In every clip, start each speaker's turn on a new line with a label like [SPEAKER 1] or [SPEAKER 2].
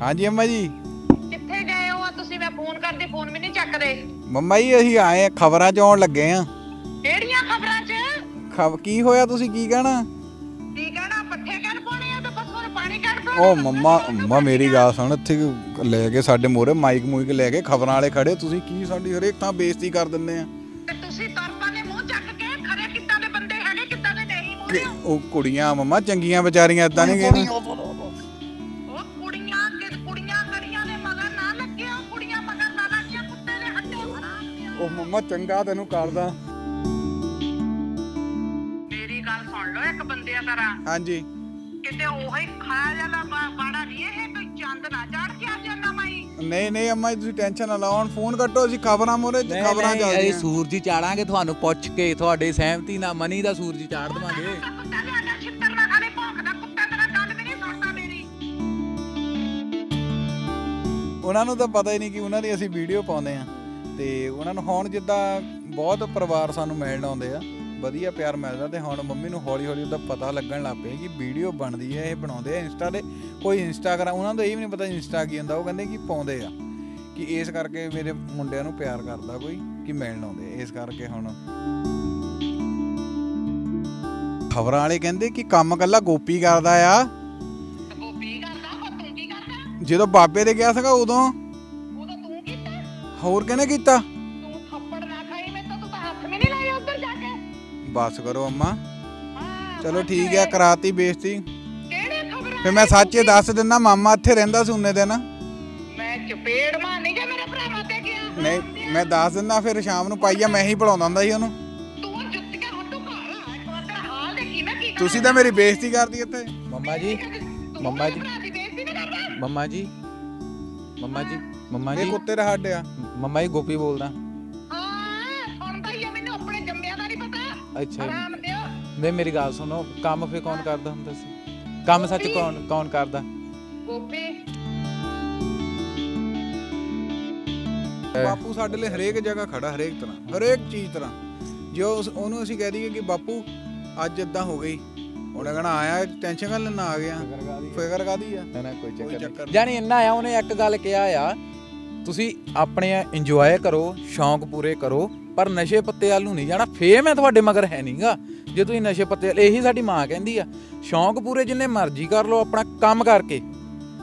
[SPEAKER 1] ਹਾਂਜੀ ਅੰਮਾ ਜੀ
[SPEAKER 2] ਕਿੱਥੇ ਗਏ ਹੋ ਤੁਸੀਂ ਮੈਂ ਫੋਨ ਕਰਦੀ ਫੋਨ ਵੀ ਨਹੀਂ ਚੱਕਦੇ
[SPEAKER 1] ਮੰਮਾ ਜੀ ਅਸੀਂ ਆਏ ਆ ਖਬਰਾਂ 'ਚ ਆਉਣ ਲੱਗੇ ਆ
[SPEAKER 2] ਕਿਹੜੀਆਂ ਖਬਰਾਂ 'ਚ
[SPEAKER 1] ਖਬ ਕੀ ਹੋਇਆ ਤੁਸੀਂ ਕੀ ਕਹਿਣਾ ਕੀ ਕਹਿਣਾ ਪੱਠੇ
[SPEAKER 2] ਕਰ ਪਾਣੀ ਆ ਤੇ ਬਸ ਹੋਰ ਪਾਣੀ ਕਰ ਦੋ ਓ
[SPEAKER 1] ਮੰਮਾ ਅੰਮਾ ਮੇਰੀ ਗੱਲ ਸੁਣ ਇੱਥੇ ਲੈ ਕੇ ਸਾਡੇ ਮੋਰੇ ਮਾਈਕ ਮੂਈਕ ਲੈ ਕੇ ਖਬਰਾਂ ਵਾਲੇ ਖੜੇ ਤੁਸੀਂ ਕੀ ਸਾਡੀ ਹਰੇਕ ਥਾਂ ਬੇਇੱਜ਼ਤੀ ਕਰ ਦਿੰਦੇ ਆ
[SPEAKER 2] ਤੁਸੀਂ ਤਰਪਾ ਨੇ ਮੂੰਹ ਚੱਕ ਕੇ ਖਰੇ ਕਿੱਦਾਂ ਦੇ ਬੰਦੇ ਹੈਗੇ ਕਿੱਦਾਂ ਦੇ ਨਹੀਂ ਮੂੰਹ
[SPEAKER 1] ਉਹ ਕੁੜੀਆਂ ਮੰਮਾ ਚੰਗੀਆਂ ਵਿਚਾਰੀਆਂ ਇਦਾਂ ਨਹੀਂ ਨਾ ਉਹ ਮੰਮਾ ਚੰਗਾ ਤੈਨੂੰ ਕਰਦਾ ਮੇਰੀ ਗੱਲ ਸੁਣ ਲੋ ਇੱਕ ਬੰਦਿਆ ਤਰਾ ਹਾਂਜੀ ਕਿਤੇ ਉਹ ਹੀ ਖਾਇਆ ਜਾਂਦਾ ਬਾੜਾ ਨਹੀਂ ਇਹ ਕੋਈ ਚੰਦ ਨਾ ਚੜ ਕੇ ਆ ਜਾਂਦਾ ਮਾਈ ਨਹੀਂ ਨਹੀਂ ਅੰਮਾ ਜੀ ਤੁਸੀਂ ਟੈਨਸ਼ਨ ਨਾ ਲਾਓ ਫੋਨ ਕੱਟੋ ਅਸੀਂ ਖਬਰਾਂ ਮੋਰੇ ਖਬਰਾਂ ਚੱਲਦੀਆਂ ਅਸੀਂ ਸੂਰਜੀ ਚਾੜਾਂਗੇ ਤੁਹਾਨੂੰ ਪੁੱਛ ਕੇ ਤੁਹਾਡੇ ਸਹਿਮਤੀ ਨਾਲ ਮਨੀ ਦਾ ਸੂਰਜੀ ਚਾੜ ਦਵਾਂਗੇ ਕੁੱਤਾ
[SPEAKER 2] ਗੱਲ ਵੀ ਨਹੀਂ ਮੇਰੀ
[SPEAKER 1] ਉਹਨਾਂ ਨੂੰ ਤਾਂ ਪਤਾ ਹੀ ਨਹੀਂ ਕਿ ਉਹਨਾਂ ਦੀ ਅਸੀਂ ਵੀਡੀਓ ਪਾਉਂਦੇ ਆਂ ਤੇ ਉਹਨਾਂ ਨੂੰ ਹੁਣ ਜਿੱਦਾਂ ਬਹੁਤ ਪਰਿਵਾਰ ਸਾਨੂੰ ਮਿਲਣ ਆਉਂਦੇ ਆ ਵਧੀਆ ਪਿਆਰ ਮਿਲਦਾ ਤੇ ਹੁਣ ਮੰਮੀ ਨੂੰ ਹੌਲੀ ਹੌਲੀ ਉਹਦਾ ਪਤਾ ਲੱਗਣ ਲੱਗ ਪਿਆ ਕਿ ਵੀਡੀਓ ਬਣਦੀ ਹੈ ਇਹ ਬਣਾਉਂਦੇ ਆ ਇੰਸਟਾ ਤੇ ਕੋਈ ਇੰਸਟਾਗ੍ਰਾਮ ਉਹਨਾਂ ਨੂੰ ਇਹ ਵੀ ਨਹੀਂ ਪਤਾ ਇੰਸਟਾ ਕੀ ਹੁੰਦਾ ਉਹ ਕਹਿੰਦੇ ਕਿ ਪਾਉਂਦੇ ਆ ਕਿ ਇਸ ਕਰਕੇ ਮੇਰੇ ਮੁੰਡਿਆਂ ਨੂੰ ਪਿਆਰ ਕਰਦਾ ਕੋਈ ਕਿ ਮਿਲਣ ਆਉਂਦੇ ਇਸ ਕਰਕੇ ਹੁਣ ਖਬਰਾਂ ਵਾਲੇ ਕਹਿੰਦੇ ਕਿ ਕੰਮ ਕੱਲਾ ਗੋਪੀ ਕਰਦਾ ਆ ਗੋਪੀ ਕਰਦਾ ਪਰ ਤੂੰ ਕੀ ਕਰਦਾ ਜਦੋਂ ਬਾਬੇ ਦੇ ਗਿਆ ਸੀਗਾ ਉਦੋਂ ਹੋਰ ਕਿਹਨੇ ਕੀਤਾ ਤੂੰ ਥੱਪੜ ਨਾ ਖਾਈ ਮੈਂ ਤਾਂ ਤੂੰ ਤਾਂ ਹੱਥ ਵੀ ਨਹੀਂ ਲਾਇਆ ਉੱਧਰ ਜਾ ਕੇ ਬਸ ਕਰੋ ਅੰਮਾ ਚਲੋ ਠੀਕ ਹੈ ਕਰਾਤੀ ਬੇਇੱਜ਼ਤੀ ਕਿਹੜੇ ਖਬਰਾਂ ਫੇ ਮੈਂ ਸੱਚੇ ਦੱਸ ਦਿੰਦਾ ਮਾਮਾ ਇੱਥੇ ਰਹਿੰਦਾ ਸੀ ਉਨੇ ਦਿਨ
[SPEAKER 2] ਮੈਂ ਚਪੇੜ ਮਾਂ ਨਹੀਂ ਗਿਆ ਮੇਰੇ ਭਰਾਵਾਂ
[SPEAKER 1] ਤੇ ਗਿਆ ਨਹੀਂ ਮੈਂ ਦੱਸ ਦਿੰਦਾ ਫਿਰ ਸ਼ਾਮ ਨੂੰ ਪਾਈਆ ਮੈਂ ਹੀ ਬੁਲਾਉਂਦਾ ਹੁੰਦਾ ਸੀ ਉਹਨੂੰ ਤੂੰ ਜੁੱਤੀਆਂ ਹੁਣ ਘਰ ਆ ਇੱਕ ਵਾਰ ਤੇਰਾ ਹਾਲ ਦੇਖੀ ਨਾ ਕੀ ਤੁਸੀਂ ਤਾਂ ਮੇਰੀ ਬੇਇੱਜ਼ਤੀ ਕਰਦੀ ਇੱਥੇ ਮੰਮਾ ਜੀ ਮੰਮਾ ਜੀ ਮੰਮਾ ਜੀ ਮੰਮਾ ਜੀ ਮੰਮਾ ਇਹ ਕੁੱਤੇ ਦਾ ਹੱਡ ਆ ਮੰਮਾ ਜੀ ਗੋਪੀ ਬੋਲਦਾ ਹਾਂ ਹੁਣ ਹੀ ਆ ਮੈਨੂੰ ਆਪਣੇ ਜੰਮਿਆਂ ਦਾ ਨਹੀਂ ਪਤਾ ਅੱਛਾ ਆਰਾਮ ਦਿਓ ਨਹੀਂ ਮੇਰੀ ਗੱਲ ਸੁਣੋ ਕੰਮ ਫੇ ਕੌਣ ਕਰਦਾ ਹੁੰਦਾ ਸੀ ਕੰਮ ਸੱਚ ਕੌਣ ਕੌਣ ਕਰਦਾ ਗੋਪੀ ਬਾਪੂ ਸਾਡੇ ਲਈ ਹਰੇਕ ਜਗ੍ਹਾ ਖੜਾ ਹਰੇਕ ਤਰ੍ਹਾਂ ਹਰੇਕ ਚੀਜ਼ ਤਰ੍ਹਾਂ ਜੋ ਉਹਨੂੰ ਅਸੀਂ ਕਹਿ ਦਈਏ ਕਿ ਬਾਪੂ ਅੱਜ ਇਦਾਂ ਹੋ ਗਈ ਉਹਨੇ ਕਹਣਾ ਆਇਆ ਟੈਨਸ਼ਨ ਕਰਨ ਨਾ ਆ ਗਿਆ ਫਿਕਰ ਕਾਦੀ ਆ ਨਾ ਕੋਈ ਚੱਕਰ ਜਾਨੀ ਇੰਨਾ ਆਇਆ ਉਹਨੇ ਇੱਕ ਗੱਲ ਕਿਹਾ ਆ ਤੁਸੀਂ ਆਪਣੇ ਇੰਜੋਏ ਕਰੋ ਸ਼ੌਂਕ ਪੂਰੇ ਕਰੋ ਪਰ ਨਸ਼ੇ ਪੱਤੇ ਵਾਲ ਨੂੰ ਨਹੀਂ ਜਾਣਾ ਫੇਮ ਮੈਂ ਤੁਹਾਡੇ ਮਗਰ ਹੈ ਨਹੀਂਗਾ ਜੇ ਤੁਸੀਂ ਨਸ਼ੇ ਪੱਤੇ ਇਹੀ ਸਾਡੀ ਮਾਂ ਕਹਿੰਦੀ ਆ ਸ਼ੌਂਕ ਪੂਰੇ ਜਿੰਨੇ ਮਰਜ਼ੀ ਕਰ ਲਓ ਆਪਣਾ ਕੰਮ ਕਰਕੇ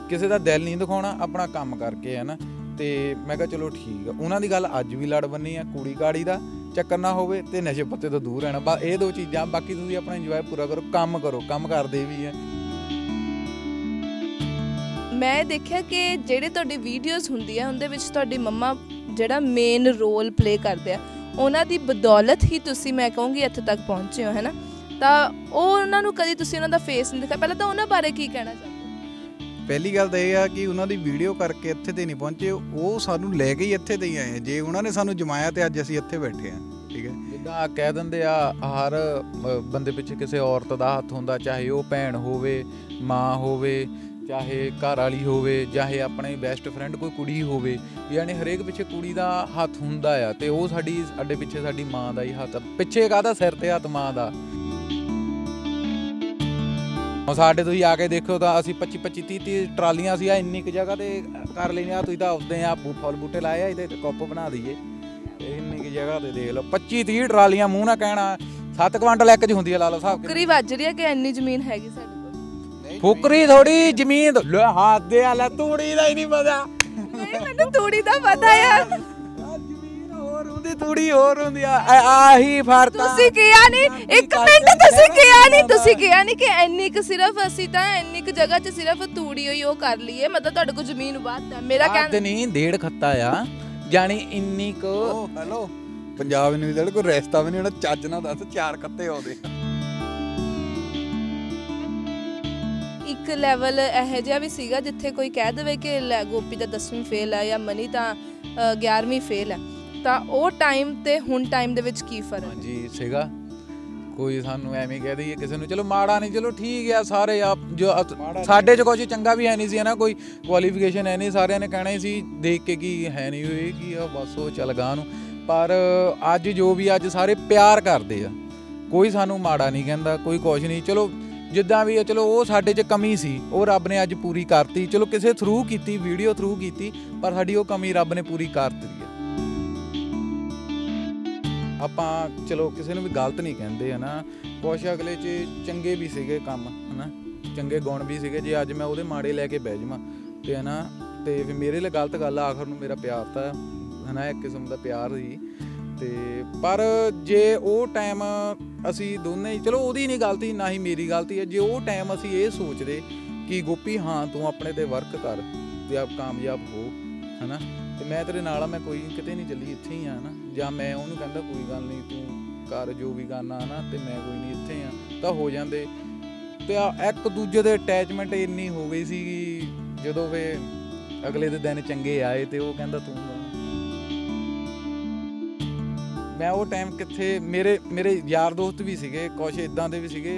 [SPEAKER 1] ਕਿਸੇ ਦਾ ਦਿਲ ਨਹੀਂ ਦਿਖਾਉਣਾ ਆਪਣਾ ਕੰਮ ਕਰਕੇ ਹੈ ਨਾ ਤੇ ਮੈਂ ਕਿਹਾ ਚਲੋ ਠੀਕ ਆ ਉਹਨਾਂ ਦੀ ਗੱਲ ਅੱਜ ਵੀ ਲੜ ਬੰਨੀ ਆ ਕੂੜੀ ਕਾੜੀ ਦਾ ਚੱਕਰ ਨਾ ਹੋਵੇ ਤੇ ਨਸ਼ੇ ਪੱਤੇ ਤੋਂ ਦੂਰ ਰਹਿਣਾ ਬਸ ਇਹ ਦੋ ਚੀਜ਼ਾਂ ਬਾਕੀ ਤੁਸੀਂ ਆਪਣਾ ਇੰਜੋਏ ਪੂਰਾ ਕਰੋ ਕੰਮ ਕਰੋ ਕੰਮ ਕਰਦੇ ਵੀ ਆ
[SPEAKER 2] ਮੈਂ ਦੇਖਿਆ ਕਿ ਜਿਹੜੇ ਤੁਹਾਡੇ ਵੀਡੀਓਜ਼ ਹੁੰਦੀ ਆ ਉਹਦੇ ਵਿੱਚ ਤੁਹਾਡੀ ਮੰਮਾ ਜਿਹੜਾ ਮੇਨ ਰੋਲ ਪਲੇ ਕਰਦੇ ਆ ਉਹਨਾਂ ਦੀ ਬਦੌਲਤ ਹੀ ਤੁਸੀਂ ਮੈਂ ਕਹੂੰਗੀ ਇੱਥੇ ਤੱਕ ਪਹੁੰਚੇ ਹੋ ਹੈਨਾ ਤਾਂ ਉਹ ਉਹਨਾਂ ਨੂੰ ਕਦੀ ਤੁਸੀਂ ਉਹਨਾਂ ਦਾ ਫੇਸ ਨਹੀਂ ਦਿਖਾਇਆ ਪਹਿਲਾਂ ਤਾਂ ਉਹਨਾਂ ਬਾਰੇ ਕੀ ਕਹਿਣਾ ਚਾਹੁੰਦੇ
[SPEAKER 1] ਪਹਿਲੀ ਗੱਲ ਤਾਂ ਇਹ ਆ ਕਿ ਉਹਨਾਂ ਦੀ ਵੀਡੀਓ ਕਰਕੇ ਇੱਥੇ ਤੇ ਨਹੀਂ ਪਹੁੰਚੇ ਉਹ ਸਾਨੂੰ ਲੈ ਕੇ ਹੀ ਇੱਥੇ ਤੇ ਹੀ ਆਏ ਜੇ ਉਹਨਾਂ ਨੇ ਸਾਨੂੰ ਜਮਾਇਆ ਤੇ ਅੱਜ ਅਸੀਂ ਇੱਥੇ ਬੈਠੇ ਆ ਠੀਕ ਹੈ ਜਿੱਦਾਂ ਕਹਿ ਦਿੰਦੇ ਆ ਹਰ ਬੰਦੇ ਪਿੱਛੇ ਕਿਸੇ ਔਰਤ ਦਾ ਹੱਥ ਹੁੰਦਾ ਚਾਹੇ ਉਹ ਭੈਣ ਹੋਵੇ ਮਾਂ ਹੋਵੇ ਚਾਹੇ ਘਰ ਵਾਲੀ ਹੋਵੇ ਚਾਹੇ ਆਪਣੇ ਬੈਸਟ ਫਰੈਂਡ ਕੋਈ ਕੁੜੀ ਹੋਵੇ ਯਾਨੀ ਹਰੇਕ ਪਿੱਛੇ ਕੁੜੀ ਦਾ ਹੱਥ ਹੁੰਦਾ ਆ ਤੇ ਉਹ ਸਾਡੀ ਅੱਡੇ ਪਿੱਛੇ ਸਾਡੀ ਮਾਂ ਦਾ ਹੀ ਹੱਥ ਪਿੱਛੇ ਕਾਹਦਾ ਸਿਰ ਤੇ ਹੱਥ ਮਾਂ ਦਾ ਸਾਡੇ ਤੁਸੀਂ ਆ ਕੇ ਦੇਖੋ ਤਾਂ ਅਸੀਂ 25 25 30 30 ਟਰਾਲੀਆਂ ਸੀ ਆ ਇੰਨੀ ਕਿ ਜਗ੍ਹਾ ਤੇ ਕਰ ਲੈਨੇ ਆ ਤੁਸੀਂ ਤਾਂ ਉਸਦੇ ਆ ਫੁੱਲ ਬੂਟੇ ਲਾਏ ਆ ਇਹਦੇ ਤੇ ਕੱਪ ਬਣਾ ਦਈਏ ਇੰਨੀ ਕਿ ਜਗ੍ਹਾ ਤੇ ਦੇਖ ਲਓ 25 30 ਟਰਾਲੀਆਂ ਮੂੰਹ ਨਾ ਕਹਿਣਾ 7 ਕੁਇੰਟਲ ਇੱਕ ਚ ਹੁੰਦੀ ਆ ਲਾ ਲਓ ਹਿਸਾਬ
[SPEAKER 2] ਕਰੀ ਵੱਜ ਰਹੀ ਆ ਕਿ ਇੰਨੀ ਜ਼ਮੀਨ ਹੈਗੀ ਸਾਡੇ
[SPEAKER 1] ਫੁਕਰੀ ਥੋੜੀ ਜ਼ਮੀਨ ਲੈ ਹੱਥ ਦੇ ਲੈ ਤੂੜੀ ਦਾ ਹੀ ਨਹੀਂ ਪਤਾ ਨਹੀਂ ਮੈਨੂੰ ਤੂੜੀ ਦਾ ਪਤਾ ਯਾਰ ਦੀ ਤੂੜੀ ਹੋਰ ਹੁੰਦੀ ਆ ਆਹੀ ਫਰਕ ਤੁਸੀਂ ਕਿਹਾ ਨਹੀਂ ਇੱਕ ਮਿੰਟ ਤੁਸੀਂ ਕਿਹਾ ਨਹੀਂ ਤੁਸੀਂ ਕਿਹਾ ਨਹੀਂ
[SPEAKER 2] ਕਿ ਇੰਨੀ ਕਿ ਸਿਰਫ ਅਸੀਂ ਤਾਂ ਇੰਨੀ ਕਿ ਜਗ੍ਹਾ 'ਚ ਸਿਰਫ ਤੂੜੀ ਹੋਈ ਉਹ ਕਰ ਲਈਏ ਮਤਲਬ ਤੁਹਾਡੇ ਕੋਲ ਜ਼ਮੀਨ ਵੱਧ ਹੈ ਮੇਰਾ ਕਹਿੰਦਾ ਨਹੀਂ
[SPEAKER 1] ਡੇਢ ਖੱਤਾ ਆ ਯਾਨੀ ਇੰਨੀ ਕੋ ਹੈਲੋ ਪੰਜਾਬ ਨੂੰ ਜਿਹੜਾ ਕੋਈ ਰਸਤਾ ਵੀ ਨਹੀਂ ਹੁਣ ਚੱਜ ਨਾਲ ਦੱਸ ਚਾਰ ਖੱਤੇ ਆਉਦੇ
[SPEAKER 2] ਇੱਕ ਲੈਵਲ ਇਹੋ ਜਿਹਾ ਵੀ ਸੀਗਾ ਜਿੱਥੇ ਕੋਈ ਕਹਿ ਦੇਵੇ ਕਿ ਲੈ ਗੋਪੀ ਦਾ 10ਵੀਂ ਫੇਲ ਹੈ ਜਾਂ ਮਨੀ ਤਾਂ 11ਵੀਂ ਫੇਲ ਹੈ ਤਾਂ ਉਹ ਟਾਈਮ ਤੇ ਹੁਣ ਟਾਈਮ ਦੇ ਵਿੱਚ ਕੀ ਫਰਕ ਹੈ
[SPEAKER 1] ਜੀ ਸੀਗਾ ਕੋਈ ਸਾਨੂੰ ਐਵੇਂ ਕਹਿ ਦਈਏ ਕਿਸੇ ਨੂੰ ਚਲੋ ਮਾੜਾ ਨਹੀਂ ਚਲੋ ਠੀਕ ਆ ਸਾਰੇ ਆ ਜੋ ਸਾਡੇ ਚ ਕੁਝ ਚੰਗਾ ਵੀ ਹੈ ਨਹੀਂ ਸੀ ਹਨਾ ਨਾ ਕੋਈ ਕੁਆਲੀਫਿਕੇਸ਼ਨ ਹੈ ਨਹੀਂ ਸਾਰਿਆਂ ਨੇ ਕਹਿਣਾ ਸੀ ਦੇਖ ਕੇ ਕੀ ਹੈ ਨਹੀਂ ਹੋਏ ਕੀ ਆ ਬਸ ਉਹ ਚੱਲ ਗਾ ਨੂੰ ਪਰ ਅੱਜ ਜੋ ਵੀ ਅੱਜ ਸਾਰੇ ਪਿਆਰ ਕਰਦੇ ਆ ਕੋਈ ਸਾਨੂੰ ਮਾੜਾ ਨਹੀਂ ਕਹਿੰਦਾ ਕੋਈ ਕੁਝ ਨਹੀਂ ਚਲੋ ਜਿੱਦਾਂ ਵੀ ਚਲੋ ਉਹ ਸਾਡੇ 'ਚ ਕਮੀ ਸੀ ਉਹ ਰੱਬ ਨੇ ਅੱਜ ਪੂਰੀ ਕਰਤੀ ਚਲੋ ਕਿਸੇ ਥਰੂ ਕੀਤੀ ਵੀਡੀਓ ਥਰੂ ਕੀਤੀ ਪਰ ਸਾਡੀ ਉਹ ਕਮੀ ਰੱਬ ਨੇ ਪੂਰੀ ਕਰਤੀ ਹੈ ਆਪਾਂ ਚਲੋ ਕਿਸੇ ਨੂੰ ਵੀ ਗਲਤ ਨਹੀਂ ਕਹਿੰਦੇ ਹਨਾ ਕੁਛ ਅਗਲੇ 'ਚ ਚੰਗੇ ਵੀ ਸੀਗੇ ਕੰਮ ਹਨਾ ਚੰਗੇ ਗੁਣ ਵੀ ਸੀਗੇ ਜੇ ਅੱਜ ਮੈਂ ਉਹਦੇ ਮਾੜੇ ਲੈ ਕੇ ਬਹਿ ਜਾਵਾਂ ਤੇ ਹਨਾ ਤੇ ਫਿਰ ਮੇਰੇ ਲਈ ਗਲਤ ਗੱਲ ਆ ਆਖਰ ਨੂੰ ਮੇਰਾ ਪਿਆਰ ਤਾਂ ਹਨਾ ਇੱਕ ਕਿਸਮ ਦਾ ਪਿਆਰ ਸੀ ਤੇ ਪਰ ਜੇ ਉਹ ਟਾਈਮ ਅਸੀਂ ਦੋਨੇ ਚਲੋ ਉਹਦੀ ਨਹੀਂ ਗਲਤੀ ਨਾ ਹੀ ਮੇਰੀ ਗਲਤੀ ਹੈ ਜੇ ਉਹ ਟਾਈਮ ਅਸੀਂ ਇਹ ਸੋਚਦੇ ਕਿ ਗੋਪੀ ਹਾਂ ਤੂੰ ਆਪਣੇ ਤੇ ਵਰਕ ਕਰ ਤੇ ਆਪ ਕਾਮਯਾਬ ਹੋ ਹਨਾ ਤੇ ਮੈਂ ਤੇਰੇ ਨਾਲ ਆ ਮੈਂ ਕੋਈ ਕਿਤੇ ਨਹੀਂ ਚੱਲੀ ਇੱਥੇ ਹੀ ਆ ਹਨਾ ਜਾਂ ਮੈਂ ਉਹਨੂੰ ਕਹਿੰਦਾ ਕੋਈ ਗੱਲ ਨਹੀਂ ਤੂੰ ਕਰ ਜੋ ਵੀ ਕਰਨਾ ਹਨਾ ਤੇ ਮੈਂ ਕੋਈ ਨਹੀਂ ਇੱਥੇ ਆ ਤਾਂ ਹੋ ਜਾਂਦੇ ਤੇ ਇੱਕ ਦੂਜੇ ਦੇ ਅਟੈਚਮੈਂਟ ਇੰਨੀ ਹੋ ਗਈ ਸੀ ਜਦੋਂ ਵੇ ਅਗਲੇ ਦੇ ਦਿਨ ਚੰਗੇ ਆਏ ਤੇ ਉਹ ਕਹਿੰਦਾ ਤੂੰ ਮੈਂ ਉਹ ਟਾਈਮ ਕਿੱਥੇ ਮੇਰੇ ਮੇਰੇ ਯਾਰ ਦੋਸਤ ਵੀ ਸੀਗੇ ਕੁਝ ਇਦਾਂ ਦੇ ਵੀ ਸੀਗੇ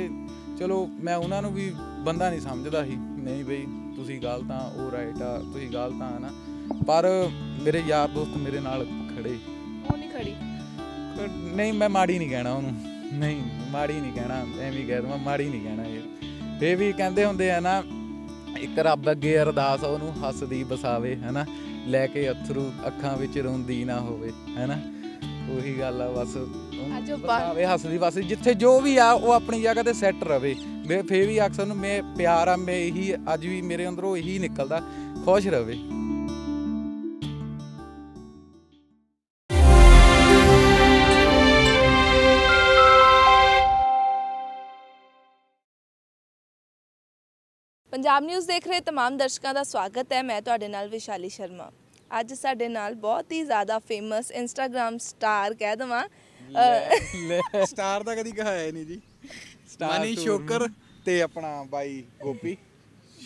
[SPEAKER 1] ਚਲੋ ਮੈਂ ਉਹਨਾਂ ਨੂੰ ਵੀ ਬੰਦਾ ਨਹੀਂ ਸਮਝਦਾ ਸੀ ਨਹੀਂ ਬਈ ਤੁਸੀਂ ਗਲਤ ਆ ਉਹ ਰਾਈਟ ਆ ਤੁਸੀਂ ਗਲਤ ਆ ਨਾ ਪਰ ਮੇਰੇ ਯਾਰ ਦੋਸਤ ਮੇਰੇ ਨਾਲ ਖੜੇ ਉਹ ਨਹੀਂ ਖੜੀ ਨਹੀਂ ਮੈਂ ਮਾੜੀ ਨਹੀਂ ਕਹਿਣਾ ਉਹਨੂੰ ਨਹੀਂ ਮਾੜੀ ਨਹੀਂ ਕਹਿਣਾ ਐਵੇਂ ਕਹਿ ਦਵਾਂ ਮਾੜੀ ਨਹੀਂ ਕਹਿਣਾ ਇਹ ਇਹ ਵੀ ਕਹਿੰਦੇ ਹੁੰਦੇ ਆ ਨਾ ਇੱਕ ਰੱਬ ਅੱਗੇ ਅਰਦਾਸ ਉਹਨੂੰ ਹੱਸਦੀ ਬਸਾਵੇ ਹੈਨਾ ਲੈ ਕੇ ਅਥਰੂ ਅੱਖਾਂ ਵਿੱਚ ਰੋਂਦੀ ਨਾ ਹੋਵੇ ਹੈਨਾ ਉਹੀ ਗੱਲ ਆ ਬਸ ਬਤਾਵੇ ਹੱਸਦੀ ਬਸ ਜਿੱਥੇ ਜੋ ਵੀ ਆ ਉਹ ਆਪਣੀ ਜਗ੍ਹਾ ਤੇ ਸੈੱਟ ਰਵੇ ਮੈਂ ਫੇਰ ਵੀ ਅਕਸਰ ਨੂੰ ਮੈਂ ਪਿਆਰ ਆ ਮੈਂ ਇਹੀ ਅੱਜ ਵੀ ਮੇਰੇ ਅੰਦਰੋਂ ਇਹੀ ਨਿਕਲਦਾ ਖੁਸ਼ ਰਵੇ
[SPEAKER 2] ਪੰਜਾਬ ਨਿਊਜ਼ ਦੇਖ ਰਹੇ ਤਮਾਮ ਦਰਸ਼ਕਾਂ ਦਾ ਸਵਾਗਤ ਹੈ ਮੈਂ ਤੁਹਾਡੇ ਨਾਲ ਵਿਸ਼ਾਲੀ ਸ਼ਰਮਾ ਅੱਜ ਸਾਡੇ ਨਾਲ ਬਹੁਤ ਹੀ ਜ਼ਿਆਦਾ ਫੇਮਸ ਇੰਸਟਾਗ੍ਰam ਸਟਾਰ ਕਹਿ ਦਵਾਂ
[SPEAKER 1] ਸਟਾਰ ਦਾ ਕਦੀ ਕਹਾਇਆ ਨਹੀਂ ਜੀ ਮਾਨੀ ਸ਼ੋਕਰ ਤੇ ਆਪਣਾ ਬਾਈ ਗੋਪੀ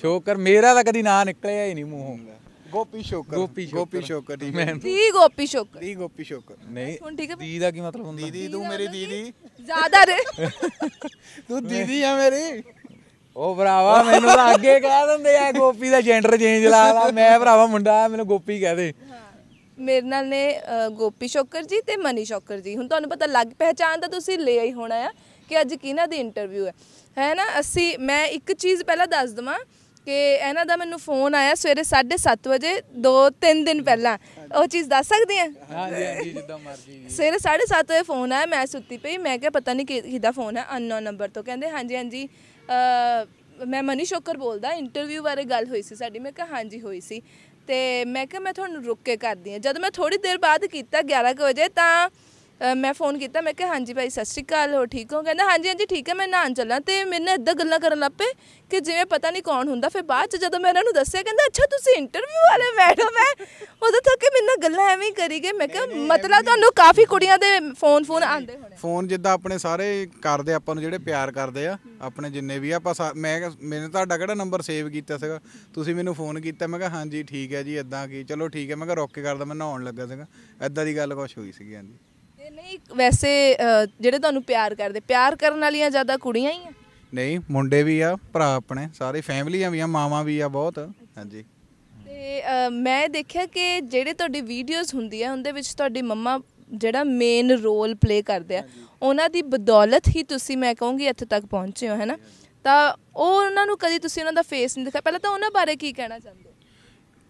[SPEAKER 1] ਸ਼ੋਕਰ ਮੇਰਾ ਤਾਂ ਕਦੀ ਨਾਂ ਨਿਕਲਿਆ ਹੀ ਨਹੀਂ ਮੂੰਹੋਂ ਗੋਪੀ ਸ਼ੋਕਰ ਗੋਪੀ ਗੋਪੀ ਸ਼ੋਕਰ ਦੀ ਮੈਂ ਦੀ ਗੋਪੀ ਸ਼ੋਕਰ ਦੀ ਗੋਪੀ ਸ਼ੋਕਰ ਨਹੀਂ ਹੁਣ ਠੀਕ ਹੈ ਦੀ ਦਾ ਕੀ ਮਤਲਬ ਹੁੰਦਾ ਦੀਦੀ ਤੂੰ ਮੇਰੀ ਦੀਦੀ ਜ਼ਿਆਦਾ ਰੇ ਤੂੰ ਦੀਦੀ ਆ ਮੇਰੀ ਉਹ ਭਰਾਵਾ ਮੈਨੂੰ ਤਾਂ ਅੱਗੇ ਕਹਿ ਦਿੰਦੇ ਆ ਗੋਪੀ ਦਾ ਜੈਂਡਰ ਚੇਂਜ ਲਾ ਲਾ ਮੈਂ ਭਰਾਵਾ ਮੁੰਡਾ ਮੈਨੂੰ ਗੋਪੀ ਕਹਦੇ
[SPEAKER 2] ਮੇਰੇ ਨਾਲ ਨੇ ਗੋਪੀ ਸ਼ੋਕਰ ਜੀ ਤੇ ਮਨੀ ਸ਼ੋਕਰ ਜੀ ਹੁਣ ਤੁਹਾਨੂੰ ਪਤਾ ਲੱਗ ਪਹਿਚਾਨ ਤਾਂ ਤੁਸੀਂ ਲਿਆ ਹੀ ਹੋਣਾ ਆ ਕਿ ਅੱਜ ਕਿਹਨਾਂ ਦੀ ਇੰਟਰਵਿਊ ਹੈ ਹੈ ਨਾ ਅਸੀਂ ਮੈਂ ਇੱਕ ਚੀਜ਼ ਪਹਿਲਾਂ ਦੱਸ ਦਵਾਂ ਕਿ ਇਹਨਾਂ ਦਾ ਮੈਨੂੰ ਫੋਨ ਆਇਆ ਸਵੇਰੇ 7:30 ਵਜੇ 2-3 ਦਿਨ ਪਹਿਲਾਂ ਉਹ ਚੀਜ਼ ਦੱਸ ਸਕਦੇ ਆ
[SPEAKER 1] ਹਾਂਜੀ ਹਾਂਜੀ ਜਿੱਦਾਂ ਮਰਜ਼ੀ
[SPEAKER 2] ਸਵੇਰੇ 7:30 ਵਜੇ ਫੋਨ ਆਇਆ ਮੈਂ ਸੁੱਤੀ ਪਈ ਮੈਂ ਕਿਹਾ ਪਤਾ ਨਹੀਂ ਕਿਹਦਾ ਫੋਨ ਹੈ ਅਨਨੋਨ ਨੰਬਰ ਤੋਂ ਕਹਿੰਦੇ ਹਾਂਜੀ ਹਾਂਜੀ ਮੈਂ ਮਨੀ ਸ਼ੋਕਰ ਬੋਲਦਾ ਇੰਟਰਵਿਊ ਬਾਰੇ ਗੱਲ ਹੋਈ ਸੀ ਸਾਡੀ ਮੈਂ ਕਿਹਾ ਹਾਂਜੀ ਹੋਈ ਸੀ ਤੇ ਮੈਂ ਕਿਹਾ ਮੈਂ ਤੁਹਾਨੂੰ ਰੁੱਕ ਕੇ ਕਰਦੀ ਹਾਂ ਜਦ ਮੈਂ ਥੋੜੀ ਦੇਰ ਬਾਅਦ ਕੀਤਾ 11 ਵਜੇ ਤਾਂ ਮੈਂ ਫੋਨ ਕੀਤਾ ਮੈਂ ਕਿਹਾ ਹਾਂਜੀ ਭਾਈ ਸਤਿ ਸ਼੍ਰੀ ਅਕਾਲ ਹੋ ਠੀਕ ਹੋ ਕਹਿੰਦਾ ਹਾਂਜੀ ਹਾਂਜੀ ਠੀਕ ਹੈ ਮੈਂ ਨਾਂ ਚੱਲਾਂ ਤੇ ਮੈਨੂੰ ਇਦਾਂ ਗੱਲਾਂ ਕਰਨ ਲੱਪੇ ਕਿ ਜਿਵੇਂ ਪਤਾ ਨਹੀਂ ਕੌਣ ਹੁੰਦਾ ਫਿਰ ਬਾਅਦ ਚ ਜਦੋਂ ਮੈਂ ਇਹਨਾਂ ਨੂੰ ਦੱਸਿਆ ਕਹਿੰਦਾ ਅੱਛਾ ਤੁਸੀਂ ਇੰਟਰਵਿਊ ਵਾਲੇ ਮੈਡਮ ਹੈ ਉਦੋਂ ਤੱਕ ਮੇਰੇ ਨਾਲ ਗੱਲਾਂ ਐਵੇਂ ਕਰੀ ਗਏ ਮੈਂ ਕਿਹਾ ਮਤਲਬ ਤੁਹਾਨੂੰ ਕਾਫੀ ਕੁੜੀਆਂ ਦੇ ਫੋਨ ਫੋਨ ਆਉਂਦੇ
[SPEAKER 1] ਹੋਣੇ ਫੋਨ ਜਿੱਦਾਂ ਆਪਣੇ ਸਾਰੇ ਕਰਦੇ ਆਪਾਂ ਨੂੰ ਜਿਹੜੇ ਪਿਆਰ ਕਰਦੇ ਆ ਆਪਣੇ ਜਿੰਨੇ ਵੀ ਆਪਾਂ ਮੈਂ ਮੈਨੂੰ ਤੁਹਾਡਾ ਕਿਹੜਾ ਨੰਬਰ ਸੇਵ ਕੀਤਾ ਸੀਗਾ ਤੁਸੀਂ ਮੈਨੂੰ ਫੋਨ ਕੀਤਾ ਮੈਂ ਕਿਹਾ ਹਾਂਜੀ ਠੀਕ ਹੈ ਜੀ ਇਦਾਂ ਕੀ ਚਲੋ ਠੀਕ ਹੈ ਮੈਂ ਕਿਹਾ ਰੋਕ ਕੇ ਕਰਦਾ ਮੈਂ ਨਹਾਉਣ ਲੱਗਾ ਸੀਗਾ ਇਦਾਂ ਦੀ ਗੱਲ ਕੁਝ ਹੋਈ ਸੀਗੀ ਹਾਂਜੀ
[SPEAKER 2] ਨਹੀਂ ਵੈਸੇ ਜਿਹੜੇ ਤੁਹਾਨੂੰ ਪਿਆਰ ਕਰਦੇ ਪਿਆਰ ਕਰਨ ਵਾਲੀਆਂ ਜ਼ਿਆਦਾ ਕੁੜੀਆਂ ਹੀ ਆ
[SPEAKER 1] ਨਹੀਂ ਮੁੰਡੇ ਵੀ ਆ ਭਰਾ ਆਪਣੇ ਸਾਰੇ ਫੈਮਲੀਆਂ ਵੀ ਆ ਮਾਵਾਂ ਵੀ ਆ ਬਹੁਤ ਹਾਂਜੀ
[SPEAKER 2] ਤੇ ਮੈਂ ਦੇਖਿਆ ਕਿ ਜਿਹੜੇ ਤੁਹਾਡੀ ਵੀਡੀਓਜ਼ ਹੁੰਦੀ ਆ ਉਹਦੇ ਵਿੱਚ ਤੁਹਾਡੀ ਮੰਮਾ ਜਿਹੜਾ ਮੇਨ ਰੋਲ ਪਲੇ ਕਰਦੇ ਆ ਉਹਨਾਂ ਦੀ ਬਦੌਲਤ ਹੀ ਤੁਸੀਂ ਮੈਂ ਕਹੂੰਗੀ ਇੱਥੇ ਤੱਕ ਪਹੁੰਚੇ ਹੋ ਹੈਨਾ ਤਾਂ ਉਹ ਉਹਨਾਂ ਨੂੰ ਕਦੀ ਤੁਸੀਂ ਉਹਨਾਂ ਦਾ ਫੇਸ ਨਹੀਂ ਦਿਖਾਇਆ ਪਹਿਲਾਂ ਤਾਂ ਉਹਨਾਂ ਬਾਰੇ ਕੀ ਕਹਿਣਾ ਚਾਹੁੰਦੇ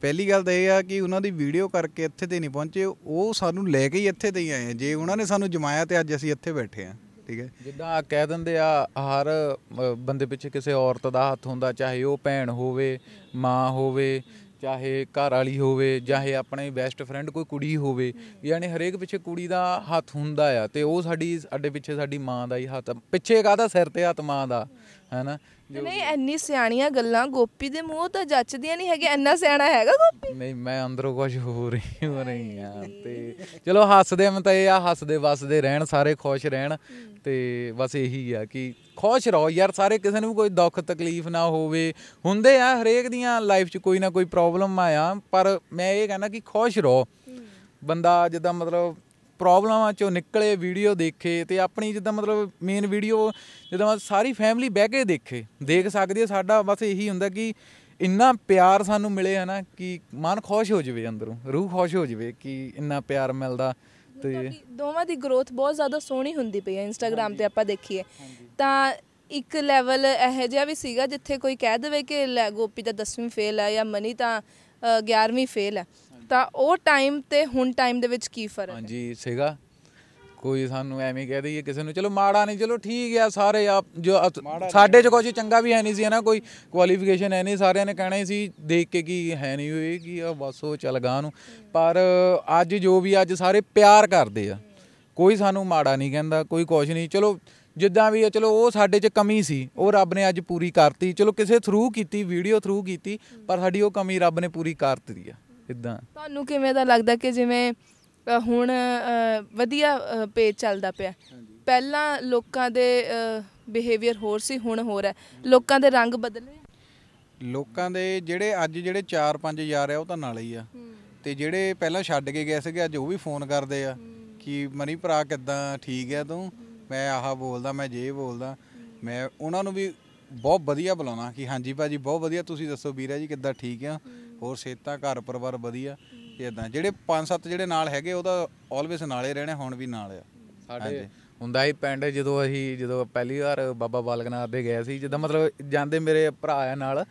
[SPEAKER 1] ਪਹਿਲੀ ਗੱਲ ਤਾਂ ਇਹ ਆ ਕਿ ਉਹਨਾਂ ਦੀ ਵੀਡੀਓ ਕਰਕੇ ਇੱਥੇ ਤੇ ਨਹੀਂ ਪਹੁੰਚੇ ਉਹ ਸਾਨੂੰ ਲੈ ਕੇ ਹੀ ਇੱਥੇ ਤੇ ਆਏ ਆ ਜੇ ਉਹਨਾਂ ਨੇ ਸਾਨੂੰ ਜਮਾਇਆ ਤੇ ਅੱਜ ਅਸੀਂ ਇੱਥੇ ਬੈਠੇ ਆ ਠੀਕ ਹੈ ਜਿੱਦਾਂ ਕਹਿ ਦਿੰਦੇ ਆ ਹਰ ਬੰਦੇ ਪਿੱਛੇ ਕਿਸੇ ਔਰਤ ਦਾ ਹੱਥ ਹੁੰਦਾ ਚਾਹੇ ਉਹ ਭੈਣ ਹੋਵੇ ਮਾਂ ਹੋਵੇ ਚਾਹੇ ਘਰ ਵਾਲੀ ਹੋਵੇ ਚਾਹੇ ਆਪਣੇ ਬੈਸਟ ਫਰੈਂਡ ਕੋਈ ਕੁੜੀ ਹੋਵੇ ਯਾਨੀ ਹਰੇਕ ਪਿੱਛੇ ਕੁੜੀ ਦਾ ਹੱਥ ਹੁੰਦਾ ਆ ਤੇ ਉਹ ਸਾਡੀ ਸਾਡੇ ਪਿੱਛੇ ਸਾਡੀ ਮਾਂ ਦਾ ਹੀ ਹੱਥ ਪਿੱਛੇ ਕਾਹਦਾ ਸਿਰ ਤੇ ਹੱਥ ਮਾਂ ਦਾ ਹੈਨਾ ਨਹੀਂ
[SPEAKER 2] ਐਨੀ ਸਿਆਣੀਆਂ ਗੱਲਾਂ ਗੋਪੀ ਦੇ ਮੂੰਹ ਤਾਂ ਜੱਚਦੀਆਂ ਨਹੀਂ ਹੈਗੇ ਐਨਾ ਸਿਆਣਾ ਹੈਗਾ
[SPEAKER 1] ਗੋਪੀ ਨਹੀਂ ਮੈਂ ਅੰਦਰੋਂ ਕੁਝ ਹੋ ਰਹੀ ਹੋ ਰਹੀ ਆ ਤੇ ਚਲੋ ਹੱਸਦੇ ਮੈਂ ਤਾਂ ਇਹ ਆ ਹੱਸਦੇ ਵਸਦੇ ਰਹਿਣ ਸਾਰੇ ਖੁਸ਼ ਰਹਿਣ ਤੇ ਬਸ ਇਹੀ ਆ ਕਿ ਖੁਸ਼ ਰਹੋ ਯਾਰ ਸਾਰੇ ਕਿਸੇ ਨੂੰ ਕੋਈ ਦੁੱਖ ਤਕਲੀਫ ਨਾ ਹੋਵੇ ਹੁੰਦੇ ਆ ਹਰੇਕ ਦੀਆਂ ਲਾਈਫ 'ਚ ਕੋਈ ਨਾ ਕੋਈ ਪ੍ਰੋਬਲਮ ਆ ਪਰ ਮੈਂ ਇਹ ਕਹਿੰਦਾ ਕਿ ਖੁਸ਼ ਰਹੋ ਬੰਦਾ ਜਿੱਦਾਂ ਮਤਲਬ ਪ੍ਰੋਬਲਮਾਂ ਚੋਂ ਨਿਕਲੇ ਵੀਡੀਓ ਦੇਖੇ ਤੇ ਆਪਣੀ ਜਿੱਦਾਂ ਮਤਲਬ ਮੇਨ ਵੀਡੀਓ ਜਦੋਂ ਸਾਰੀ ਫੈਮਿਲੀ ਬਹਿ ਕੇ ਦੇਖੇ ਦੇਖ ਸਕਦੀ ਹੈ ਸਾਡਾ ਬਸ ਇਹੀ ਹੁੰਦਾ ਕਿ ਇੰਨਾ ਪਿਆਰ ਸਾਨੂੰ ਮਿਲੇ ਹੈ ਨਾ ਕਿ ਮਨ ਖੁਸ਼ ਹੋ ਜਵੇ ਅੰਦਰੋਂ ਰੂਹ ਖੁਸ਼ ਹੋ ਜਵੇ ਕਿ ਇੰਨਾ ਪਿਆਰ ਮਿਲਦਾ ਤੇ
[SPEAKER 2] ਦੋਵਾਂ ਦੀ ਗਰੋਥ ਬਹੁਤ ਜ਼ਿਆਦਾ ਸੋਹਣੀ ਹੁੰਦੀ ਪਈ ਹੈ ਇੰਸਟਾਗ੍ਰam ਤੇ ਆਪਾਂ ਦੇਖੀਏ ਤਾਂ ਇੱਕ ਲੈਵਲ ਇਹ ਜਿਹਾ ਵੀ ਸੀਗਾ ਜਿੱਥੇ ਕੋਈ ਕਹਿ ਦੇਵੇ ਕਿ ਗੋਪੀ ਦਾ 10ਵੀਂ ਫੇਲ ਆ ਜਾਂ ਮਨੀ ਤਾਂ 11ਵੀਂ ਫੇਲ ਆ ਕੀਤਾ ਉਹ ਟਾਈਮ ਤੇ ਹੁਣ ਟਾਈਮ ਦੇ ਵਿੱਚ ਕੀ ਫਰਕ ਹੈ
[SPEAKER 1] ਹਾਂਜੀ ਸੀਗਾ ਕੋਈ ਸਾਨੂੰ ਐਵੇਂ ਕਹਿ ਦਈਏ ਕਿਸੇ ਨੂੰ ਚਲੋ ਮਾੜਾ ਨਹੀਂ ਚਲੋ ਠੀਕ ਆ ਸਾਰੇ ਆ ਜੋ ਸਾਡੇ ਚ ਕੋਈ ਚੰਗਾ ਵੀ ਹੈ ਨਹੀਂ ਸੀ ਨਾ ਕੋਈ ਕੁਆਲੀਫਿਕੇਸ਼ਨ ਹੈ ਨਹੀਂ ਸਾਰਿਆਂ ਨੇ ਕਹਿਣਾ ਸੀ ਦੇਖ ਕੇ ਕੀ ਹੈ ਨਹੀਂ ਹੋਏ ਕੀ ਆ ਬਸ ਉਹ ਚੱਲ ਗਾ ਨੂੰ ਪਰ ਅੱਜ ਜੋ ਵੀ ਅੱਜ ਸਾਰੇ ਪਿਆਰ ਕਰਦੇ ਆ ਕੋਈ ਸਾਨੂੰ ਮਾੜਾ ਨਹੀਂ ਕਹਿੰਦਾ ਕੋਈ ਕੁਝ ਨਹੀਂ ਚਲੋ ਜਿੱਦਾਂ ਵੀ ਆ ਚਲੋ ਉਹ ਸਾਡੇ 'ਚ ਕਮੀ ਸੀ ਉਹ ਰੱਬ ਨੇ ਅੱਜ ਪੂਰੀ ਕਰਤੀ ਚਲੋ ਕਿਸੇ ਥਰੂ ਕੀਤੀ ਵੀਡੀਓ ਥਰੂ ਕੀਤੀ ਪਰ ਸਾਡੀ ਉਹ ਕਮੀ ਰੱਬ ਨੇ ਪੂਰੀ ਕਰਤੀ ਆ ਇਦਾਂ
[SPEAKER 2] ਤੁਹਾਨੂੰ ਕਿਵੇਂ ਦਾ ਲੱਗਦਾ ਕਿ ਜਿਵੇਂ ਹੁਣ ਵਧੀਆ ਪੇਜ ਚੱਲਦਾ ਪਿਆ ਪਹਿਲਾਂ ਲੋਕਾਂ ਦੇ ਬਿਹੇਵੀਅਰ ਹੋਰ ਸੀ ਹੁਣ ਹੋਰ ਹੈ ਲੋਕਾਂ ਦੇ ਰੰਗ ਬਦਲੇ
[SPEAKER 1] ਲੋਕਾਂ ਦੇ ਜਿਹੜੇ ਅੱਜ ਜਿਹੜੇ 4-5 ਯਾਰ ਆ ਉਹ ਤਾਂ ਨਾਲ ਹੀ ਆ ਤੇ ਜਿਹੜੇ ਪਹਿਲਾਂ ਛੱਡ ਕੇ ਗਏ ਸੀਗੇ ਅੱਜ ਉਹ ਵੀ ਫੋਨ ਕਰਦੇ ਆ ਕਿ ਮਨੀ ਭਰਾ ਕਿਦਾਂ ਠੀਕ ਆ ਤੂੰ ਮੈਂ ਆਹ ਬੋਲਦਾ ਮੈਂ ਜੇ ਬੋਲਦਾ ਮੈਂ ਉਹਨਾਂ ਨੂੰ ਵੀ ਬਹੁਤ ਵਧੀਆ ਬੁਲਾਉਣਾ ਕਿ ਹਾਂਜੀ ਭਾਜੀ ਬਹੁਤ ਵਧੀਆ ਤੁਸੀਂ ਦੱਸੋ ਵੀਰਾ ਜੀ ਕਿੱਦਾਂ ਠੀਕ ਆ ਹੋਰ ਸੇਤਾ ਘਰ ਪਰਿਵਾਰ ਵਧੀਆ ਇਦਾਂ ਜਿਹੜੇ ਪੰਜ ਸੱਤ ਜਿਹੜੇ ਨਾਲ ਹੈਗੇ ਉਹਦਾ ਆਲਵੇਸ ਨਾਲੇ ਰਹਿਣਾ ਹੁਣ ਵੀ ਨਾਲ ਆ ਸਾਡੇ ਹੁੰਦਾ ਹੀ ਪਿੰਡ ਜਦੋਂ ਅਸੀਂ ਜਦੋਂ ਪਹਿਲੀ ਵਾਰ ਬਾਬਾ ਬਾਲਕਨਾਥ ਦੇ ਗਏ ਸੀ ਜਦੋਂ ਮਤਲਬ ਜਾਂਦੇ ਮੇਰੇ ਭਰਾ ਆ ਨਾਲ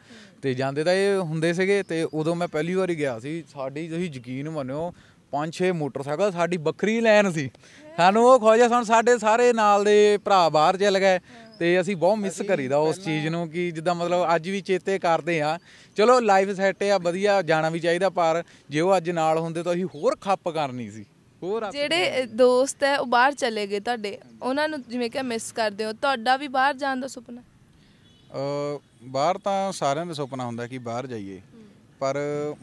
[SPEAKER 1] ਤੇ ਜਾਂਦੇ ਤਾਂ ਇਹ ਹੁੰਦੇ ਸੀਗੇ ਤੇ ਉਦੋਂ ਮੈਂ ਪਹਿਲੀ ਵਾਰੀ ਗਿਆ ਸੀ ਸਾਡੀ ਤੁਸੀਂ ਯਕੀਨ ਮੰਨਿਓ ਪੰਜ ਛੇ ਮੋਟਰਸਾਈਕਲ ਸਾਡੀ ਬੱਕਰੀ ਲੈਣ ਸੀ ਸਾਨੂੰ ਉਹ ਖੋਜਿਆ ਸਾਨੂੰ ਸਾਡੇ ਸਾਰੇ ਨਾਲ ਦੇ ਭਰਾ ਬਾਹਰ ਚੱਲ ਗਏ ਤੇ ਅਸੀਂ ਬਹੁਤ ਮਿਸ ਕਰੀਦਾ ਉਸ ਚੀਜ਼ ਨੂੰ ਕਿ ਜਿੱਦਾਂ ਮਤਲਬ ਅੱਜ ਵੀ ਚੇਤੇ ਕਰਦੇ ਆ ਚਲੋ ਲਾਈਫ ਸੈਟ ਆ ਵਧੀਆ ਜਾਣਾ ਵੀ ਚਾਹੀਦਾ ਪਰ ਜੇ ਉਹ ਅੱਜ ਨਾਲ ਹੁੰਦੇ ਤਾਂ ਅਸੀਂ ਹੋਰ ਖੱਪ ਕਰਨੀ ਸੀ ਹੋਰ
[SPEAKER 2] ਜਿਹੜੇ ਦੋਸਤ ਹੈ ਉਹ ਬਾਹਰ ਚਲੇ ਗਏ ਤੁਹਾਡੇ ਉਹਨਾਂ ਨੂੰ ਜਿਵੇਂ ਕਿ ਮਿਸ ਕਰਦੇ ਹੋ ਤੁਹਾਡਾ ਵੀ ਬਾਹਰ ਜਾਣ ਦਾ ਸੁਪਨਾ
[SPEAKER 1] ਬਾਹਰ ਤਾਂ ਸਾਰਿਆਂ ਦਾ ਸੁਪਨਾ ਹੁੰਦਾ ਕਿ ਬਾਹਰ ਜਾਈਏ ਪਰ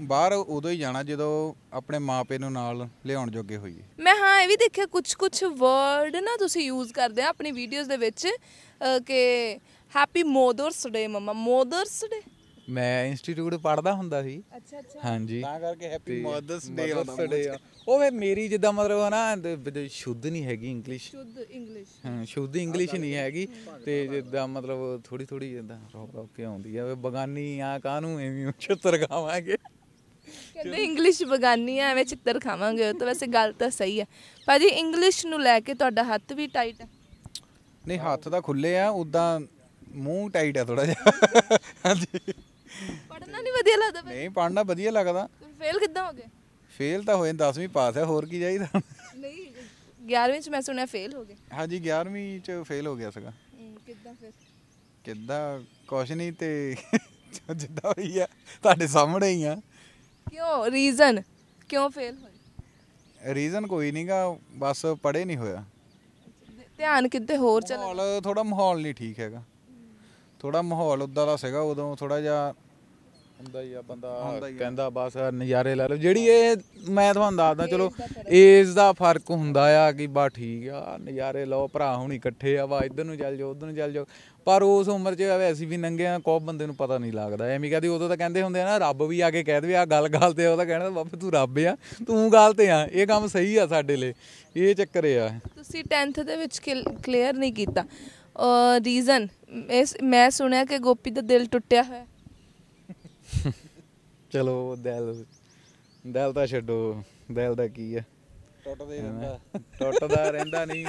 [SPEAKER 1] ਬਾਹਰ ਉਦੋਂ ਹੀ ਜਾਣਾ ਜਦੋਂ ਆਪਣੇ ਮਾਪੇ ਨੂੰ ਨਾਲ ਲਿਆਉਣ ਜੋਗੇ ਹੋਈਏ
[SPEAKER 2] ਮੈਂ ਹਾਂ ਇਹ ਵੀ ਦੇਖਿਆ ਕੁਝ ਕੁਝ ਵਰਡ ਨਾ ਤੁਸੀਂ ਯੂਜ਼ ਕਰਦੇ ਆ ਆਪਣੀ ਵੀਡੀਓਜ਼ ਦੇ ਵਿੱਚ ਕਿ ਹੈਪੀ ਮਦਰਸ ਡੇ ਮਮਾ ਮਦਰਸ ਡੇ
[SPEAKER 1] ਮੈਂ ਇੰਸਟੀਚਿਊਟ ਪੜਦਾ ਹੁੰਦਾ ਸੀ ਅੱਛਾ ਅੱਛਾ ਹਾਂਜੀ ਤਾਂ ਕਰਕੇ ਹੈਪੀ ਮਦਰਸ ਡੇ ਆਉਂਦਾ ਡੇ ਉਹ ਵੇ ਮੇਰੀ ਜਿੱਦਾਂ ਮਤਲਬ ਹੈ ਨਾ ਸ਼ੁੱਧ ਨਹੀਂ ਹੈਗੀ ਇੰਗਲਿਸ਼ ਸ਼ੁੱਧ ਇੰਗਲਿਸ਼ ਹਾਂ ਸ਼ੁੱਧ ਇੰਗਲਿਸ਼ ਨਹੀਂ ਹੈਗੀ ਤੇ ਜਿੱਦਾਂ ਮਤਲਬ ਥੋੜੀ ਥੋੜੀ ਜਿੱਦਾਂ ਰੋਕ ਰੋਕ ਕੇ ਆਉਂਦੀ ਆ ਵੇ ਬਗਾਨੀ ਆ ਕਾਹਨੂੰ ਐਵੇਂ ਚਿੱਤਰ ਖਾਵਾਂਗੇ ਕਹਿੰਦੇ
[SPEAKER 2] ਇੰਗਲਿਸ਼ ਬਗਾਨੀ ਆ ਐਵੇਂ ਚਿੱਤਰ ਖਾਵਾਂਗੇ ਉਹ ਤਾਂ ਵੈਸੇ ਗੱਲ ਤਾਂ ਸਹੀ ਹੈ ਭਾਜੀ ਇੰਗਲਿਸ਼ ਨੂੰ ਲੈ ਕੇ ਤੁਹਾਡਾ ਹੱਥ ਵੀ ਟਾਈਟ ਹੈ
[SPEAKER 1] ਨਹੀਂ ਹੱਥ ਤਾਂ ਖੁੱਲੇ ਆ ਉਦਾਂ ਮੂੰਹ ਟਾਈਟ ਆ ਥੋੜਾ ਜਿਹਾ ਹਾਂਜੀ ਪੜਨਾ ਨਹੀਂ ਵਧੀਆ ਲੱਗਦਾ ਨਹੀਂ ਪੜਨਾ ਵਧੀਆ ਲੱਗਦਾ
[SPEAKER 2] ਫੇਲ ਕਿੱਦਾਂ ਹੋ ਗਏ
[SPEAKER 1] ਫੇਲ ਤਾਂ ਹੋਏ 10ਵੀਂ ਪਾਸ ਹੈ ਹੋਰ ਕੀ ਚਾਹੀਦਾ
[SPEAKER 2] ਨਹੀਂ 11ਵੀਂ ਚ ਮੈਂ ਸੁਣਿਆ ਫੇਲ ਹੋ ਗਏ
[SPEAKER 1] ਹਾਂਜੀ 11ਵੀਂ ਚ ਫੇਲ ਹੋ ਗਿਆ ਸੀਗਾ ਕਿੱਦਾਂ ਫਿਰ ਕਿੱਦਾਂ ਕੁਛ ਨਹੀਂ ਤੇ ਜਿੱਦਾਂ ਹੋਈ ਆ ਤੁਹਾਡੇ ਸਾਹਮਣੇ ਹੀ ਆ
[SPEAKER 2] ਕਿਉਂ ਰੀਜ਼ਨ ਕਿਉਂ ਫੇਲ
[SPEAKER 1] ਹੋਏ ਰੀਜ਼ਨ ਕੋਈ ਨਹੀਂਗਾ ਬਸ ਪੜੇ ਨਹੀਂ ਹੋਇਆ ਧਿਆਨ ਕਿਤੇ ਹੋਰ ਚੱਲ ਮਾਹੌਲ ਥੋੜਾ ਮਾਹੌਲ ਨਹੀਂ ਠੀਕ ਹੈਗਾ ਥੋੜਾ ਮਾਹੌਲ ਉਦਾਂ ਦਾ ਸੀਗਾ ਉਦੋਂ ਥੋੜਾ ਜਿਹਾ ਹੁੰਦਾ ਹੀ ਆ ਬੰਦਾ ਕਹਿੰਦਾ ਬਸ ਨਜ਼ਾਰੇ ਲੈ ਲਓ ਜਿਹੜੀ ਇਹ ਮੈਂ ਤੁਹਾਨੂੰ ਦੱਸਦਾ ਚਲੋ ਏਜ ਦਾ ਫਰਕ ਹੁੰਦਾ ਆ ਕਿ ਬਾ ਠੀਕ ਆ ਨਜ਼ਾਰੇ ਲਓ ਭਰਾ ਹੁਣ ਇਕੱਠੇ ਆ ਵਾ ਇਧਰ ਨੂੰ ਚੱਲ ਜਾਓ ਉਧਰ ਨੂੰ ਚੱਲ ਜਾਓ ਪਰ ਉਸ ਉਮਰ 'ਚ ਅਸੀਂ ਵੀ ਨੰਗੇ ਆ ਕੋਈ ਬੰਦੇ ਨੂੰ ਪਤਾ ਨਹੀਂ ਲੱਗਦਾ ਐਵੇਂ ਕਹਦੇ ਉਦੋਂ ਤਾਂ ਕਹਿੰਦੇ ਹੁੰਦੇ ਆ ਨਾ ਰੱਬ ਵੀ ਆ ਕੇ ਕਹਿ ਦੇਵੇ ਆ ਗੱਲ ਗੱਲ ਤੇ ਤਾਂ ਕਹਿਣਾ ਬਾਪੂ ਤੂੰ ਰੱਬ ਆ ਤੂੰ ਗੱਲ ਤੇ ਆ ਇਹ ਕੰਮ ਸਹੀ ਆ ਸਾਡੇ ਲਈ ਇਹ ਚੱਕਰ ਆ
[SPEAKER 2] ਤੁਸੀਂ 10th ਦੇ ਵਿੱਚ ਕਲੀਅਰ ਨਹੀਂ ਕੀਤਾ ਰੀਜ਼ਨ ਮੈਂ ਸੁਣਿਆ ਕਿ ਗੋਪੀ ਦਾ ਦਿਲ ਟੁੱਟਿਆ ਹੋਇਆ
[SPEAKER 1] ਚਲੋ ਦਿਲ ਦਿਲ ਤਾਂ ਛੱਡੋ ਦਿਲ ਦਾ ਕੀ ਆ ਟੁੱਟਦਾ ਰਹਿੰਦਾ ਟੁੱਟਦਾ ਰਹਿੰਦਾ ਨਹੀਂ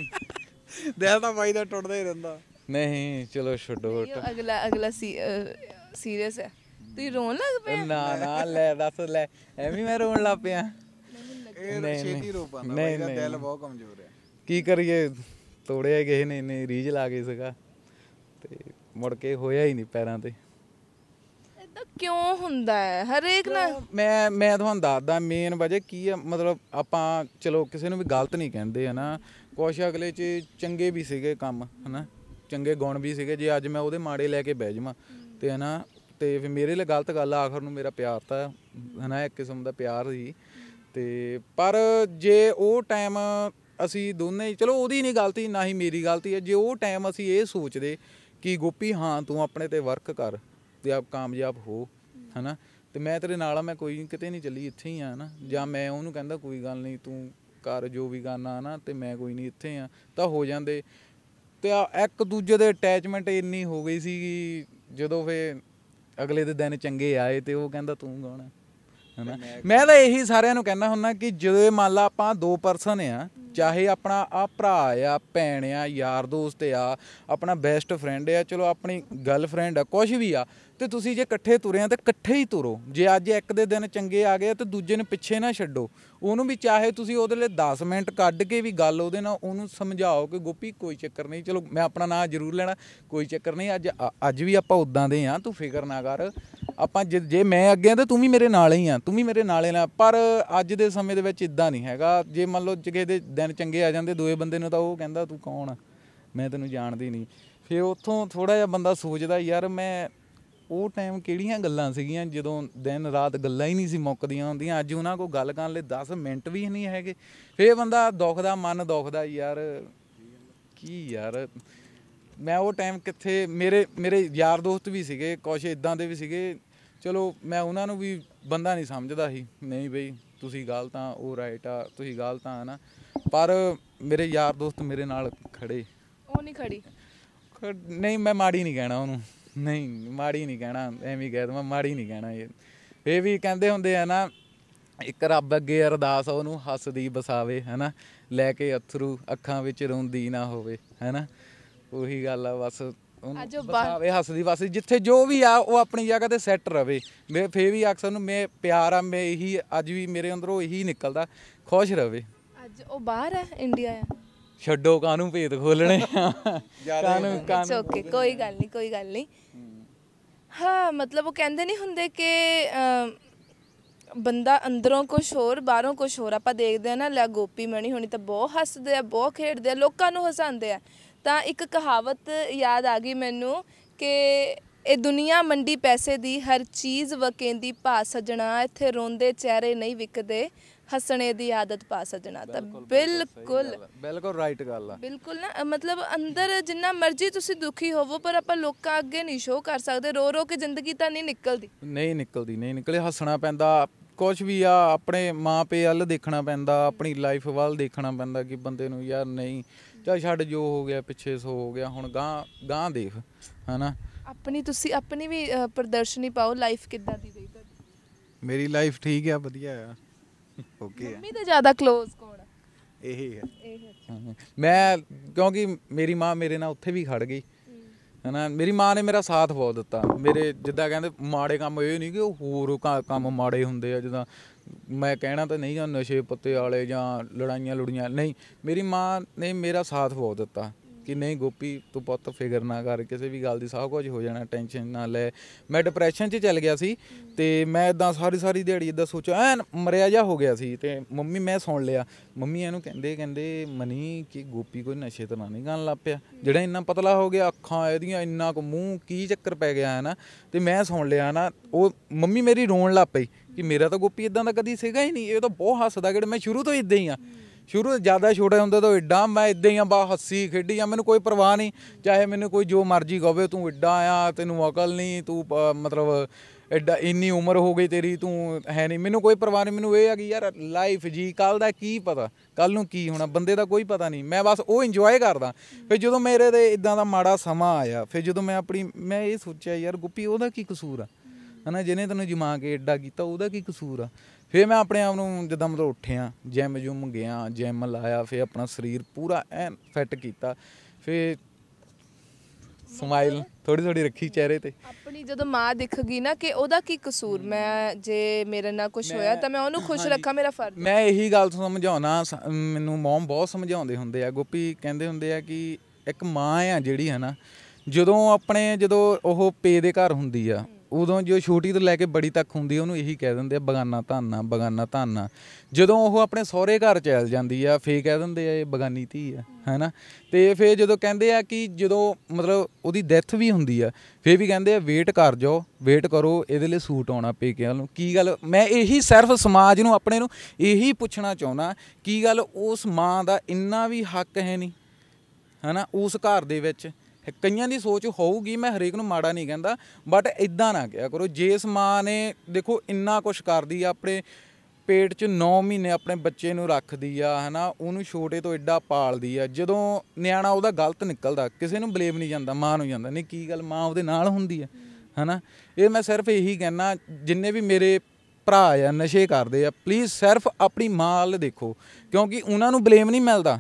[SPEAKER 1] ਦਿਲ ਤਾਂ ਬਾਈ ਦਾ ਟੁੱਟਦਾ ਹੀ ਰਹਿੰਦਾ ਨਹੀਂ ਚਲੋ ਛੱਡੋ ਉਹ
[SPEAKER 2] ਅਗਲਾ ਅਗਲਾ ਸੀਰੀਅਸ ਹੈ ਤੂੰ ਰੋਣ ਲੱਗ ਪਿਆ ਨਾ
[SPEAKER 1] ਨਾ ਲੈ ਦੱਸ ਲੈ ਐਵੇਂ ਮੈਂ ਰੋਣ ਲੱਗ ਪਿਆ ਇਹ ਨਹੀਂ, ਛੇਤੀ ਰੋ ਮੇਰਾ ਨਹੀਂ, ਨਹੀਂ। ਦਿਲ ਬਹੁਤ ਕਮਜ਼ੋਰ ਹੈ ਕੀ ਕਰੀਏ ਤੋੜਿਆ ਗਏ ਨੇ ਨੇ ਰੀਜ ਲਾ ਗਏ ਸੀਗਾ ਤੇ ਮੁੜ ਕੇ ਹੋਇਆ ਹੀ ਨਹੀਂ ਪੈਰਾਂ ਤੇ
[SPEAKER 2] ਇਦਾਂ ਕਿਉਂ ਹੁੰਦਾ ਹੈ ਹਰੇਕ ਨਾ
[SPEAKER 1] ਮੈਂ ਮੈਂ ਤੁਹਾਨੂੰ ਦੱਸਦਾ ਮੇਨ ਵਜ੍ਹਾ ਕੀ ਹੈ ਮਤਲਬ ਆਪਾਂ ਚਲੋ ਕਿਸੇ ਨੂੰ ਵੀ ਗਲਤ ਨਹੀਂ ਕਹਿੰਦੇ ਹਨਾ ਕੁਛ ਅਗਲੇ ਚ ਚੰਗੇ ਵੀ ਸੀਗੇ ਕੰਮ ਹਨਾ ਚੰਗੇ ਗੁਣ ਵੀ ਸੀਗੇ ਜੇ ਅੱਜ ਮੈਂ ਉਹਦੇ ਮਾੜੇ ਲੈ ਕੇ ਬਹਿ ਜਾਵਾਂ ਤੇ ਹਨਾ ਤੇ ਫਿਰ ਮੇਰੇ ਲਈ ਗਲਤ ਗੱਲ ਆ ਆਖਰ ਨੂੰ ਮੇਰਾ ਪਿਆਰ ਤਾਂ ਹਨਾ ਇੱਕ ਕਿਸਮ ਦਾ ਪਿਆਰ ਸੀ ਤੇ ਪਰ ਜੇ ਉਹ ਟਾਈਮ ਅਸੀਂ ਦੋਨੇ ਚਲੋ ਉਹਦੀ ਨਹੀਂ ਗਲਤੀ ਨਾ ਹੀ ਮੇਰੀ ਗਲਤੀ ਹੈ ਜੇ ਉਹ ਟਾਈਮ ਅਸੀਂ ਇਹ ਸੋਚਦੇ ਕਿ ਗੋਪੀ ਹਾਂ ਤੂੰ ਆਪਣੇ ਤੇ ਵਰਕ ਕਰ ਤੇ ਆਪ ਕਾਮਯਾਬ ਹੋ ਹਨਾ ਤੇ ਮੈਂ ਤੇਰੇ ਨਾਲ ਆ ਮੈਂ ਕੋਈ ਕਿਤੇ ਨਹੀਂ ਚੱਲੀ ਇੱਥੇ ਹੀ ਆ ਹਨਾ ਜਾਂ ਮੈਂ ਉਹਨੂੰ ਕਹਿੰਦਾ ਕੋਈ ਗੱਲ ਨਹੀਂ ਤੂੰ ਕਰ ਜੋ ਵੀ ਕਰਨਾ ਹਨਾ ਤੇ ਮੈਂ ਕੋਈ ਨਹੀਂ ਇੱਥੇ ਆ ਤਾਂ ਹੋ ਜਾਂਦੇ ਤੇ ਆ ਇੱਕ ਦੂਜੇ ਦੇ ਅਟੈਚਮੈਂਟ ਇੰਨੀ ਹੋ ਗਈ ਸੀ ਕਿ ਜਦੋਂ ਫੇ ਅਗਲੇ ਦੇ ਦਿਨ ਚੰਗੇ ਆਏ ਤੇ ਉਹ ਕਹਿੰਦਾ ਤੂੰ ਕੌਣ ਹੈ ਹਨਾ ਮੈਂ ਤਾਂ ਇਹੀ ਸਾਰਿਆਂ ਨੂੰ ਕਹਿੰਦਾ ਹੁੰਦਾ ਕਿ ਜਦੋਂ ਮੰਨ ਲਾ ਆਪਾਂ ਦੋ ਪਰਸਨ ਆ ਚਾਹੇ ਆਪਣਾ ਆ ਭਰਾ ਆ ਭੈਣ ਆ ਯਾਰ ਦੋਸਤ ਆ ਆਪਣਾ ਬੈਸਟ ਫਰੈਂਡ ਆ ਚਲੋ ਆਪਣੀ ਗਰਲਫ੍ਰੈਂਡ ਆ ਕੁਝ ਵੀ ਆ ਤੇ ਤੁਸੀਂ ਜੇ ਇਕੱਠੇ ਤੁਰੇ ਆ ਤੇ ਇਕੱਠੇ ਹੀ ਤੁਰੋ ਜੇ ਅੱਜ ਇੱਕ ਦੇ ਦਿਨ ਚੰਗੇ ਆ ਗਏ ਤੇ ਦੂਜੇ ਨੂੰ ਪਿੱਛੇ ਨਾ ਛੱਡੋ ਉਹਨੂੰ ਵੀ ਚਾਹੇ ਤੁਸੀਂ ਉਹਦੇ ਲਈ 10 ਮਿੰਟ ਕੱਢ ਕੇ ਵੀ ਗੱਲ ਉਹਦੇ ਨਾਲ ਉਹਨੂੰ ਸਮਝਾਓ ਕਿ ਗੋਪੀ ਕੋਈ ਚੱਕਰ ਨਹੀਂ ਚਲੋ ਮੈਂ ਆਪਣਾ ਨਾਂ ਜ਼ਰੂਰ ਲੈਣਾ ਕੋਈ ਚੱਕਰ ਨਹੀਂ ਅੱਜ ਅੱਜ ਵੀ ਆਪਾਂ ਉਦਾਂ ਦੇ ਆ ਤੂੰ ਫਿਕਰ ਨਾ ਕਰ ਆਪਾਂ ਜੇ ਮੈਂ ਅੱਗੇ ਆ ਤਾਂ ਤੂੰ ਵੀ ਮੇਰੇ ਨਾਲ ਹੀ ਆ ਤੂੰ ਵੀ ਮੇਰੇ ਨਾਲ ਹੀ ਪਰ ਅੱਜ ਦੇ ਸਮੇਂ ਦੇ ਵਿੱਚ ਇਦਾਂ ਨਹੀਂ ਹੈਗਾ ਜੇ ਮੰਨ ਲਓ ਜਿਗੇ ਦੇ ਦਿਨ ਚੰਗੇ ਆ ਜਾਂਦੇ ਦੋਏ ਬੰਦੇ ਨੂੰ ਤਾਂ ਉਹ ਕਹਿੰਦਾ ਤੂੰ ਕੌਣ ਆ ਮੈਂ ਤੈਨੂੰ ਜਾਣਦੀ ਨਹੀਂ ਫਿਰ ਉੱਥੋਂ ਥੋੜਾ ਜਿਹਾ ਬੰਦਾ ਸੋਚਦਾ ਯਾਰ ਮੈਂ ਉਹ ਟਾਈਮ ਕਿਹੜੀਆਂ ਗੱਲਾਂ ਸੀਗੀਆਂ ਜਦੋਂ ਦਿਨ ਰਾਤ ਗੱਲਾਂ ਹੀ ਨਹੀਂ ਸੀ ਮੁੱਕਦੀਆਂ ਹੁੰਦੀਆਂ ਅੱਜ ਉਹਨਾਂ ਕੋਲ ਗੱਲ ਕਰਨ ਲਈ 10 ਮਿੰਟ ਵੀ ਨਹੀਂ ਹੈਗੇ ਫੇਰ ਬੰਦਾ ਦੁਖਦਾ ਮਨ ਦੁਖਦਾ ਯਾਰ ਕੀ ਯਾਰ ਮੈਂ ਉਹ ਟਾਈਮ ਕਿੱਥੇ ਮੇਰੇ ਮੇਰੇ ਯਾਰ ਦੋਸਤ ਵੀ ਸੀਗੇ ਕੁਛ ਇਦਾਂ ਦੇ ਵੀ ਸੀਗੇ ਚਲੋ ਮੈਂ ਉਹਨਾਂ ਨੂੰ ਵੀ ਬੰਦਾ ਨਹੀਂ ਸਮਝਦਾ ਸੀ ਨਹੀਂ ਬਈ ਤੁਸੀਂ ਗਲਤ ਆ ਉਹ ਰਾਈਟ ਆ ਤੁਸੀਂ ਗਲਤ ਆ ਨਾ ਪਰ ਮੇਰੇ ਯਾਰ ਦੋਸਤ ਮੇਰੇ ਨਾਲ ਖੜੇ ਉਹ ਨਹੀਂ ਖੜੀ ਨਹੀਂ ਮੈਂ ਮਾੜੀ ਨਹੀਂ ਕਹਿਣਾ ਉਹਨੂੰ ਨਹੀਂ ਮਾੜੀ ਨਹੀਂ ਕਹਿਣਾ ਐਵੇਂ ਕਹਿ ਦਵਾਂ ਮਾੜੀ ਨਹੀਂ ਕਹਿਣਾ ਇਹ ਫੇ ਵੀ ਕਹਿੰਦੇ ਹੁੰਦੇ ਆ ਨਾ ਇੱਕ ਰੱਬ ਅੱਗੇ ਅਰਦਾਸ ਉਹਨੂੰ ਹੱਸਦੀ ਬਸਾਵੇ ਹੈਨਾ ਲੈ ਕੇ ਅਥਰੂ ਅੱਖਾਂ ਵਿੱਚ ਰੋਂਦੀ ਨਾ ਹੋਵੇ ਹੈਨਾ ਉਹੀ ਗੱਲ ਆ ਬਸ ਬਸਾਵੇ ਹੱਸਦੀ ਬਸ ਜਿੱਥੇ ਜੋ ਵੀ ਆ ਉਹ ਆਪਣੀ ਜਗ੍ਹਾ ਤੇ ਸੈੱਟ ਰਵੇ ਮੈਂ ਫੇ ਵੀ ਅਕਸਰ ਨੂੰ ਮੈਂ ਪਿਆਰ ਆ ਮੈਂ ਇਹੀ ਅੱਜ ਵੀ ਮੇਰੇ ਅੰਦਰੋਂ ਇਹੀ ਨਿਕਲਦਾ ਖੁਸ਼ ਰਵੇ
[SPEAKER 2] ਅੱਜ ਉਹ ਬਾਹਰ ਹੈ ਇੰਡੀਆ ਆ
[SPEAKER 1] ਛੱਡੋ ਕਾਨੂੰ ਭੇਤ ਖੋਲਣੇ ਕਾਨੂੰ ਕਾਨੂੰ
[SPEAKER 2] ਓਕੇ ਕੋਈ ਗੱਲ ਨਹੀਂ ਕੋਈ ਗੱਲ ਨਹੀਂ ਹਾਂ ਮਤਲਬ ਉਹ ਕਹਿੰਦੇ ਨਹੀਂ ਹੁੰਦੇ ਕਿ ਬੰਦਾ ਅੰਦਰੋਂ ਕੁਝ ਹੋਰ ਬਾਹਰੋਂ ਕੁਝ ਹੋਰ ਆਪਾਂ ਦੇਖਦੇ ਆ ਨਾ ਲੈ ਗੋਪੀ ਮਣੀ ਹੁਣੀ ਤਾਂ ਬਹੁਤ ਹੱਸਦੇ ਆ ਬਹੁਤ ਖੇਡਦੇ ਆ ਲੋਕਾਂ ਨੂੰ ਹਸਾਉਂਦੇ ਆ ਤਾਂ ਇੱਕ ਕਹਾਵਤ ਯਾਦ ਆ ਗਈ ਮੈਨੂੰ ਕਿ ਇਹ ਦੁਨੀਆ ਮੰਡੀ ਪੈਸੇ ਦੀ ਹਰ ਚੀਜ਼ ਵਕੇਂਦੀ ਭਾ ਸਜਣਾ ਇੱਥੇ ਰੋਂਦੇ ਚਿਹਰੇ ਨਹੀਂ ਵਿਕਦੇ ਹੱਸਣੇ ਦੀ ਆਦਤ ਪਾ ਸਜਣਾ ਤਾਂ ਬਿਲਕੁਲ
[SPEAKER 1] ਬਿਲਕੁਲ ਰਾਈਟ ਗੱਲ ਆ
[SPEAKER 2] ਬਿਲਕੁਲ ਨਾ ਮਤਲਬ ਅੰਦਰ ਜਿੰਨਾ ਮਰਜ਼ੀ ਤੁਸੀਂ ਦੁਖੀ ਹੋਵੋ ਪਰ ਆਪਾਂ ਲੋਕਾਂ ਅੱਗੇ ਨਹੀਂ ਸ਼ੋਅ ਕਰ ਸਕਦੇ ਰੋ ਰੋ ਕੇ ਜ਼ਿੰਦਗੀ ਤਾਂ ਨਹੀਂ ਨਿਕਲਦੀ
[SPEAKER 1] ਨਹੀਂ ਨਿਕਲਦੀ ਨਹੀਂ ਨਿਕਲੇ ਹੱਸਣਾ ਪੈਂਦਾ ਕੁਝ ਵੀ ਆ ਆਪਣੇ ਮਾਪੇ ਵੱਲ ਦੇਖਣਾ ਪੈਂਦਾ ਆਪਣੀ ਲਾਈਫ ਵੱਲ ਦੇਖਣਾ ਪੈਂਦਾ ਕਿ ਬੰਦੇ ਨੂੰ ਯਾਰ ਨਹੀਂ ਚਾ ਛੱਡ ਜੋ ਹੋ ਗਿਆ ਪਿੱਛੇ ਸੋ ਹੋ ਗਿਆ ਹੁਣ ਗਾਂ ਗਾਂ ਦੇਖ ਹਨਾ
[SPEAKER 2] ਆਪਣੀ ਤੁਸੀਂ ਆਪਣੀ ਵੀ ਪ੍ਰਦਰਸ਼ਨੀ ਪਾਓ ਲਾਈਫ ਕਿੱਦਾਂ ਦੀ ਰਹੀ
[SPEAKER 1] ਤੁਹਾਡੀ ਮੇਰੀ ਲਾਈਫ ਠੀਕ ਆ ਵਧੀਆ ਆ ਓਕੇ ਮੰਮੀ
[SPEAKER 2] ਤਾਂ ਜ਼ਿਆਦਾ ਕਲੋਜ਼ ਕੋਣ
[SPEAKER 1] ਇਹੀ ਹੈ ਇਹ ਮੈਂ ਕਿਉਂਕਿ ਮੇਰੀ ਮਾਂ ਮੇਰੇ ਨਾਲ ਉੱਥੇ ਵੀ ਖੜ ਗਈ ਹਨਾ ਮੇਰੀ ਮਾਂ ਨੇ ਮੇਰਾ ਸਾਥ ਬਹੁਤ ਦਿੱਤਾ ਮੇਰੇ ਜਿੱਦਾਂ ਕਹਿੰਦੇ ਮਾੜੇ ਕੰਮ ਇਹ ਨਹੀਂ ਕਿ ਉਹ ਹੋਰ ਕੰਮ ਮਾੜੇ ਹੁੰਦੇ ਆ ਜਿੱਦਾਂ ਮੈਂ ਕਹਿਣਾ ਤਾਂ ਨਹੀਂ ਜਾਂ ਨਸ਼ੇ ਪੱਤੇ ਵਾਲੇ ਜਾਂ ਲੜਾਈਆਂ ਲੁੜੀਆਂ ਨਹੀਂ ਮੇਰੀ ਮਾਂ ਨੇ ਮੇਰਾ ਸਾਥ ਬਹੁਤ ਦਿੱਤਾ ਕਿ ਨਹੀਂ ਗੋਪੀ ਤੂੰ ਪੁੱਤ ਫਿਕਰ ਨਾ ਕਰ ਕਿਸੇ ਵੀ ਗੱਲ ਦੀ ਸਭ ਕੁਝ ਹੋ ਜਾਣਾ ਟੈਨਸ਼ਨ ਨਾ ਲੈ ਮੈਂ ਡਿਪਰੈਸ਼ਨ 'ਚ ਚੱਲ ਗਿਆ ਸੀ ਤੇ ਮੈਂ ਇਦਾਂ ਸਾਰੀ ਸਾਰੀ ਦਿਹਾੜੀ ਇਦਾਂ ਸੋਚਿਆ ਐਨ ਮਰਿਆ ਜਾ ਹੋ ਗਿਆ ਸੀ ਤੇ ਮੰਮੀ ਮੈਂ ਸੁਣ ਲਿਆ ਮੰਮੀ ਇਹਨੂੰ ਕਹਿੰਦੇ ਕਹਿੰਦੇ ਮਨੀ ਕਿ ਗੋਪੀ ਕੋਈ ਨਸ਼ੇ ਤਾਂ ਨਹੀਂ ਗਾਣ ਲੱਗ ਪਿਆ ਜਿਹੜਾ ਇੰਨਾ ਪਤਲਾ ਹੋ ਗਿਆ ਅੱਖਾਂ ਇਹਦੀਆਂ ਇੰਨਾ ਕੁ ਮੂੰਹ ਕੀ ਚੱਕਰ ਪੈ ਗਿਆ ਹੈ ਨਾ ਤੇ ਮੈਂ ਸੁਣ ਲਿਆ ਨਾ ਉਹ ਮੰਮੀ ਮੇਰੀ ਰੋਣ ਲੱਗ ਪਈ ਕਿ ਮੇਰਾ ਤਾਂ ਗੋਪੀ ਇਦਾਂ ਦਾ ਕਦੀ ਸੀਗਾ ਹੀ ਨਹੀਂ ਇਹ ਤਾਂ ਬਹੁਤ ਹੱਸਦਾ ਕਿ ਮੈਂ ਸ਼ੁਰੂ ਤੋਂ ਇਦਾਂ ਹੀ ਆ ਸ਼ੁਰੂ ਜਿਆਦਾ ਛੋਟਾ ਹੁੰਦਾ ਤਾਂ ਇੱਡਾ ਮੈਂ ਇਦਾਂ ਹੀ ਆ ਬਾ ਹੱਸੀ ਖੇਡੀ ਆ ਮੈਨੂੰ ਕੋਈ ਪਰਵਾਹ ਨਹੀਂ ਚਾਹੇ ਮੈਨੂੰ ਕੋਈ ਜੋ ਮਰਜ਼ੀ ਕਹਵੇ ਤੂੰ ਇੱਡਾ ਆ ਤੈਨੂੰ ਅਕਲ ਨਹੀਂ ਤੂੰ ਮਤਲਬ ਏਡਾ ਇੰਨੀ ਉਮਰ ਹੋ ਗਈ ਤੇਰੀ ਤੂੰ ਹੈ ਨਹੀਂ ਮੈਨੂੰ ਕੋਈ ਪਰਵਾਹ ਨਹੀਂ ਮੈਨੂੰ ਇਹ ਆ ਕਿ ਯਾਰ ਲਾਈਫ ਜੀ ਕੱਲ ਦਾ ਕੀ ਪਤਾ ਕੱਲ ਨੂੰ ਕੀ ਹੋਣਾ ਬੰਦੇ ਦਾ ਕੋਈ ਪਤਾ ਨਹੀਂ ਮੈਂ ਬਸ ਉਹ ਇੰਜੋਏ ਕਰਦਾ ਫਿਰ ਜਦੋਂ ਮੇਰੇ ਤੇ ਇਦਾਂ ਦਾ ਮਾੜਾ ਸਮਾਂ ਆਇਆ ਫਿਰ ਜਦੋਂ ਮੈਂ ਆਪਣੀ ਮੈਂ ਇਹ ਸੋਚਿਆ ਯਾਰ ਗੁੱਪੀ ਉਹਦਾ ਕੀ ਕਸੂਰ ਆ ਹਨਾ ਜਿਹਨੇ ਤੈਨੂੰ ਜਮਾ ਕੇ ਏਡਾ ਕੀਤਾ ਉਹਦਾ ਕੀ ਕਸੂਰ ਆ ਫਿਰ ਮੈਂ ਆਪਣੇ ਆਪ ਨੂੰ ਜਦੋਂ ਮਤਲਬ ਉੱਠਿਆ ਜਿਮ ਜੁਮ ਗਿਆ ਜਿਮ ਲਾਇਆ ਫਿਰ ਆਪਣਾ ਸਰੀਰ ਪੂਰਾ ਐ ਫਿੱਟ ਕੀਤਾ ਫਿਰ ਸਮਾਈਲ ਥੋੜੀ ਥੋੜੀ ਰੱਖੀ ਚਿਹਰੇ ਤੇ
[SPEAKER 2] ਆਪਣੀ ਜਦੋਂ ਮਾਂ ਦੇਖੇਗੀ ਨਾ ਕਿ ਉਹਦਾ ਕੀ ਕਸੂਰ ਮੈਂ ਜੇ ਮੇਰੇ ਨਾਲ ਕੁਝ ਹੋਇਆ ਤਾਂ ਮੈਂ ਉਹਨੂੰ ਖੁਸ਼ ਰੱਖਾਂ ਮੇਰਾ ਫਰਜ਼ ਮੈਂ
[SPEAKER 1] ਇਹੀ ਗੱਲ ਸਮਝਾਉਣਾ ਮੈਨੂੰ ਮਮ ਬਹੁਤ ਸਮਝਾਉਂਦੇ ਹੁੰਦੇ ਆ ਗੋਪੀ ਕਹਿੰਦੇ ਹੁੰਦੇ ਆ ਕਿ ਇੱਕ ਮਾਂ ਆ ਜਿਹੜੀ ਹੈ ਨਾ ਜਦੋਂ ਆਪਣੇ ਜਦੋਂ ਉਹ ਪੇ ਦੇ ਘਰ ਹੁੰਦੀ ਆ ਉਦੋਂ ਜੋ ਛੋਟੀ ਤੋਂ ਲੈ ਕੇ ਬੜੀ ਤੱਕ ਹੁੰਦੀ ਉਹਨੂੰ ਇਹੀ ਕਹਿ ਦਿੰਦੇ ਆ ਬਗਾਨਾ ਧਾਨਾ ਬਗਾਨਾ ਧਾਨਾ ਜਦੋਂ ਉਹ ਆਪਣੇ ਸਹੁਰੇ ਘਰ ਚੈਲ ਜਾਂਦੀ ਆ ਫੇ ਕਹਿ ਦਿੰਦੇ ਆ ਇਹ ਬਗਾਨੀ ਧੀ ਆ ਹੈਨਾ ਤੇ ਫੇ ਜਦੋਂ ਕਹਿੰਦੇ ਆ ਕਿ ਜਦੋਂ ਮਤਲਬ ਉਹਦੀ ਡੈਥ ਵੀ ਹੁੰਦੀ ਆ ਫੇ ਵੀ ਕਹਿੰਦੇ ਆ ਵੇਟ ਕਰ ਜਾਓ ਵੇਟ ਕਰੋ ਇਹਦੇ ਲਈ ਸੂਟ ਆਉਣਾ ਪੇਕਿਆਂ ਨੂੰ ਕੀ ਗੱਲ ਮੈਂ ਇਹੀ ਸਿਰਫ ਸਮਾਜ ਨੂੰ ਆਪਣੇ ਨੂੰ ਇਹੀ ਪੁੱਛਣਾ ਚਾਹੁੰਦਾ ਕੀ ਗੱਲ ਉਸ ਮਾਂ ਦਾ ਇੰਨਾ ਵੀ ਹੱਕ ਹੈ ਨਹੀਂ ਹੈਨਾ ਉਸ ਘਰ ਦੇ ਵਿੱਚ ਕਈਆਂ ਦੀ ਸੋਚ ਹੋਊਗੀ ਮੈਂ ਹਰੇਕ ਨੂੰ ਮਾੜਾ ਨਹੀਂ ਕਹਿੰਦਾ ਬਟ ਇਦਾਂ ਨਾ ਕਿਹਾ ਕਰੋ ਜੇ ਇਸ ਮਾਂ ਨੇ ਦੇਖੋ ਇੰਨਾ ਕੁਝ ਕਰਦੀ ਆ ਆਪਣੇ ਪੇਟ 'ਚ 9 ਮਹੀਨੇ ਆਪਣੇ ਬੱਚੇ ਨੂੰ ਰੱਖਦੀ ਆ ਹਨਾ ਉਹਨੂੰ ਛੋਟੇ ਤੋਂ ਐਡਾ ਪਾਲਦੀ ਆ ਜਦੋਂ ਨਿਆਣਾ ਉਹਦਾ ਗਲਤ ਨਿਕਲਦਾ ਕਿਸੇ ਨੂੰ ਬਲੇਮ ਨਹੀਂ ਜਾਂਦਾ ਮਾਂ ਨੂੰ ਜਾਂਦਾ ਨਹੀਂ ਕੀ ਗੱਲ ਮਾਂ ਉਹਦੇ ਨਾਲ ਹੁੰਦੀ ਆ ਹਨਾ ਇਹ ਮੈਂ ਸਿਰਫ ਇਹੀ ਕਹਿਣਾ ਜਿੰਨੇ ਵੀ ਮੇਰੇ ਭਰਾ ਆ ਨਸ਼ੇ ਕਰਦੇ ਆ ਪਲੀਜ਼ ਸਿਰਫ ਆਪਣੀ ਮਾਂ ਵੱਲ ਦੇਖੋ ਕਿਉਂਕਿ ਉਹਨਾਂ ਨੂੰ ਬਲੇਮ ਨਹੀਂ ਮਿਲਦਾ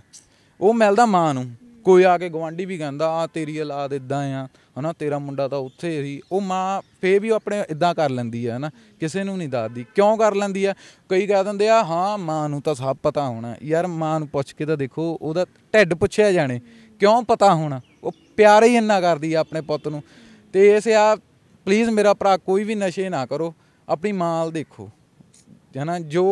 [SPEAKER 1] ਉਹ ਮਿਲਦਾ ਮਾਂ ਨੂੰ ਕੋਈ ਆ ਕੇ ਗਵਾਂਡੀ ਵੀ ਕਹਿੰਦਾ ਆ ਤੇਰੀ ਔਲਾਦ ਇਦਾਂ ਆ ਹਨਾ ਤੇਰਾ ਮੁੰਡਾ ਤਾਂ ਉੱਥੇ ਹੀ ਉਹ ਮਾਂ ਫੇ ਵੀ ਆਪਣੇ ਇਦਾਂ ਕਰ ਲੈਂਦੀ ਆ ਹਨਾ ਕਿਸੇ ਨੂੰ ਨਹੀਂ ਦੱਸਦੀ ਕਿਉਂ ਕਰ ਲੈਂਦੀ ਆ ਕਈ ਕਹਿ ਦਿੰਦੇ ਆ ਹਾਂ ਮਾਂ ਨੂੰ ਤਾਂ ਸਭ ਪਤਾ ਹੋਣਾ ਯਾਰ ਮਾਂ ਨੂੰ ਪੁੱਛ ਕੇ ਤਾਂ ਦੇਖੋ ਉਹਦਾ ਢਿੱਡ ਪੁੱਛਿਆ ਜਾਣੇ ਕਿਉਂ ਪਤਾ ਹੋਣਾ ਉਹ ਪਿਆਰ ਹੀ ਇੰਨਾ ਕਰਦੀ ਆ ਆਪਣੇ ਪੁੱਤ ਨੂੰ ਤੇ ਇਸ ਆ ਪਲੀਜ਼ ਮੇਰਾ ਭਰਾ ਕੋਈ ਵੀ ਨਸ਼ੇ ਨਾ ਕਰੋ ਆਪਣੀ ਮਾਂ ਦੇਖੋ ਹਨਾ ਜੋ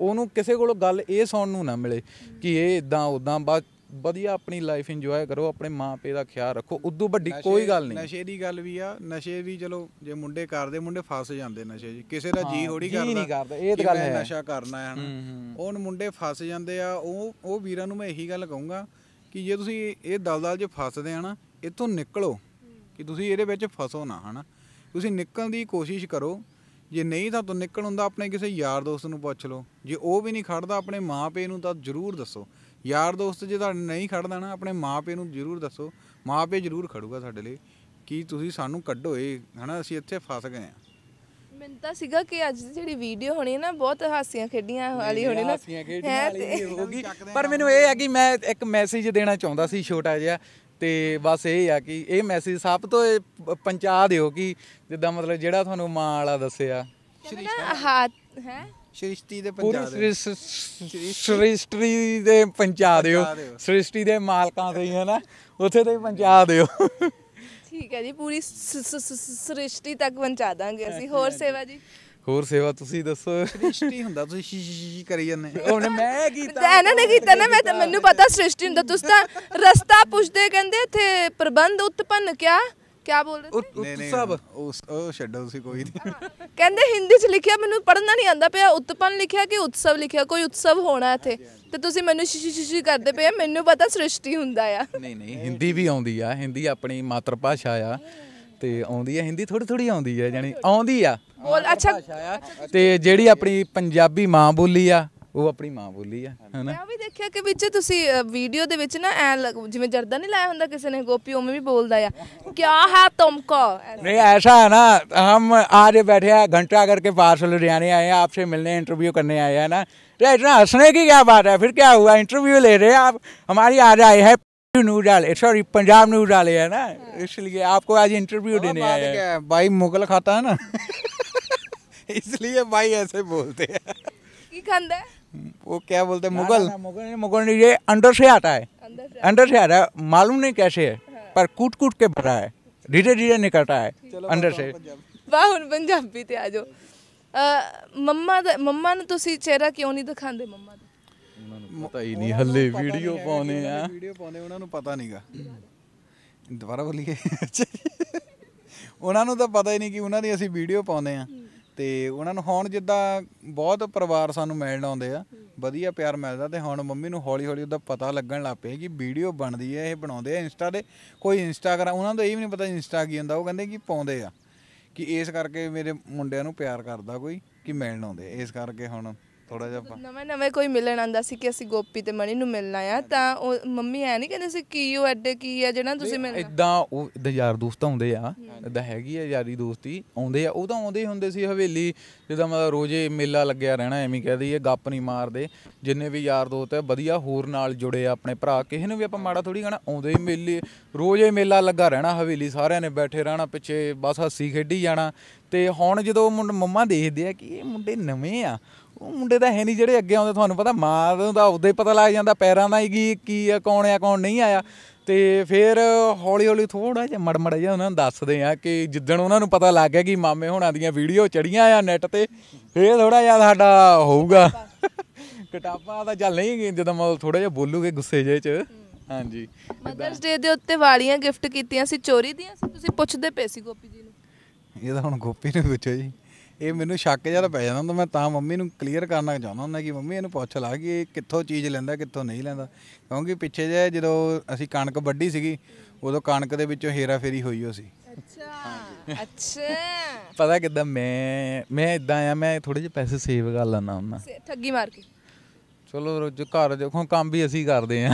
[SPEAKER 1] ਉਹਨੂੰ ਕਿਸੇ ਕੋਲੋਂ ਗੱਲ ਇਹ ਸੁਣਨ ਨੂੰ ਨਾ ਮਿਲੇ ਕਿ ਇਹ ਇਦਾਂ ਉਦਾਂ ਬਾ ਵਧੀਆ ਆਪਣੀ ਲਾਈਫ ਇੰਜੋਏ ਕਰੋ ਆਪਣੇ ਮਾਪੇ ਦਾ ਖਿਆਲ ਰੱਖੋ ਉਦੋਂ ਵੱਡੀ ਕੋਈ ਗੱਲ ਨਹੀਂ ਨਸ਼ੇ ਦੀ ਗੱਲ ਵੀ ਆ ਨਸ਼ੇ ਵੀ ਚਲੋ ਜੇ ਮੁੰਡੇ ਕਰਦੇ ਮੁੰਡੇ ਫਸ ਜਾਂਦੇ ਨਸ਼ੇ ਜੀ ਕਿਸੇ ਦਾ ਜੀ ਹੋੜੀ ਕਰਦਾ ਜੀ ਨਹੀਂ ਕਰਦਾ ਇਹ ਤਾਂ ਗੱਲ ਹੈ ਨਸ਼ਾ ਕਰਨਾ ਹੈ ਹਣਾ ਉਹਨ ਮੁੰਡੇ ਫਸ ਜਾਂਦੇ ਆ ਉਹ ਉਹ ਵੀਰਾਂ ਨੂੰ ਮੈਂ ਇਹੀ ਗੱਲ ਕਹੂੰਗਾ ਕਿ ਜੇ ਤੁਸੀਂ ਇਹ ਦਲਦਲ 'ਚ ਫਸਦੇ ਆ ਨਾ ਇੱਥੋਂ ਨਿਕਲੋ ਕਿ ਤੁਸੀਂ ਇਹਦੇ ਵਿੱਚ ਫਸੋ ਨਾ ਹਣਾ ਤੁਸੀਂ ਨਿਕਲਣ ਦੀ ਕੋਸ਼ਿਸ਼ ਕਰੋ ਜੇ ਨਹੀਂ ਤਾਂ ਤੂੰ ਨਿਕਲ ਹੁੰਦਾ ਆਪਣੇ ਕਿਸੇ ਯਾਰ ਦੋਸਤ ਨੂੰ ਪੁੱਛ ਲਓ ਜੇ ਉਹ ਵੀ ਨਹੀਂ ਖੜਦਾ ਆਪਣੇ ਮਾਪੇ ਨੂੰ ਤਾਂ ਜ਼ਰੂਰ ਦੱਸੋ ਯਾਰ ਦੋਸਤ ਜੇ ਤੁਹਾਡੇ ਨਹੀਂ ਖੜਦਾ ਨਾ ਆਪਣੇ ਮਾਪੇ ਨੂੰ ਜ਼ਰੂਰ ਦੱਸੋ ਮਾਪੇ ਜ਼ਰੂਰ ਖੜੂਗਾ ਸਾਡੇ ਲਈ ਕਿ ਤੁਸੀਂ ਸਾਨੂੰ ਕੱਢੋ ਏ ਹਨਾ ਅਸੀਂ ਇੱਥੇ ਫਸ ਗਏ ਆ
[SPEAKER 2] ਮੈਨੂੰ ਤਾਂ ਸੀਗਾ ਕਿ ਅੱਜ ਦੀ ਜਿਹੜੀ ਵੀਡੀਓ ਹੋਣੀ ਹੈ ਨਾ ਬਹੁਤ ਹਾਸੀਆਂ ਖੇਡੀਆਂ ਵਾਲੀ ਹੋਣੀ ਨਾ ਹਾਸੀਆਂ ਖੇਡੀਆਂ ਵਾਲੀ
[SPEAKER 1] ਹੋਗੀ ਪਰ ਮੈਨੂੰ ਇਹ ਹੈ ਕਿ ਮੈਂ ਇੱਕ ਮੈਸੇਜ ਦੇਣਾ ਚਾਹੁੰਦਾ ਸੀ ਛੋਟਾ ਜਿਹਾ ਤੇ ਬਸ ਇਹ ਆ ਕਿ ਇਹ ਮੈਸੇਜ ਸਭ ਤੋਂ ਪੰਚਾ ਦਿਓ ਕਿ ਜਿੱਦਾਂ ਮਤਲਬ ਜਿਹੜਾ ਤੁਹਾਨੂੰ ਮਾਂ ਵਾਲਾ ਦੱਸਿਆ
[SPEAKER 2] ਹੱਥ ਹੈ ਸ੍ਰਿਸ਼ਟੀ ਦੇ ਪੂਰੀ ਪੰਜਾਬ ਦੇ
[SPEAKER 1] ਸ੍ਰਿਸ਼ਟੀ ਦੇ ਪੰਚਾ ਦਿਓ ਸ੍ਰਿਸ਼ਟੀ ਦੇ ਮਾਲਕਾਂ ਤੇ ਹੀ ਹਨਾ ਉੱਥੇ ਤੇ ਹੀ ਪਹੁੰਚਾ ਦਿਓ
[SPEAKER 2] ਠੀਕ ਹੈ ਜੀ ਪੂਰੀ ਸ੍ਰਿਸ਼ਟੀ ਤੱਕ ਪਹੁੰਚਾ ਦਾਂਗੇ ਅਸੀਂ ਹੋਰ ਸੇਵਾ ਜੀ
[SPEAKER 1] ਹੋਰ ਸੇਵਾ ਤੁਸੀਂ ਦੱਸੋ ਸ੍ਰਿਸ਼ਟੀ ਹੁੰਦਾ ਤੁਸੀਂ ਸ਼ੀ ਸ਼ੀ- ਸ਼ੀ ਕਰੀ ਜਾਂਦੇ ਹੁਣ ਮੈਂ ਕੀਤਾ
[SPEAKER 2] ਤਾਂ ਇਹਨਾਂ ਨੇ ਕੀਤਾ ਨਾ ਮੈਂ ਤਾਂ ਮੈਨੂੰ ਪਤਾ ਸ੍ਰਿਸ਼ਟੀ ਹੁੰਦਾ ਤੁਸੀਂ ਤਾਂ ਰਸਤਾ ਪੁੱਛਦੇ ਕਹਿੰਦੇ ਇੱਥੇ ਪ੍ਰਬੰਧ ਉਤਪੰਨ ਕਿਆ ਕਿਆ ਬੋਲ
[SPEAKER 1] ਰਹੇ ਸੀ ਨਹੀਂ ਸਾਹਿਬ ਉਸ ਉਹ ਛੱਡੋ ਤੁਸੀਂ ਕੋਈ ਨਹੀਂ
[SPEAKER 2] ਕਹਿੰਦੇ ਹਿੰਦੀ ਚ ਲਿਖਿਆ ਮੈਨੂੰ ਪੜ੍ਹਨਾ ਨਹੀਂ ਆਂਦਾ ਪਿਆ ਉਤਪਨ ਲਿਖਿਆ ਕਿ ਉਤਸਵ ਲਿਖਿਆ ਕੋਈ ਉਤਸਵ ਹੋਣਾ ਇੱਥੇ ਤੇ ਤੁਸੀਂ ਮੈਨੂੰ ਸ਼ਿਸ਼ੀ ਸ਼ਿਸ਼ੀ ਕਰਦੇ ਪਏ ਮੈਨੂੰ ਪਤਾ ਸ੍ਰਿਸ਼ਟੀ ਹੁੰਦਾ ਆ ਨਹੀਂ
[SPEAKER 1] ਨਹੀਂ ਹਿੰਦੀ ਵੀ ਆਉਂਦੀ ਆ ਹਿੰਦੀ ਆਪਣੀ ਮਾਤਰ ਭਾਸ਼ਾ ਆ ਤੇ ਆਉਂਦੀ ਆ ਹਿੰਦੀ ਥੋੜੀ ਥੋੜੀ ਆਉਂਦੀ ਆ ਜਾਨੀ ਆਉਂਦੀ ਆ ਬੋਲ ਅੱਛਾ ਤੇ ਜਿਹੜੀ ਆਪਣੀ ਪੰਜਾਬੀ ਮਾਂ ਬੋਲੀ ਆ ਉਹ ਆਪਣੀ ਮਾਂ ਬੋਲੀ ਆ ਹਨਾ ਮੈਂ ਵੀ
[SPEAKER 2] ਦੇਖਿਆ ਕਿ ਵਿੱਚ ਤੁਸੀਂ ਵੀਡੀਓ ਦੇ ਵਿੱਚ ਨਾ ਐ ਜਿਵੇਂ ਜਰਦਾ ਨਹੀਂ ਲਾਇਆ ਹੁੰਦਾ ਕਿਸੇ ਨੇ ਗੋਪੀ ਵੀ ਬੋਲਦਾ ਆ ਹੈ ਤੁਮਕੋ
[SPEAKER 1] ਨਹੀਂ ਐਸਾ आपसे मिलने इंटरव्यू करने आए हैं ना तो इतना हंसने की क्या बात है फिर क्या हुआ इंटरव्यू ले रहे हैं आप हमारी आज आए हैं न्यूज वाले सॉरी पंजाब न्यूज वाले है ना इसलिए आपको आज इंटरव्यू देने आए हैं भाई मुगल खाता है ना इसलिए भाई ऐसे बोलते हैं
[SPEAKER 2] की खांदा है
[SPEAKER 1] वो क्या बोलते मुगल मुगल मुगल ये अंदर से आता है अंदर से आ रहा है मालूम नहीं कैसे है पर कूट कूट के भरा है धीरे धीरे निकलता है अंदर से
[SPEAKER 2] वाह ਹੁਣ ਪੰਜਾਬੀ ਤੇ ਆ ਜਾਓ ਮੰਮਾ ਦਾ ਮੰਮਾ ਨੂੰ ਤੁਸੀਂ ਚਿਹਰਾ ਕਿਉਂ ਨਹੀਂ ਦਿਖਾਉਂਦੇ ਮੰਮਾ ਦਾ
[SPEAKER 1] ਉਹਨਾਂ ਨੂੰ ਪਤਾ ਹੀ ਨਹੀਂ ਹੱਲੇ ਵੀਡੀਓ ਪਾਉਨੇ ਆ ਵੀਡੀਓ ਪਾਉਨੇ ਉਹਨਾਂ ਨੂੰ ਪਤਾ ਨਹੀਂਗਾ ਦੁਬਾਰਾ ਬੋਲੀਏ ਉਹਨਾਂ ਨੂੰ ਤਾਂ ਪਤਾ ਹੀ ਨਹੀਂ ਕਿ ਉਹਨਾਂ ਦੀ ਅਸੀਂ ਵੀਡੀਓ ਪਾਉਨੇ ਆ ਤੇ ਉਹਨਾਂ ਨੂੰ ਹੁਣ ਜਿੱਦਾਂ ਬਹੁਤ ਪਰਿਵਾਰ ਸਾਨੂੰ ਮਿਲਣ ਆਉਂਦੇ ਆ ਵਧੀਆ ਪਿਆਰ ਮਿਲਦਾ ਤੇ ਹੁਣ ਮੰਮੀ ਨੂੰ ਹੌਲੀ ਹੌਲੀ ਉਹਦਾ ਪਤਾ ਲੱਗਣ ਲੱਗ ਪਿਆ ਕਿ ਵੀਡੀਓ ਬਣਦੀ ਹੈ ਇਹ ਬਣਾਉਂਦੇ ਆ ਇੰਸਟਾ ਦੇ ਕੋਈ ਇੰਸਟਾਗ੍ਰਾਮ ਉਹਨਾਂ ਨੂੰ ਇਹ ਵੀ ਨਹੀਂ ਪਤਾ ਇੰਸਟਾ ਕੀ ਹੁੰਦਾ ਉਹ ਕਹਿੰਦੇ ਕਿ ਪਾਉਂਦੇ ਆ ਕਿ ਇਸ ਕਰਕੇ ਮੇਰੇ ਮੁੰਡਿਆਂ ਨੂੰ ਪਿਆਰ ਕਰਦਾ ਕੋਈ ਕਿ ਮਿਲਣ ਆਉਂਦੇ ਇਸ ਕਰਕੇ ਹੁਣ ਥੋੜਾ ਜਿਹਾ ਆਪਾਂ ਨਵੇਂ
[SPEAKER 2] ਨਵੇਂ ਕੋਈ ਮਿਲਣ ਆਂਦਾ ਸੀ ਕਿ ਅਸੀਂ ਗੋਪੀ ਤੇ ਮਣੀ ਨੂੰ ਮਿਲਣਾ ਆ ਤਾਂ ਉਹ ਮੰਮੀ ਐ ਨਹੀਂ ਕਹਿੰਦੇ ਸੀ ਕੀ ਉਹ ਐਡੇ ਕੀ ਆ ਜਿਹੜਾ ਤੁਸੀਂ ਮਿਲਣਾ
[SPEAKER 1] ਇਦਾਂ ਉਹ ਇਦਾਂ ਯਾਰ ਦੋਸਤ ਆਉਂਦੇ ਆ ਇਦਾਂ ਹੈਗੀ ਆ ਯਾਰੀ ਦੋਸਤੀ ਆਉਂਦੇ ਆ ਉਹ ਤਾਂ ਆਉਂਦੇ ਹੁੰਦੇ ਸੀ ਹਵੇਲੀ ਜਿੱਦਾਂ ਮਤਲਬ ਰੋਜੇ ਮੇਲਾ ਲੱਗਿਆ ਰਹਿਣਾ ਐਵੇਂ ਕਹਿ ਦਈਏ ਗੱਪ ਨਹੀਂ ਮਾਰਦੇ ਜਿੰਨੇ ਵੀ ਯਾਰ ਦੋਸਤ ਆ ਵਧੀਆ ਹੋਰ ਨਾਲ ਜੁੜੇ ਆ ਆਪਣੇ ਭਰਾ ਕਿਸੇ ਨੂੰ ਵੀ ਆਪਾਂ ਮਾੜਾ ਥੋੜੀ ਕਹਣਾ ਆਉਂਦੇ ਹੀ ਮੇਲੇ ਰੋਜੇ ਮੇਲਾ ਲੱਗਾ ਰਹਿਣਾ ਹਵੇਲੀ ਸਾਰਿਆਂ ਨੇ ਬੈਠੇ ਰਹਿਣਾ ਪਿੱਛੇ ਬਸ ਹੱਸੀ ਖੇਡੀ ਜਾਣਾ ਤੇ ਹੁਣ ਜਦੋਂ ਮੰਮਾ ਦੇਖਦੇ ਆ ਕਿ ਇਹ ਮੁੰਡੇ ਨਵੇਂ ਆ ਉਹ ਮੁੰਡੇ ਤਾਂ ਹੈ ਨਹੀਂ ਜਿਹੜੇ ਅੱਗੇ ਆਉਂਦੇ ਤੁਹਾਨੂੰ ਪਤਾ ਮਾਂ ਦਾ ਉਹਦੇ ਪਤਾ ਲੱਗ ਜਾਂਦਾ ਪੈਰਾਂ ਦਾ ਹੀ ਕੀ ਆ ਕੌਣ ਆ ਕੌਣ ਨਹੀਂ ਆਇਆ ਤੇ ਫਿਰ ਹੌਲੀ ਹੌਲੀ ਥੋੜਾ ਜਿਹਾ ਮੜਮੜ ਜਿਹਾ ਉਹਨਾਂ ਨੂੰ ਦੱਸਦੇ ਆ ਕਿ ਜਿੱਦਣ ਉਹਨਾਂ ਨੂੰ ਪਤਾ ਲੱਗ ਗਿਆ ਕਿ ਮਾਮੇ ਹੋਣਾ ਦੀਆਂ ਵੀਡੀਓ ਚੜੀਆਂ ਆ ਨੈਟ ਤੇ ਫੇਰ ਥੋੜਾ ਜਿਹਾ ਸਾਡਾ ਹੋਊਗਾ ਕਟਾਪਾ ਦਾ ਜਲ ਨਹੀਂ ਜਦੋਂ ਮੈਂ ਥੋੜਾ ਜਿਹਾ ਬੋਲੂਗੇ ਗੁੱਸੇ ਜੇ ਚ ਹਾਂਜੀ
[SPEAKER 2] ਮਦਰਸ ਡੇ ਦੇ ਉੱਤੇ ਵਾਲੀਆਂ ਗਿਫਟ ਕੀਤੀਆਂ ਸੀ ਚੋਰੀ ਦੀਆਂ ਸੀ ਤੁਸੀਂ ਪੁੱਛਦੇ ਪਏ ਸੀ
[SPEAKER 1] ਗੋਪੀ ਜੀ ਨੂੰ ਇਹ ਤਾਂ ਹੁਣ ਗੋਪੀ ਨੂੰ ਪੁੱਛੋ ਜੀ ਇਹ ਮੈਨੂੰ ਸ਼ੱਕ ਜਿਹਾ ਪੈ ਜਾਂਦਾ ਹੁੰਦਾ ਮੈਂ ਤਾਂ ਮੰਮੀ ਨੂੰ ਕਲੀਅਰ ਕਰਨਾ ਚਾਹੁੰਦਾ ਹੁੰਦਾ ਕਿ ਮੰਮੀ ਇਹਨੂੰ ਪੁੱਛ ਲਾ ਕਿ ਇਹ ਕਿੱਥੋਂ ਚੀਜ਼ ਲੈਂਦਾ ਕਿੱਥੋਂ ਨਹੀਂ ਲੈਂਦਾ ਕਿਉਂਕਿ ਪਿੱਛੇ ਜੇ ਜਦੋਂ ਅਸੀਂ ਕਣਕ ਵੱਢੀ ਸੀਗੀ ਉਦੋਂ ਕਣਕ ਦੇ ਵਿੱਚੋਂ ਹੀਰਾ ਫੇਰੀ ਹੋਈ ਹੋ ਸੀ ਅੱਛਾ ਅੱਛਾ ਪਤਾ ਕਿਦਾਂ ਮੈਂ ਮੈਂ ਇਦਾਂ ਆ ਮੈਂ ਥੋੜੇ ਜਿਹਾ ਪੈਸੇ ਸੇਵ ਕਰ ਲੈਣਾ ਹੁੰਦਾ ਠੱਗੀ ਮਾਰ ਕੇ ਚਲੋ ਰੋਜ਼ ਘਰ ਦੇਖੋ ਕੰਮ ਵੀ ਅਸੀਂ ਕਰਦੇ ਆ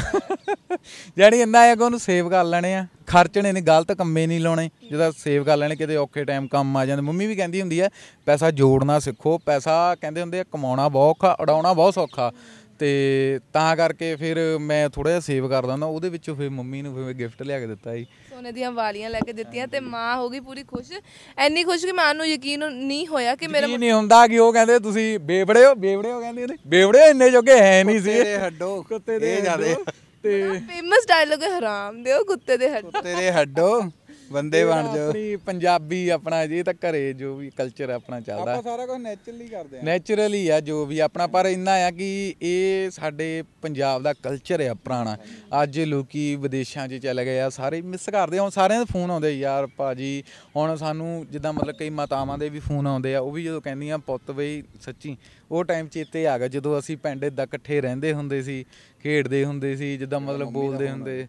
[SPEAKER 1] ਜਾਨੀ ਇੰਨਾ ਕਿ ਉਹਨੂੰ ਸੇਵ ਕਰ ਲੈਣੇ ਆ ਖਰਚਣੇ ਨੇ ਗਲਤ ਕੰਮੇ ਨਹੀਂ ਲਾਉਣੇ ਜਿਹਦਾ ਸੇਵ ਕਰ ਲੈਣੇ ਕਿਤੇ ਔਖੇ ਟਾਈਮ ਕੰਮ ਆ ਜਾਂਦੇ ਮੰਮੀ ਵੀ ਕਹਿੰਦੀ ਹੁੰਦੀ ਆ ਪੈਸਾ ਜੋੜਨਾ ਸਿੱਖੋ ਪੈਸਾ ਕਹਿੰਦੇ ਹੁੰਦੇ ਆ ਕਮਾਉਣਾ ਬਹੁਤ ਔਖਾ ਉਡਾਉਣਾ ਬਹੁਤ ਸੌਖਾ ਤੇ ਤਾਂ ਕਰਕੇ ਫਿਰ ਮੈਂ ਥੋੜਾ ਜਿਹਾ ਸੇਵ ਕਰਦਾ ਹੁੰਦਾ ਉਹਦੇ ਵਿੱਚੋਂ ਫਿਰ ਮੰਮੀ ਨੂੰ ਫਿਰ ਗਿਫਟ ਲਿਆ ਕੇ ਦਿੱਤਾ ਜੀ
[SPEAKER 2] ਸੋਨੇ ਦੀਆਂ ਵਾਲੀਆਂ ਲੈ ਕੇ ਦਿੱਤੀਆਂ ਤੇ ਮਾਂ ਹੋ ਗਈ ਪੂਰੀ ਖੁਸ਼ ਐਨੀ ਖੁਸ਼ ਕਿ ਮਾਂ ਨੂੰ ਯਕੀਨ ਨਹੀਂ ਹੋਇਆ ਕਿ ਮੇਰਾ ਨਹੀਂ
[SPEAKER 1] ਹੁੰਦਾ ਕਿ ਉਹ ਕਹਿੰਦੇ ਤੁਸੀਂ ਬੇਵੜੇ ਹੋ ਬੇਵੜੇ ਹੋ ਕਹਿੰਦੇ ਨੇ ਬੇਵੜੇ ਇੰਨੇ ਜੋਗੇ ਹੈ ਨਹੀਂ ਸੀ ਤੇਰੇ ਹੱਡੋ ਕੁੱਤੇ ਦੇ ਜਾਂਦੇ ਤੇ
[SPEAKER 2] ਫੇਮਸ ਡਾਇਲੋਗ ਹੈ ਹਰਾਮ ਦਿਓ ਕੁੱਤੇ ਦੇ ਹੱਡੋ ਕੁੱਤੇ
[SPEAKER 1] ਦੇ ਹੱਡੋ ਬੰਦੇ ਬਣ ਜਾਓ ਆਪਣੀ ਪੰਜਾਬੀ ਆਪਣਾ ਜੀ ਤਾਂ ਘਰੇ ਜੋ ਵੀ ਕਲਚਰ ਆਪਣਾ ਚੱਲਦਾ ਆਪਾਂ ਸਾਰਾ ਕੁਝ ਨੇਚਰਲੀ ਕਰਦੇ ਆ ਨੇਚਰਲੀ ਆ ਜੋ ਵੀ ਆਪਣਾ ਪਰ ਇੰਨਾ ਆ ਕਿ ਇਹ ਸਾਡੇ ਪੰਜਾਬ ਦਾ ਕਲਚਰ ਆ ਪੁਰਾਣਾ ਅੱਜ ਲੋਕੀ ਵਿਦੇਸ਼ਾਂ 'ਚ ਚਲੇ ਗਏ ਆ ਸਾਰੇ ਮਿਸ ਕਰਦੇ ਹੁਣ ਸਾਰਿਆਂ ਦੇ ਫੋਨ ਆਉਂਦੇ ਯਾਰ ਭਾਜੀ ਹੁਣ ਸਾਨੂੰ ਜਿੱਦਾਂ ਮਤਲਬ ਕਈ ਮਾਤਾਵਾਂ ਦੇ ਵੀ ਫੋਨ ਆਉਂਦੇ ਆ ਉਹ ਵੀ ਜਦੋਂ ਕਹਿੰਦੀਆਂ ਪੁੱਤ ਬਈ ਸੱਚੀ ਉਹ ਟਾਈਮ ਚੇਤੇ ਆ ਗਿਆ ਜਦੋਂ ਅਸੀਂ ਪਿੰਡ ਇਦਾਂ ਇਕੱਠੇ ਰਹਿੰਦੇ ਹੁੰਦੇ ਸੀ ਖੇਡਦੇ ਹੁੰਦੇ ਸੀ ਜਿੱਦਾਂ ਮਤਲਬ ਬੋਲਦੇ ਹੁੰਦੇ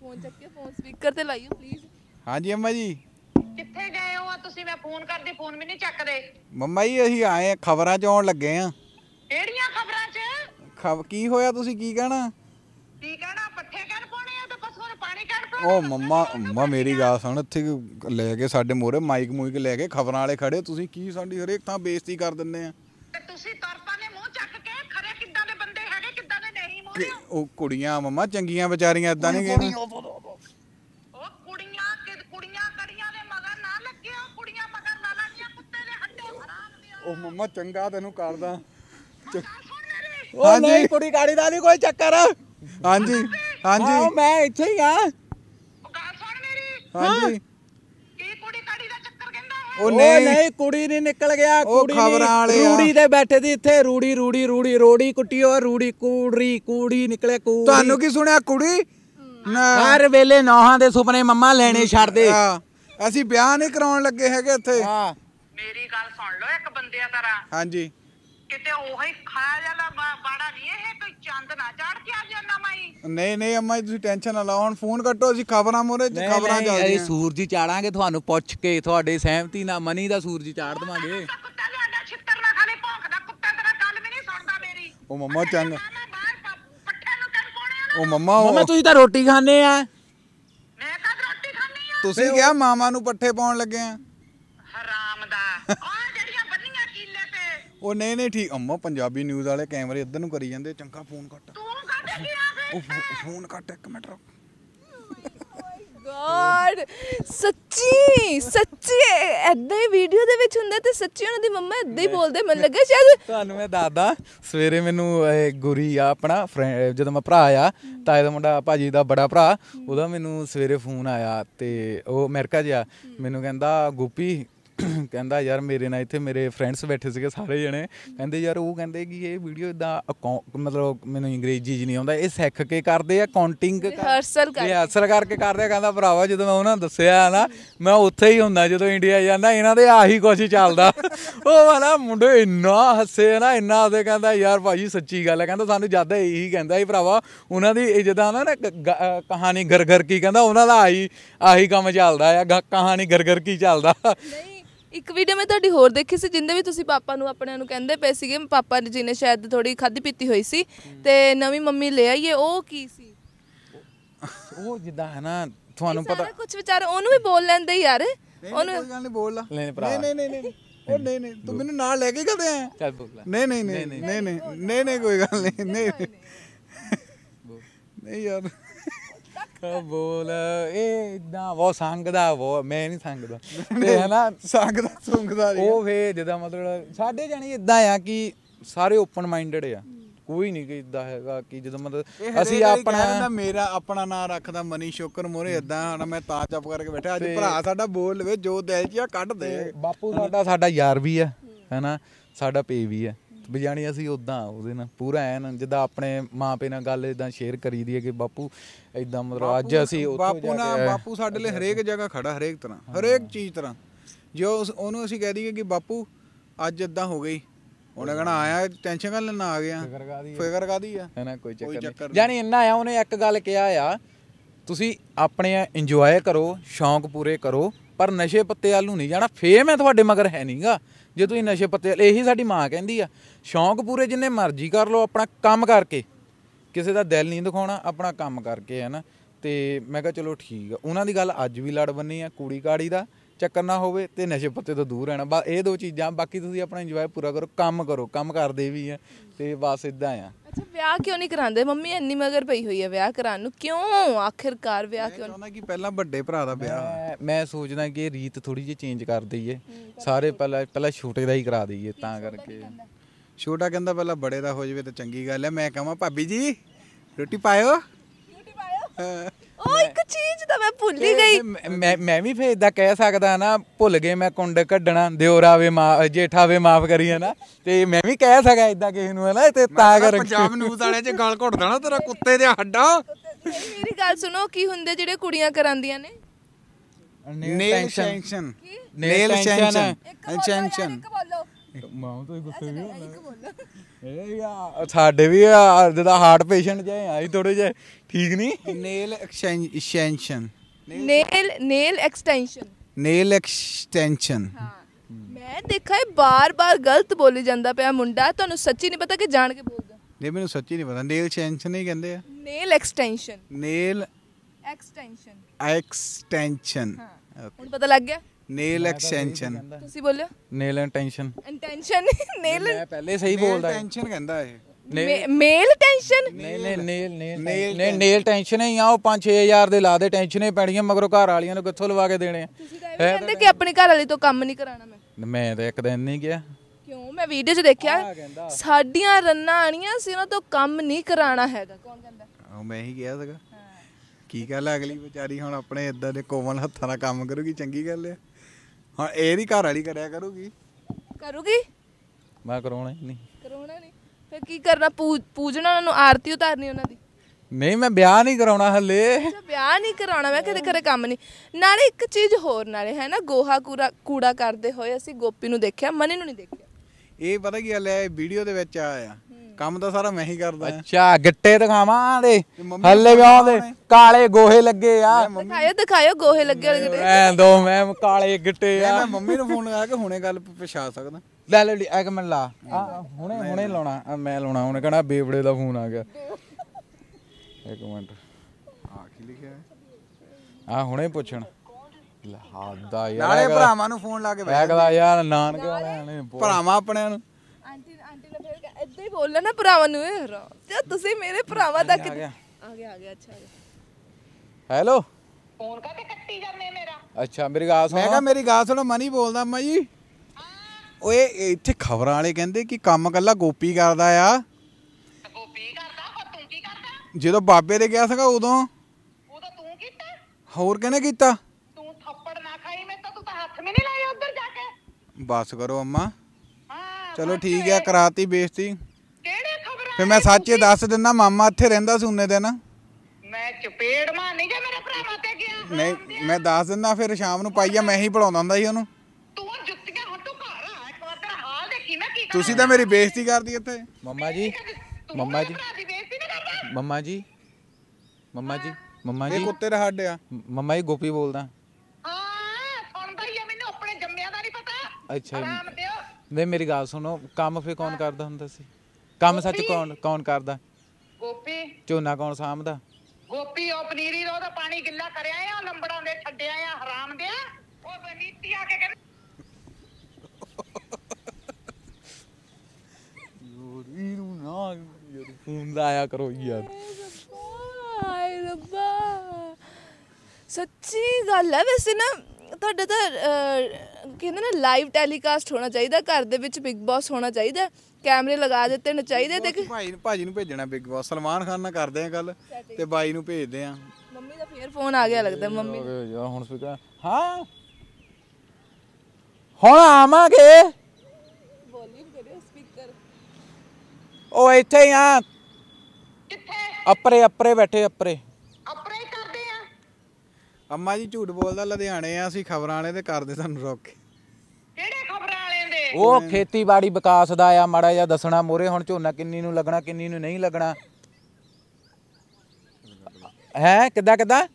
[SPEAKER 2] ਫੋਨ ਚੱਕ ਕੇ ਫੋਨ ਸਪੀਕਰ ਤੇ ਲਾਈਓ ਪਲੀਜ਼
[SPEAKER 1] ਹਾਂਜੀ ਅੰਮਾ ਜੀ ਕਿੱਥੇ ਗਏ ਹੋ ਆ ਤੁਸੀਂ ਮੈਂ ਫੋਨ ਕਰਦੀ ਫੋਨ ਵੀ ਨਹੀਂ ਚੱਕਦੇ ਮੰਮਾ ਜੀ ਅਸੀਂ ਆਏ ਖਬਰਾਂ 'ਚ ਆਉਣ ਲੱਗੇ ਆ ਕਿਹੜੀਆਂ ਖਬਰਾਂ 'ਚ ਖਬ ਕੀ ਹੋਇਆ ਤੁਸੀਂ ਕੀ ਕਹਿਣਾ ਕੀ ਕਹਿਣਾ
[SPEAKER 2] ਪੱਠੇ ਕਰ ਪਾਉਣੇ ਆ ਤੇ ਪਸੂਰ ਨੂੰ ਪਾਣੀ ਕਰ ਪਾਉਣਾ
[SPEAKER 1] ਉਹ ਮੰਮਾ ਮੰਮਾ ਮੇਰੀ ਗੱਲ ਸੁਣ ਇੱਥੇ ਲੈ ਕੇ ਸਾਡੇ ਮੋਰੇ ਮਾਈਕ ਮੂਈਕ ਲੈ ਕੇ ਖਬਰਾਂ ਵਾਲੇ ਖੜੇ ਤੁਸੀਂ ਕੀ ਸਾਡੀ ਹਰੇਕ ਥਾਂ ਬੇਇੱਜ਼ਤੀ ਕਰ ਦਿੰਦੇ ਆ ਤੇ ਤੁਸੀਂ ਤਰਪਾ ਨੇ ਮੂੰਹ ਚੱਕ ਕੇ ਖਰੇ
[SPEAKER 2] ਕਿੱਦਾਂ ਦੇ ਬੰਦੇ ਹੈਗੇ ਕਿੱਦਾਂ ਦੇ ਨਹੀਂ ਮੋਰੇ
[SPEAKER 1] ਉਹ ਕੁੜੀਆਂ ਮੰਮਾ ਚੰਗੀਆਂ ਵਿਚਾਰੀਆਂ ਇਦਾਂ ਨਹੀਂ ਕਹਿੰਦੇ ਉਹ ਮੰਮਾ ਚੰਗਾ ਤੈਨੂੰ ਕਰਦਾ ਉਹ ਨਹੀਂ ਕੁੜੀ ਕਾੜੀ ਦਾ ਨਹੀਂ ਕੋਈ ਚੱਕਰ ਹਾਂਜੀ ਹਾਂਜੀ ਮੈਂ ਇੱਥੇ ਹੀ ਆ ਹਾਂਜੀ ਉਹ ਨਹੀਂ ਨਹੀਂ ਕੁੜੀ ਨਹੀਂ ਨਿਕਲ ਗਿਆ ਕੁੜੀ ਨਹੀਂ ਰੂੜੀ ਦੇ ਬੈਠੇ ਦੀ ਇੱਥੇ ਰੂੜੀ ਰੂੜੀ ਰੂੜੀ ਰੋੜੀ ਕੁੱਟੀ ਹੋ ਰੂੜੀ ਕੂੜੀ ਕੂੜੀ ਨਿਕਲੇ ਕੂੜੀ ਤੁਹਾਨੂੰ ਕੀ ਸੁਣਿਆ ਕੁੜੀ ਹਰ ਵੇਲੇ ਨੌਹਾਂ ਦੇ ਸੁਪਨੇ ਮੰਮਾ ਲੈਣੇ ਛੱਡਦੇ ਅਸੀਂ ਵਿਆਹ ਨਹੀਂ ਕਰਾਉਣ ਲੱਗੇ ਹੈਗੇ ਇੱਥੇ ਹਾਂ ਮੇਰੀ ਗੱਲ ਸੁਣ ਲਓ ਇੱਕ ਬੰਦੇ ਆ ਤਰਾ ਹਾਂਜੀ ਕਿਤੇ ਉਹੀ ਖਾਇਆ ਜਾਂਦਾ ਬਾੜਾ ਨਹੀਂ ਇਹ ਕੋਈ ਚੰਦ ਨਾ ਚੜ ਕੇ ਆ ਜਾਂਦਾ ਮਾਈ ਨਹੀਂ ਨਹੀਂ ਅੰਮਾ ਤੁਸੀਂ ਟੈਨਸ਼ਨ ਨਾ ਲਾਓ ਹੁਣ ਫੋਨ ਕੱਟੋ ਅਸੀਂ ਖਬਰਾਂ ਮੋਰੇ ਚ ਖਬਰਾਂ ਚੱਲਦੀਆਂ ਨਹੀਂ ਸੂਰਜੀ ਚਾੜਾਂਗੇ ਤੁਹਾਨੂੰ ਪੁੱਛ ਕੇ ਤੁਹਾਡੇ ਸਹਿਮਤੀ ਨਾਲ ਮਨੀ ਦਾ ਸੂਰਜੀ ਚਾੜ ਦਵਾਂਗੇ ਕੁੱਤਾ ਤੁਹਾਡਾ ਛਿੱਤਰ ਨਾ ਖਾਣੇ ਭੌਂਕਦਾ ਕੁੱਤਾ ਤੇਰਾ ਗੱਲ ਵੀ ਨਹੀਂ ਸੁਣਦਾ ਮੇਰੀ ਉਹ ਮੰਮਾ ਚੰਗ ਉਹ ਮੰਮਾ ਮੰਮਾ ਤੁਸੀਂ ਤਾਂ ਰੋਟੀ ਖਾਣੇ ਆ ਮੈਂ ਤਾਂ ਰੋਟੀ ਖਾਣੀ ਆ ਤੁਸੀਂ ਕਿਹਾ ਮਾਮਾ ਨੂੰ ਪੱਠੇ ਪਾਉਣ ਲੱਗੇ ਆ ਹਰਾਮ ਆਹ ਤੇ ਉਹ ਨਹੀਂ ਨਹੀਂ ਠੀਕ ਅੰਮਾ ਪੰਜਾਬੀ ਨਿਊਜ਼ ਵਾਲੇ ਕੈਮਰੇ ਇੱਧਰ ਨੂੰ ਕਰੀ ਜਾਂਦੇ ਚੰਗਾ ਫੋਨ ਕੱਟ ਤੂੰ ਕੱਟ ਗਿਆ ਉਹ ਫੋਨ ਕੱਟ ਇੱਕ ਮਿੰਟ ਰੁਕ
[SPEAKER 2] ਗੋਡ ਸੱਚੀ ਸੱਚੀ ਐਦਾਂ ਹੀ ਵੀਡੀਓ ਦੇ ਵਿੱਚ ਹੁੰਦਾ ਤੇ ਸੱਚੀ ਉਹਨਾਂ ਦੀ ਮੰਮਾ ਐਦਾਂ ਹੀ ਬੋਲਦੇ ਮੈਨੂੰ ਲੱਗਾ ਸ਼ਾਇਦ ਤੁਹਾਨੂੰ
[SPEAKER 1] ਮੈਂ ਦਾਦਾ ਸਵੇਰੇ ਮੈਨੂੰ ਇਹ ਗੁਰੀ ਆ ਆਪਣਾ ਫਰੈਂਡ ਜਦੋਂ ਮੈਂ ਭਰਾ ਆ ਤਾਏ ਦਾ ਮੁੰਡਾ ਭਾਜੀ ਦਾ ਬੜਾ ਭਰਾ ਉਹਦਾ ਮੈਨੂੰ ਸਵੇਰੇ ਫੋਨ ਆਇਆ ਤੇ ਉਹ ਅਮਰੀਕਾ ਜਿਆ ਮੈਨੂੰ ਕਹਿੰਦਾ ਗੋਪੀ ਕਹਿੰਦਾ ਯਾਰ ਮੇਰੇ ਨਾਲ ਇੱਥੇ ਮੇਰੇ ਫਰੈਂਡਸ ਬੈਠੇ ਸੀਗੇ ਸਾਰੇ ਜਣੇ ਕਹਿੰਦੇ ਯਾਰ ਉਹ ਕਹਿੰਦੇ ਕਿ ਇਹ ਵੀਡੀਓ ਇਦਾਂ ਮਤਲਬ ਮੈਨੂੰ ਅੰਗਰੇਜ਼ੀ ਜੀ ਨਹੀਂ ਆਉਂਦਾ ਇਹ ਸਿੱਖ ਕੇ ਕਰਦੇ ਆ ਕਾਊਂਟਿੰਗ
[SPEAKER 2] ਰਿਹਰਸਲ
[SPEAKER 1] ਕਰ ਰਿਹਰਸਲ ਕਰਕੇ ਕਰਦੇ ਆ ਕਹਿੰਦਾ ਭਰਾਵਾ ਜਦੋਂ ਮੈਂ ਉਹਨਾਂ ਦੱਸਿਆ ਨਾ ਮੈਂ ਉੱਥੇ ਹੀ ਹੁੰਦਾ ਜਦੋਂ ਇੰਡੀਆ ਜਾਂਦਾ ਇਹਨਾਂ ਦੇ ਆਹੀ ਕੁਝ ਚੱਲਦਾ ਉਹ ਵਾਲਾ ਮੁੰਡੇ ਇੰਨਾ ਹੱਸੇ ਨਾ ਇੰਨਾ ਉਹਦੇ ਕਹਿੰਦਾ ਯਾਰ ਭਾਜੀ ਸੱਚੀ ਗੱਲ ਹੈ ਕਹਿੰਦਾ ਸਾਨੂੰ ਜਦ ਇਹੀ ਕਹਿੰਦਾ ਇਹ ਭਰਾਵਾ ਉਹਨਾਂ ਦੀ ਇਹ ਜਦਾਂ ਨਾ ਕਹਾਣੀ ਗਰਗਰ ਕੀ ਕਹਿੰਦਾ ਉਹਨਾਂ ਦਾ ਆਹੀ ਆਹੀ ਕੰਮ ਚੱਲਦਾ ਆ ਕਹਾਣੀ ਗਰਗਰ ਕੀ ਚੱਲਦਾ ਨਹੀਂ
[SPEAKER 2] ਇੱਕ ਵੀਡੀਓ ਮੈਂ ਤੁਹਾਡੀ ਹੋਰ ਦੇਖੀ ਸੀ ਜਿੰਦੇ ਵੀ ਤੁਸੀਂ ਪਾਪਾ ਨੂੰ ਆਪਣਿਆਂ ਨੂੰ ਕਹਿੰਦੇ ਪਏ ਸੀਗੇ ਪਾਪਾ ਜੀ ਨੇ ਸ਼ਾਇਦ ਥੋੜੀ ਖਾਦੀ ਪੀਤੀ ਹੋਈ ਸੀ ਤੇ ਨਵੀਂ ਮੰਮੀ ਲੈ ਆਈਏ ਉਹ ਕੀ ਸੀ
[SPEAKER 1] ਉਹ ਜਿੱਦਾਂ ਹੈ ਨਾ ਤੁਹਾਨੂੰ ਪਤਾ ਸਾਰਾ
[SPEAKER 2] ਕੁਝ ਵਿਚਾਰ ਉਹਨੂੰ ਵੀ ਬੋਲ ਲੈਂਦੇ ਯਾਰ ਉਹਨੂੰ ਕੋਈ
[SPEAKER 1] ਗੱਲ ਨਹੀਂ ਬੋਲ ਲਾ ਨਹੀਂ ਨਹੀਂ ਨਹੀਂ ਉਹ ਨਹੀਂ ਨਹੀਂ ਤੂੰ ਮੈਨੂੰ ਨਾਲ ਲੈ ਕੇ ਕਦੇ ਆ ਚੱਲ ਬੋਲ ਨਹੀਂ ਨਹੀਂ ਨਹੀਂ ਨਹੀਂ ਨਹੀਂ ਨਹੀਂ ਕੋਈ ਗੱਲ ਨਹੀਂ ਨਹੀਂ ਨਹੀਂ ਯਾਰ ਬੋਲ ਇਹ ਇਦਾਂ ਉਹ ਸੰਗਦਾ ਉਹ ਮੈਂ ਨਹੀਂ ਸੰਗਦਾ ਤੇ ਹਨਾ ਸੰਗਦਾ ਸੁੰਗਦਾ ਉਹ ਫੇ ਜਿੱਦਾਂ ਮਤਲਬ ਸਾਡੇ ਜਾਨੀ ਇਦਾਂ ਆ ਕਿ ਸਾਰੇ ਓਪਨ ਮਾਈਂਡਡ ਆ ਕੋਈ ਨਹੀਂ ਕਿ ਇਦਾਂ ਹੈਗਾ ਕਿ ਜਦੋਂ ਮਤਲਬ ਅਸੀਂ ਆਪਣਾ ਮੇਰਾ ਆਪਣਾ ਨਾਂ ਰੱਖਦਾ ਮਨੀ ਸ਼ੋਕਰ ਮੋਰੇ ਇਦਾਂ ਹਣਾ ਮੈਂ ਤਾਂ ਚੱਪ ਕਰਕੇ ਬੈਠਾ ਅੱਜ ਭਰਾ ਸਾਡਾ ਬੋਲ ਲਵੇ ਜੋ ਦਿਲ ਚ ਆ ਕੱਢ ਦੇ ਬਾਪੂ ਸਾਡਾ ਸਾਡਾ ਯਾਰ ਵੀ ਆ ਹੈਨਾ ਸਾਡਾ ਪੇ ਵੀ ਆ ਵੀ ਅਸੀਂ ਉਦਾਂ ਉਹਦੇ ਨਾਲ ਪੂਰਾ ਐਨ ਜਿੱਦਾਂ ਆਪਣੇ ਮਾਪੇ ਨਾਲ ਗੱਲ ਇਦਾਂ ਸ਼ੇਅਰ ਕਰੀ ਦੀ ਹੈ ਕਿ ਬਾਪੂ ਇਦਾਂ ਮਤਲਬ ਅੱਜ ਅਸੀਂ ਉੱਥੇ ਬਾਪੂ ਨਾ ਬਾਪੂ ਸਾਡੇ ਲਈ ਹਰੇਕ ਜਗ੍ਹਾ ਖੜਾ ਹਰੇਕ ਤਰ੍ਹਾਂ ਹਰੇਕ ਚੀਜ਼ ਤਰ੍ਹਾਂ ਜੋ ਉਹਨੂੰ ਅਸੀਂ ਕਹਿ ਦਈਏ ਕਿ ਬਾਪੂ ਅੱਜ ਇਦਾਂ ਹੋ ਗਈ ਉਹਨੇ ਕਹਣਾ ਆਇਆ ਟੈਨਸ਼ਨ ਕਰਨ ਲੈਣਾ ਆ ਗਿਆ ਫਿਕਰ ਕਾਦੀ ਆ ਹੈ ਨਾ ਕੋਈ ਚੱਕਰ ਜਾਨੀ ਇੰਨਾ ਆ ਉਹਨੇ ਇੱਕ ਗੱਲ ਕਿਹਾ ਆ ਤੁਸੀਂ ਆਪਣੇ ਇੰਜੋਏ ਕਰੋ ਸ਼ੌਂਕ ਪੂਰੇ ਕਰੋ ਪਰ ਨਸ਼ੇ ਪੱਤੇ ਵਾਲੂ ਨੂੰ ਨਹੀਂ ਜਾਣਾ ਫੇਮ ਹੈ ਤੁਹਾਡੇ ਮਗਰ ਹੈ ਨਹੀਂਗਾ ਜੇ ਤੁਸੀਂ ਨਸ਼ੇ ਪੱਤੇ ਇਹੀ ਸਾਡੀ ਮਾਂ ਕਹਿੰਦੀ ਆ ਸ਼ੌਂਕ ਪੂਰੇ ਜਿੰਨੇ ਮਰਜ਼ੀ ਕਰ ਲਓ ਆਪਣਾ ਕੰਮ ਕਰਕੇ ਕਿਸੇ ਦਾ ਦਿਲ ਨਹੀਂ ਦਿਖਾਉਣਾ ਆਪਣਾ ਕੰਮ ਕਰਕੇ ਹੈ ਨਾ ਤੇ ਮੈਂ ਕਿਹਾ ਚਲੋ ਠੀਕ ਆ ਉਹਨਾਂ ਦੀ ਗੱਲ ਅੱਜ ਵੀ ਲੜ ਬੰਨੀ ਆ ਕੂੜੀ ਕਾੜੀ ਦਾ ਚੱਕਰ ਨਾ ਹੋਵੇ ਤੇ ਨਸ਼ੇ ਪੱਤੇ ਤੋਂ ਦੂਰ ਰਹਿਣਾ ਬਸ ਇਹ ਦੋ ਚੀਜ਼ਾਂ ਬਾਕੀ ਤੁਸੀਂ ਆਪਣਾ ਇੰਜੋਏ ਪੂਰਾ ਕਰੋ ਕੰਮ ਕਰੋ ਕੰਮ ਕਰਦੇ ਵੀ ਆ ਤੇ ਬਸ ਇਦਾਂ ਆ
[SPEAKER 2] ਅੱਛਾ ਵਿਆਹ ਕਿਉਂ ਨਹੀਂ ਕਰਾਉਂਦੇ ਮੰਮੀ ਇੰਨੀ ਮਗਰ ਪਈ ਹੋਈ ਹੈ ਵਿਆਹ ਕਰਾਉਣ ਨੂੰ ਕਿਉਂ ਆਖਿਰਕਾਰ ਵਿਆਹ ਕਿਉਂ ਚਾਹੁੰਦਾ ਕਿ
[SPEAKER 1] ਪਹਿਲਾਂ ਵੱਡੇ ਭਰਾ ਦਾ ਵਿਆਹ ਮੈਂ ਸੋਚਦਾ ਕਿ ਰੀਤ ਥੋੜੀ ਜਿਹੀ ਚੇਂਜ ਕਰ ਦਈਏ ਸਾਰੇ ਪਹਿਲਾਂ ਪਹਿਲਾਂ ਛੋਟੇ ਦਾ ਹੀ ਕਰਾ ਦਈਏ ਤਾਂ ਕਰਕੇ ਛੋਟਾ ਕਹਿੰਦਾ ਪਹਿਲਾਂ ਬੜੇ ਦਾ ਹੋ ਜਾਵੇ ਤਾਂ ਚੰਗੀ ਗੱਲ ਹੈ ਮੈਂ ਕਹਾਂ ਭਾਬੀ ਜੀ ਰੋਟੀ ਪਾਇਓ ਰੋਟੀ ਪਾਇਓ ਉਹ ਇੱਕ ਚੀਜ਼ ਤਾਂ ਮੈਂ ਭੁੱਲ ਹੀ ਗਈ ਮੈਂ ਮੈਂ ਵੀ ਫੇਰ ਇਦਾਂ ਕਹਿ ਸਕਦਾ ਨਾ ਭੁੱਲ ਗਏ ਮੈਂ ਕੁੰਡ ਕੱਢਣਾ ਦਿਓਰਾਵੇ ਮਾ ਜੇਠਾਵੇ ਮਾਫ ਕਰੀ ਨਾ ਤੇ ਮੈਂ ਵੀ ਕਹਿ ਸਕਦਾ ਇਦਾਂ ਕਿਸੇ ਨੂੰ ਨਾ ਤੇ ਤਾਂ ਕਰ ਪੰਜਾਬ ਨਿਊਜ਼ ਵਾਲਿਆਂ 'ਚ ਗਲ ਘੁੱਟ ਦੇਣਾ ਤੇਰਾ ਕੁੱਤੇ ਦੇ ਹੱਡਾਂ
[SPEAKER 2] ਮੇਰੀ ਗੱਲ ਸੁਣੋ ਕੀ ਹੁੰਦੇ ਜਿਹੜੇ ਕੁੜੀਆਂ ਕਰਾਂਦੀਆਂ ਨੇ nail sanction nail sanction sanction
[SPEAKER 1] ਤੋਂ ਹੀ ਗੁੱਸੇ ਵੀ ਹੁੰਦਾ ਇਹ ਆ ਸਾਡੇ ਵੀ ਆ ਜਿਹਦਾ ਹਾਰਟ ਪੇਸ਼ੈਂਟ ਜੇ ਆਈ ਥੋੜੇ ਜੇ ਠੀਕ ਨਹੀਂ nail extension
[SPEAKER 2] nail nail extension
[SPEAKER 1] nail extension ਹਾਂ
[SPEAKER 2] ਮੈਂ ਦੇਖਿਆ ਬਾਰ-ਬਾਰ ਗਲਤ ਬੋਲੀ ਜਾਂਦਾ ਪਿਆ ਮੁੰਡਾ ਤੁਹਾਨੂੰ ਸੱਚੀ ਨਹੀਂ ਪਤਾ ਕਿ ਜਾਣ ਕੇ ਬੋਲਦਾ
[SPEAKER 1] ਨਹੀਂ ਮੈਨੂੰ ਸੱਚੀ ਨਹੀਂ ਪਤਾ ਨੇਲ ਐਕਸਟੈਂਸ਼ਨ ਹੀ ਕਹਿੰਦੇ ਆ
[SPEAKER 2] nail extension nail extension
[SPEAKER 1] extension ਹਾਂ
[SPEAKER 2] ਹੁਣ ਪਤਾ ਲੱਗ ਗਿਆ
[SPEAKER 1] ਨੇਲ ਐਕਸਟੈਂਸ਼ਨ ਤੁਸੀਂ ਬੋਲਿਓ nail and tension
[SPEAKER 2] intention nail ਮੈਂ ਪਹਿਲੇ ਸਹੀ ਬੋਲਦਾ ਟੈਂਸ਼ਨ
[SPEAKER 1] ਕਹਿੰਦਾ ਇਹ ਮੇਲ ਟੈਂਸ਼ਨ ਨਹੀਂ ਨਹੀਂ ਨੇਲ ਨੇਲ ਨਹੀਂ ਨੇਲ ਟੈਂਸ਼ਨ ਹੈ ਆ ਉਹ 5-6000 ਦੇ ਲਾ ਦੇ ਹੈ ਪੈਣੀਆਂ ਮਗਰੋਂ ਘਰ ਵਾਲੀਆਂ ਨੂੰ ਕਿੱਥੋਂ ਲਵਾ ਕੇ ਦੇਣੇ ਆ ਤੁਸੀਂ ਕਹਿੰਦੇ
[SPEAKER 2] ਕਿ ਆਪਣੇ ਘਰ ਵਾਲੀ ਤੋਂ ਕੰਮ ਨਹੀਂ ਕਰਾਣਾ
[SPEAKER 1] ਮੈਂ ਮੈਂ ਤਾਂ ਇੱਕ ਦਿਨ ਨਹੀਂ ਗਿਆ
[SPEAKER 2] ਕਿਉਂ ਮੈਂ ਵੀਡੀਓ 'ਚ ਦੇਖਿਆ ਸਾਡੀਆਂ ਰੰਨਾਂ ਆਣੀਆਂ ਸੀ ਉਹਨਾਂ ਤੋਂ ਕੰਮ ਨਹੀਂ ਕਰਾਣਾ ਹੈਗਾ ਕੌਣ
[SPEAKER 1] ਕਹਿੰਦਾ ਮੈਂ ਹੀ ਗਿਆ ਸੀਗਾ ਕੀ ਗੱਲ ਅਗਲੀ ਵਿਚਾਰੀ ਹੁਣ ਆਪਣੇ ਇਦਾਂ ਦੇ ਕੋਮਲ ਹੱਥਾਂ ਨਾਲ ਕੰਮ ਕਰੂਗੀ ਚੰਗੀ ਗੱਲ ਹੈ ਹਾਂ ਨਹੀਂ ਘਰ ਵਾਲੀ ਕਰਿਆ ਕਰੂਗੀ ਕਰੂਗੀ ਮੈਂ ਕਰਾਉਣਾ ਹੀ ਨਹੀਂ ਕਰਾਉਣਾ
[SPEAKER 2] ਨਹੀਂ ਫਿਰ ਕੀ ਕਰਨਾ ਪੂਜਣਾ ਉਹਨਾਂ ਨੂੰ ਆਰਤੀ ਉਤਾਰਨੀ ਉਹਨਾਂ ਦੀ
[SPEAKER 1] ਨਹੀਂ ਮੈਂ ਵਿਆਹ ਨਹੀਂ ਕਰਾਉਣਾ ਹੱਲੇ
[SPEAKER 2] ਵਿਆਹ ਨਹੀਂ ਕਰਾਉਣਾ ਮੈਂ ਕਦੇ ਕਰੇ ਕੰਮ ਨਹੀਂ ਨਾਲੇ ਇੱਕ ਚੀਜ਼ ਹੋਰ ਨਾਲੇ ਹੈ ਨਾ ਗੋਹਾ ਕੂੜਾ ਕੂੜਾ ਕਰਦੇ ਹੋਏ ਅਸੀਂ ਗੋਪੀ ਨੂੰ ਦੇਖਿਆ ਮਨੀ ਨੂੰ ਨਹੀਂ ਦੇਖਿਆ
[SPEAKER 1] ਇਹ ਪਤਾ ਕੀ ਗੱਲ ਹੈ ਵੀਡੀਓ ਦੇ ਵਿੱਚ ਆਇਆ ਕੰਮ ਤਾਂ ਸਾਰਾ ਮੈਂ ਹੀ ਕਰਦਾ ਅੱਛਾ ਗੱਟੇ ਦਿਖਾਵਾਂ ਦੇ ਹੱਲੇ ਵੀ ਆਉਂਦੇ ਕਾਲੇ ਗੋਹੇ ਲੱਗੇ ਆ
[SPEAKER 2] ਦਿਖਾਇਓ ਦਿਖਾਇਓ ਗੋਹੇ ਲੱਗੇ ਵਾਲੇ ਗੱਟੇ
[SPEAKER 1] ਐ ਦੋ ਮੈਂ ਕਾਲੇ ਗੱਟੇ ਆ ਮੈਂ ਮੰਮੀ ਨੂੰ ਫੋਨ ਲਗਾ ਕੇ ਹੁਣੇ ਗੱਲ ਪਛਾ ਸਕਦਾ ਲੈ ਲੈ ਐ ਕਿ ਮੈਂ ਲਾ ਹੁਣੇ ਹੁਣੇ ਲਾਉਣਾ ਮੈਂ ਲਾਉਣਾ ਉਹਨੇ ਕਹਣਾ ਬੇਵੜੇ ਦਾ ਫੋਨ ਆ ਗਿਆ ਇੱਕ ਮਿੰਟ ਆ ਕੀ ਲਿਖਿਆ ਆ ਹੁਣੇ ਪੁੱਛਣ ਦਾ ਯਾਰ ਨਾਲੇ ਭਰਾਵਾਂ ਨੂੰ ਫੋਨ ਲਾ ਕੇ ਬੈਠਾ ਯਾਰ ਨਾਨਕੇ ਵਾਲਿਆਂ ਨੇ ਭਰਾਵਾਂ ਆਪਣਿਆਂ ਨੂੰ
[SPEAKER 2] ਬੋਲਣਾ ਨਾ ਭਰਾਵਾਂ ਨੂੰ ਇਹ ਤੇ ਤੁਸੀਂ ਮੇਰੇ ਭਰਾਵਾਂ ਦਾ ਕਿ ਆ ਗਿਆ ਆ ਗਿਆ ਅੱਛਾ
[SPEAKER 1] ਹੈਲੋ ਫੋਨ ਕਰਕੇ ਕੱਟੀ ਜਾਂਦੇ ਮੇਰਾ ਅੱਛਾ ਮੇਰੀ ਗੱਲ ਮੈਂ ਕਿਹਾ ਮੇਰੀ ਗੱਲ ਸੁਣੋ ਮਨੀ ਬੋਲਦਾ ਅੰਮਾ ਜੀ ਓਏ ਇੱਥੇ ਖਬਰਾਂ ਵਾਲੇ ਕਹਿੰਦੇ ਕਿ ਕੰਮ ਕੱਲਾ ਗੋਪੀ ਕਰਦਾ ਆ ਗੋਪੀ ਕਰਦਾ ਪਰ ਤੂੰ ਕੀ ਕਰਦਾ ਜਦੋਂ ਬਾਬੇ ਦੇ ਗਿਆ ਸੀਗਾ ਉਦੋਂ ਉਹ ਤਾਂ ਤੂੰ ਕੀਤਾ ਹੋਰ ਕਿਹਨੇ ਕੀਤਾ ਤੂੰ ਥੱਪੜ ਨਾ ਖਾਈ ਮੈਂ ਤਾਂ ਤੂੰ ਤਾਂ ਹੱਥ ਵੀ ਨਹੀਂ ਲਾਇਆ ਉੱਧਰ ਜਾ ਕੇ ਬਸ ਕਰੋ ਅੰਮਾ ਹਾਂ ਚਲੋ ਠੀਕ ਆ ਕਰਾਤੀ ਬੇਇੱਜ਼ਤੀ ਫਿਰ ਮੈਂ ਸੱਚੇ ਦੱਸ ਦਿੰਦਾ ਮਾਮਾ ਇੱਥੇ ਰਹਿੰਦਾ ਸੀ ਉਹਨੇ ਦਿਨ ਮੈਂ ਚਪੇੜ ਮਾਂ ਨਹੀਂ ਗਿਆ ਮੇਰੇ ਭਰਾਵਾਂ ਤੇ ਗਿਆ ਨਹੀਂ ਮੈਂ ਦੱਸ ਦਿੰਦਾ ਫਿਰ ਸ਼ਾਮ ਨੂੰ ਪਾਈਆ ਮੈਂ ਹੀ ਪੜਾਉਂਦਾ ਹੁੰਦਾ ਸੀ ਉਹਨੂੰ ਤੂੰ ਜੁੱਤੀਆਂ ਹੁਣ ਘਰ ਆ ਇੱਕ ਵਾਰ ਤੇਰਾ ਹਾਲ ਦੇਖੀ ਨਾ ਕੀ ਤੁਸੀਂ ਤਾਂ ਮੇਰੀ ਬੇਇੱਜ਼ਤੀ ਕਰਦੀ ਇੱਥੇ ਮੰਮਾ ਜੀ ਮੰਮਾ ਜੀ ਮੰਮਾ ਜੀ ਮੰਮਾ ਜੀ ਮੰਮਾ ਜੀ ਇਹ ਕੁੱਤੇ ਦਾ ਹੱਡ ਆ ਮੰਮਾ ਜੀ ਗੋਪੀ ਬੋਲਦਾ ਹਾਂ ਸੁਣਦਾ ਹੀ ਆ ਮੈਨੂੰ ਆਪਣੇ ਜੰਮਿਆਂ ਦਾ ਨਹੀਂ ਪਤਾ ਅੱਛਾ ਨਹੀਂ ਮੇਰੀ ਗੱਲ ਸੁਣੋ ਕੰਮ ਫੇ ਕੌਣ ਕਰਦਾ ਹੁੰਦਾ ਸੀ ਕੰਮ ਸੱਚ ਕੌਣ ਕੌਣ ਕਰਦਾ ਗੋਪੀ ਝੋਨਾ ਕੌਣ ਸਾਂਭਦਾ ਗੋਪੀ ਉਹ ਪਨੀਰੀ ਦਾ ਪਾਣੀ ਗਿੱਲਾ ਕਰਿਆ ਆ ਲੰਬੜਾਂ ਦੇ ਛੱਡਿਆ ਆ ਹਰਾਮ ਦੇ ਉਹ
[SPEAKER 2] ਬਨੀਤੀ ਆ ਕੇ
[SPEAKER 1] ਯੋਰੀ ਨੂੰ ਨਾ ਯਾਰ ਫੋਨ ਦਾ ਆਇਆ ਕਰੋ ਯਾਰ
[SPEAKER 2] ਹਾਏ ਰੱਬਾ ਸੱਚੀ ਗੱਲ ਹੈ ਵੈਸੇ ਨਾ ਤੁਹਾਡਾ ਤਾਂ ਕਹਿੰਦੇ ਨੇ ਲਾਈਵ ਟੈਲੀਕਾਸਟ ਹੋਣਾ ਚਾਹੀਦਾ ਘਰ ਦੇ ਵਿੱਚ ਬਿਗ ਬਾਸ ਹੋਣਾ ਚਾਹੀਦਾ ਕੈਮਰੇ ਲਗਾ ਦਿੱਤੇ ਨੇ ਚਾਹੀਦੇ ਤੇ
[SPEAKER 1] ਭਾਈ ਨੂੰ ਭਾਜੀ ਨੂੰ ਭੇਜਣਾ ਬਿਗ ਬਾਸ ਸਲਮਾਨ ਖਾਨ ਨਾਲ ਕਰਦੇ ਆ ਗੱਲ ਤੇ ਬਾਈ ਨੂੰ ਭੇਜਦੇ ਆ
[SPEAKER 2] ਮੰਮੀ ਦਾ ਫੇਰ ਫੋਨ ਆ ਗਿਆ ਲੱਗਦਾ ਮੰਮੀ
[SPEAKER 1] ਯਾਰ ਹੁਣ ਸਪੀਕਰ ਹਾਂ ਹੁਣ ਆਵਾਂਗੇ ਬੋਲੀਂ ਕਰੇ ਸਪੀਕਰ ਓ ਇੱਥੇ ਆ ਕਿੱਥੇ ਅਪਰੇ ਅਪਰੇ ਬੈਠੇ ਅਪਰੇ ਅਪਰੇ ਅੰਮਾ ਜੀ ਝੂਠ ਬੋਲਦਾ ਲੁਧਿਆਣੇ ਆ ਅਸੀਂ ਖਬਰਾਂ ਵਾਲੇ ਤੇ ਕਰਦੇ ਸਾਨੂੰ ਰੋਕ ਕੇ ਕਿਹੜੇ ਖਬਰਾਂ ਵਾਲੇ ਦੇ ਉਹ ਖੇਤੀਬਾੜੀ ਵਿਕਾਸ ਦਾ ਆ ਮੜਾ ਜਾਂ ਦੱਸਣਾ ਮੋਰੇ ਹੁਣ ਝੋਨਾ ਕਿੰਨੀ ਨੂੰ ਲੱਗਣਾ ਕਿੰਨੀ ਨੂੰ ਨਹੀਂ ਲੱਗਣਾ ਹੈ ਕਿੱਦਾਂ ਕਿੱਦਾਂ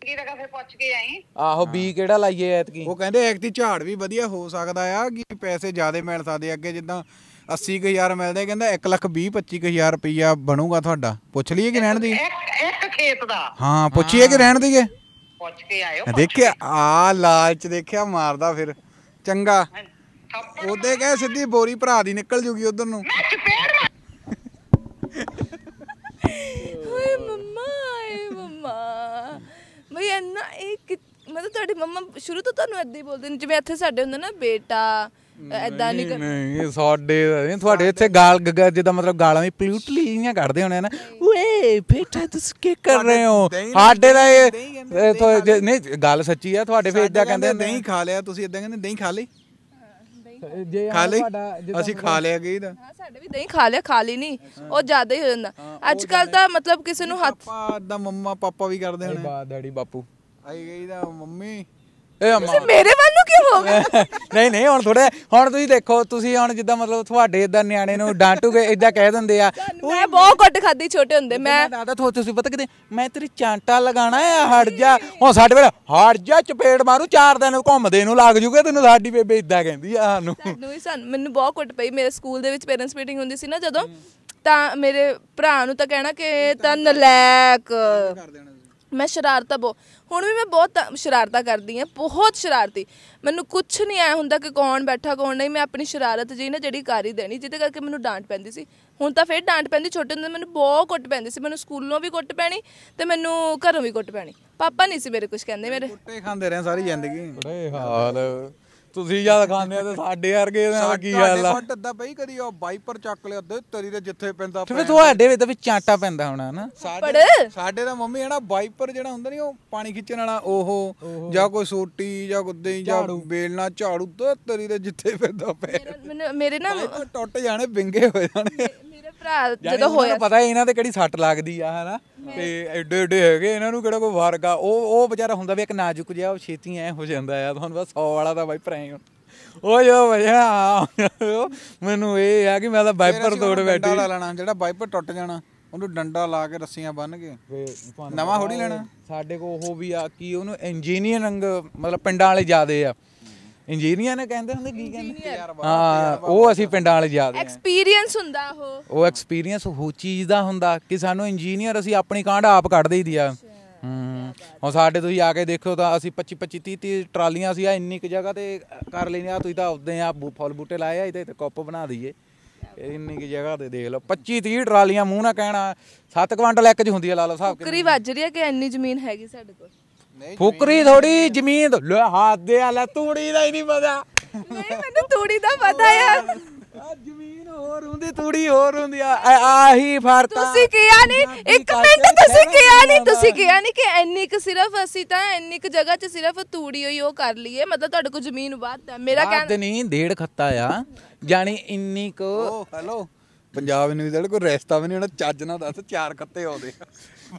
[SPEAKER 1] ਕੀ ਤਾਂ ਫਿਰ ਪੁੱਛ ਕੇ ਆਈ ਆਹੋ ਬੀ ਕਿਹੜਾ ਲਾਈਏ ਐਤਕੀ ਉਹ ਕਹਿੰਦੇ ਐਤਕੀ ਝਾੜ ਵੀ ਵਧੀਆ ਹੋ ਸਕਦਾ ਆ ਕਿ ਪੈਸੇ ਜ਼ਿਆਦੇ ਮਿਲ ਸਕਦੇ ਅੱਗੇ ਜਿੱਦਾਂ 80000 ਮਿਲਦੇ ਕਹਿੰਦਾ 1 ਲੱਖ 20 25000 ਰੁਪਇਆ ਬਣੂਗਾ ਤੁਹਾਡਾ ਪੁੱਛ ਲਈਏ ਕਿ ਰਹਿਣ ਦੀ ਇੱਕ ਖੇਤ ਦਾ ਹਾਂ ਪੁੱਛੀਏ ਕਿ ਰਹਿਣ ਦੀ ਹੈ ਪੁੱਛ ਕੇ ਆਇਓ ਦੇਖਿਆ ਆ ਲਾਲਚ ਦੇਖਿਆ ਮਾਰਦਾ ਫਿਰ ਚੰਗਾ ਉਹਦੇ ਕਹੇ ਸਿੱਧੀ ਬੋਰੀ ਭਰਾ ਦੀ ਨਿਕਲ ਜੂਗੀ ਉਧਰ ਨੂੰ
[SPEAKER 2] ਓਏ ਮਮਾ ਏ ਮੈਂ ਇਹ ਨਾ ਇਹ ਮਤਲਬ ਤੁਹਾਡੇ ਮਮਾ ਸ਼ੁਰੂ ਤੋਂ ਤੁਹਾਨੂੰ ਐਦਾਂ ਹੀ ਬੋਲਦੇ ਨੇ ਜਿਵੇਂ ਇੱਥੇ ਸਾਡੇ ਹੁੰਦਾ ਨਾ ਬੇਟਾ ਐਦਾਂ ਨਹੀਂ
[SPEAKER 1] ਨਹੀਂ ਸਾਡੇ ਤੁਹਾਡੇ ਇੱਥੇ ਗਾਲ ਗੱਗਾ ਜਿਹਦਾ ਮਤਲਬ ਗਾਲਾਂ ਵੀ ਪਲੂਟਲੀ ਜੀਆਂ ਕੱਢਦੇ ਹੋਣੇ ਨਾ ਓਏ ਫੇਟਾ ਤੁਸੀਂ ਕੀ ਕਰ ਰਹੇ ਹੋ ਸਾਡੇ ਦਾ ਇਹ ਨਹੀਂ ਗੱਲ ਸੱਚੀ ਆ ਤੁਹਾਡੇ ਫੇਰ ਇਦਾਂ ਕਹਿੰਦੇ ਨਹੀਂ ਖਾ ਲਿਆ ਤੁਸੀਂ ਇਦਾਂ ਕਹਿੰਦੇ ਨਹੀਂ ਖਾ ਲਈ ਜੇ ਖਾ ਲਈ ਅਸੀਂ ਖਾ ਲਿਆ ਗਈ ਦਾ
[SPEAKER 2] ਸਾਡੇ ਵੀ ਦਹੀਂ ਖਾ ਲਿਆ ਖਾ ਲਈ ਨਹੀਂ ਉਹ ਜ਼ਿਆਦਾ ਹੀ ਹੋ ਜਾਂਦਾ ਅੱਜ ਕੱਲ ਤਾਂ ਮਤਲਬ ਕਿਸੇ ਨੂੰ ਹੱਥ ਦਾ ਮੰਮਾ
[SPEAKER 1] ਪਾਪਾ ਵੀ ਕਰਦੇ ਹੋਣੇ ਬਾ ਡੈਡੀ ਬਾਪੂ ਆਈ ਗਈ ਦਾ ਮੰਮੀ ਇਹ ਅਮਾ ਮੇਰੇ ਕਿਉਂ ਹੋ ਗਿਆ ਨਹੀਂ ਨਹੀਂ ਹੁਣ ਥੋੜਾ ਹੁਣ ਤੁਸੀਂ ਦੇਖੋ ਤੁਸੀਂ ਹੁਣ ਜਿੱਦਾਂ ਮਤਲਬ ਤੁਹਾਡੇ ਇਦਾਂ ਨਿਆਣੇ ਨੂੰ ਡਾਂਟੂਗੇ ਇਦਾਂ ਕਹਿ ਦਿੰਦੇ ਆ ਮੈਂ ਬਹੁਤ ਕੁੱਟ ਖਾਦੀ ਛੋਟੇ ਹੁੰਦੇ ਮੈਂ ਦਾਦਾ ਤੁਹਾਨੂੰ ਤੁਸੀਂ ਪਤਾ ਕਿਤੇ ਮੈਂ ਤੇਰੀ ਚਾਂਟਾ ਲਗਾਣਾ ਆ ਹਟ ਜਾ ਹੁਣ ਸਾਡੇ ਵੇਲੇ ਹਟ ਜਾ ਚਪੇੜ ਮਾਰੂ ਚਾਰ ਦਿਨ ਘੁੰਮਦੇ ਨੂੰ ਲੱਗ ਜੂਗੇ ਤੈਨੂੰ ਸਾਡੀ ਬੇਬੇ ਇਦਾਂ ਕਹਿੰਦੀ ਆ ਸਾਨੂੰ ਤੈਨੂੰ
[SPEAKER 2] ਵੀ ਸਾਨੂੰ ਮੈਨੂੰ ਬਹੁਤ ਕੁੱਟ ਪਈ ਮੇਰੇ ਸਕੂਲ ਦੇ ਵਿੱਚ ਪੇਰੈਂਟਸ ਮੀਟਿੰਗ ਹੁੰਦੀ ਸੀ ਨਾ ਜਦੋਂ ਤਾਂ ਮੇਰੇ ਭਰਾ ਨੂੰ ਤਾਂ ਕਹਿਣਾ ਕਿ ਕਰ ਦੇਣਾ ਮੈਂ ਸ਼ਰਾਰਤਾਂ ਬਹੁਤ ਹੁਣ ਵੀ ਮੈਂ ਬਹੁਤ ਸ਼ਰਾਰਤਾਂ ਕਰਦੀ ਆ ਬਹੁਤ ਸ਼ਰਾਰਤੀ ਮੈਨੂੰ ਕੁਝ ਨਹੀਂ ਆਇਆ ਹੁੰਦਾ ਕਿ ਕੌਣ ਬੈਠਾ ਕੌਣ ਨਹੀਂ ਮੈਂ ਆਪਣੀ ਸ਼ਰਾਰਤ ਜੀ ਨਾ ਜਿਹੜੀ ਕਰ ਹੀ ਦੇਣੀ ਜਿੱਦੇ ਕਰਕੇ ਮੈਨੂੰ ਡਾਂਟ ਪੈਂਦੀ ਸੀ ਹੁਣ ਤਾਂ ਫੇਰ ਡਾਂਟ ਪੈਂਦੀ ਛੋਟੇ ਹੁੰਦੇ ਮੈਨੂੰ ਬਹੁਤ ਕੁੱਟ ਪੈਂਦੀ ਸੀ ਮੈਨੂੰ ਸਕੂਲੋਂ ਵੀ ਕੁੱਟ ਪੈਣੀ ਤੇ ਮੈਨੂੰ ਘਰੋਂ ਵੀ ਕੁੱਟ ਪੈਣੀ ਪਾਪਾ ਨਹੀਂ ਸੀ ਮੇਰੇ ਕੁਝ ਕਹਿੰਦੇ ਮੇਰੇ ਕੁੱਟੇ
[SPEAKER 1] ਖਾਂਦੇ ਰਹੇ ਸਾਰੀ ਜ਼ਿੰਦਗੀ ਬੜੇ ਹਾਲ ਤੁਸੀਂ ਜਦ ਖਾਂਦੇ ਆ ਤੇ ਸਾਡੇ ਵਰਗੇ ਨਾਲ ਕੀ ਗੱਲ ਆ ਸਾਡੇ ਅੱਦਾ ਪਈ ਕਦੀ ਉਹ ਵਾਈਪਰ ਚੱਕ ਲਿਆ ਅੱਧੇ ਤਰੀ ਦੇ ਜਿੱਥੇ ਪੈਂਦਾ ਫਿਰ ਤੁਹਾਡੇ ਵਿੱਚ ਤਾਂ ਚਾਂਟਾ ਪੈਂਦਾ ਹੋਣਾ ਨਾ ਸਾਡੇ ਦਾ ਮੰਮੀ ਨਾ ਵਾਈਪਰ ਜਿਹੜਾ ਹੁੰਦਾ ਨਹੀਂ ਉਹ ਪਾਣੀ ਖਿੱਚਣ ਵਾਲਾ ਉਹ ਜਾਂ ਕੋਈ ਸੋਟੀ ਜਾਂ ਗੁੱਦੇ ਜਾਂ ਬੇਲਣਾ ਝਾੜੂ ਤੇ ਤਰੀ ਦੇ ਜਿੱਥੇ ਪੈਂਦਾ ਪੈ
[SPEAKER 2] ਮੇਰੇ ਨਾ ਟੁੱਟ ਜਾਣੇ
[SPEAKER 1] ਵਿੰਗੇ ਹੋ ਜਾਣੇ
[SPEAKER 2] ਮੇਰੇ ਭਰਾ ਜਦੋਂ ਹੋਇਆ ਪਤਾ
[SPEAKER 1] ਇਹਨਾਂ ਤੇ ਕਿਹੜੀ ਸੱਟ ਲੱਗਦੀ ਆ ਹਨਾ ਤੇ ਐਡੇ ਐਡੇ ਹੈਗੇ ਇਹਨਾਂ ਨੂੰ ਕਿਹੜਾ ਕੋਈ ਫਰਕ ਆ ਉਹ ਉਹ ਵਿਚਾਰਾ ਹੁੰਦਾ ਵੀ ਇੱਕ ਨਾਜ਼ੁਕ ਜਿਹਾ ਉਹ ਛੇਤੀ ਐ ਹੋ ਜਾਂਦਾ ਆ ਤੁਹਾਨੂੰ ਬਸ 100 ਵਾਲਾ ਤਾਂ ਬਾਈ ਪ੍ਰੈਂ ਓਏ ਓ ਵਜਾ ਭਈਆ ਮੈਨੂੰ ਇਹ ਆ ਕਿ ਮੈਂ ਤਾਂ ਵਾਈਪਰ ਤੋੜ ਬੈਠੀ ਡੰਡਾ ਲੈਣਾ ਜਿਹੜਾ ਵਾਈਪਰ ਟੁੱਟ ਜਾਣਾ ਉਹਨੂੰ ਡੰਡਾ ਲਾ ਕੇ ਰੱਸੀਆਂ ਬੰਨ ਕੇ ਨਵਾਂ ਹੋੜੀ ਲੈਣਾ ਸਾਡੇ ਕੋ ਉਹ ਵੀ ਆ ਕੀ ਉਹਨੂੰ ਇੰਜੀਨੀਅਰਿੰਗ ਮਤਲਬ ਪਿੰਡਾਂ ਵਾਲੇ ਜਿਆਦੇ ਆ ਇੰਜੀਨੀਅਰ ਨੇ ਕਹਿੰਦੇ ਹੁੰਦੇ ਕੀ ਕਹਿੰਦੇ ਹਾਂ ਉਹ ਅਸੀਂ ਪਿੰਡਾਂ ਵਾਲੇ ਯਾਦ
[SPEAKER 2] ਐਕਸਪੀਰੀਅੰਸ ਹੁੰਦਾ ਉਹ
[SPEAKER 1] ਉਹ ਐਕਸਪੀਰੀਅੰਸ ਉਹ ਚੀਜ਼ ਦਾ ਹੁੰਦਾ ਕਿ ਸਾਨੂੰ ਇੰਜੀਨੀਅਰ ਅਸੀਂ ਆਪਣੀ ਕਾਂਡ ਆਪ ਕੱਢ ਦੀ ਆ ਹੂੰ ਹੁਣ ਸਾਡੇ ਤੁਸੀਂ ਆ ਕੇ ਦੇਖੋ ਤਾਂ ਅਸੀਂ 25 25 30 30 ਟਰਾਲੀਆਂ ਅਸੀਂ ਆ ਇੰਨੀ ਕਿ ਜਗ੍ਹਾ ਤੇ ਕਰ ਲੈਨੇ ਆ ਤੁਸੀਂ ਤਾਂ ਉਦਾਂ ਆ ਫੁੱਲ ਬੂਟੇ ਲਾਏ ਆ ਇਹਦੇ ਤੇ ਕੱਪ ਬਣਾ ਦਈਏ ਇੰਨੀ ਕਿ ਜਗ੍ਹਾ ਤੇ ਦੇਖ ਲਓ 25 30 ਟਰਾਲੀਆਂ ਮੂੰਹ ਨਾ ਕਹਿਣਾ 7 ਕੁਇੰਟਲ ਇੱਕ ਚ ਹੁੰਦੀ ਆ ਲਾ ਲਓ ਹਿਸਾਬ ਕਿ ਕਰੀ
[SPEAKER 2] ਵੱਜ ਰਹੀ ਆ ਕਿ ਇੰਨੀ ਜ਼ਮੀਨ ਹੈਗੀ ਸਾਡੇ ਕੋਲ
[SPEAKER 1] ਫੁਕਰੀ ਥੋੜੀ ਜ਼ਮੀਨ ਲੈ ਹੱਥ ਦੇ ਆ ਲੈ ਤੂੜੀ ਦਾ ਹੀ ਨਹੀਂ ਪਤਾ
[SPEAKER 2] ਨਹੀਂ ਮੈਨੂੰ ਤੂੜੀ ਦਾ ਪਤਾ ਆ
[SPEAKER 1] ਜ਼ਮੀਨ ਹੋਰ ਹੁੰਦੀ ਤੂੜੀ ਹੋਰ ਹੁੰਦੀ ਆ ਆਹੀ ਫਰਕ ਤੁਸੀਂ ਕਿਹਾ ਨਹੀਂ ਇੱਕ ਮਿੰਟ ਤੁਸੀਂ ਕਿਹਾ ਨਹੀਂ ਤੁਸੀਂ ਕਿਹਾ ਨਹੀਂ
[SPEAKER 2] ਕਿ ਇੰਨੀ ਕੁ ਸਿਰਫ ਅਸੀਂ ਤਾਂ ਇੰਨੀ ਕੁ ਜਗ੍ਹਾ 'ਚ ਸਿਰਫ ਤੂੜੀ ਹੋਈ ਉਹ ਕਰ ਲਈਏ ਮਤਲਬ ਤੁਹਾਡੇ ਕੋਲ ਜ਼ਮੀਨ ਵੱਧ ਹੈ ਮੇਰਾ ਕਹਿੰਦਾ
[SPEAKER 1] ਨਹੀਂ ਡੇਢ ਖੱਤਾ ਆ ਯਾਨੀ ਇੰਨੀ ਕੋ ਹੈਲੋ ਪੰਜਾਬ ਨਿਊਜ਼ ਵਾਲੇ ਕੋਈ ਰਸਤਾ ਵੀ ਨਹੀਂ ਹਣਾ ਚੱਜ ਨਾਲ ਦੱਸ ਚਾਰ ਖੱਤੇ ਆਉਦੇ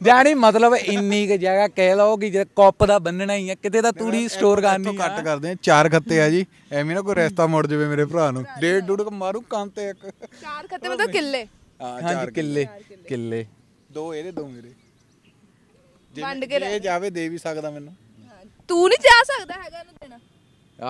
[SPEAKER 1] ਜਾਣੀ ਮਤਲਬ ਇੰਨੀ ਕਿ ਜਗ੍ਹਾ ਕਹਿ ਲਓ ਕਿ ਜੇ ਕੱਪ ਦਾ ਬੰਨਣਾ ਹੀ ਆ ਕਿਤੇ ਦਾ ਤੂੜੀ ਸਟੋਰ ਕਰਨੀ ਆ ਕੱਟ ਕਰਦੇ ਆ ਚਾਰ ਖੱਤੇ ਆ ਜੀ ਐਵੇਂ ਨਾ ਕੋਈ ਰਸਤਾ ਮੁੜ ਜਾਵੇ ਮੇਰੇ ਭਰਾ ਨੂੰ ਡੇਢ ਡੂੜ ਮਾਰੂ ਕੰਨ ਤੇ ਇੱਕ ਚਾਰ ਖੱਤੇ ਮਤਲਬ ਕਿੱਲੇ ਹਾਂ ਚਾਰ ਕਿੱਲੇ ਕਿੱਲੇ ਦੋ ਇਹਦੇ ਦੋ ਮੇਰੇ ਵੰਡ ਕੇ ਇਹ ਜਾਵੇ ਦੇ ਵੀ ਸਕਦਾ ਮੈਨੂੰ
[SPEAKER 2] ਤੂੰ ਨਹੀਂ ਜਾ ਸਕਦਾ ਹੈਗਾ ਇਹਨੂੰ ਦੇਣਾ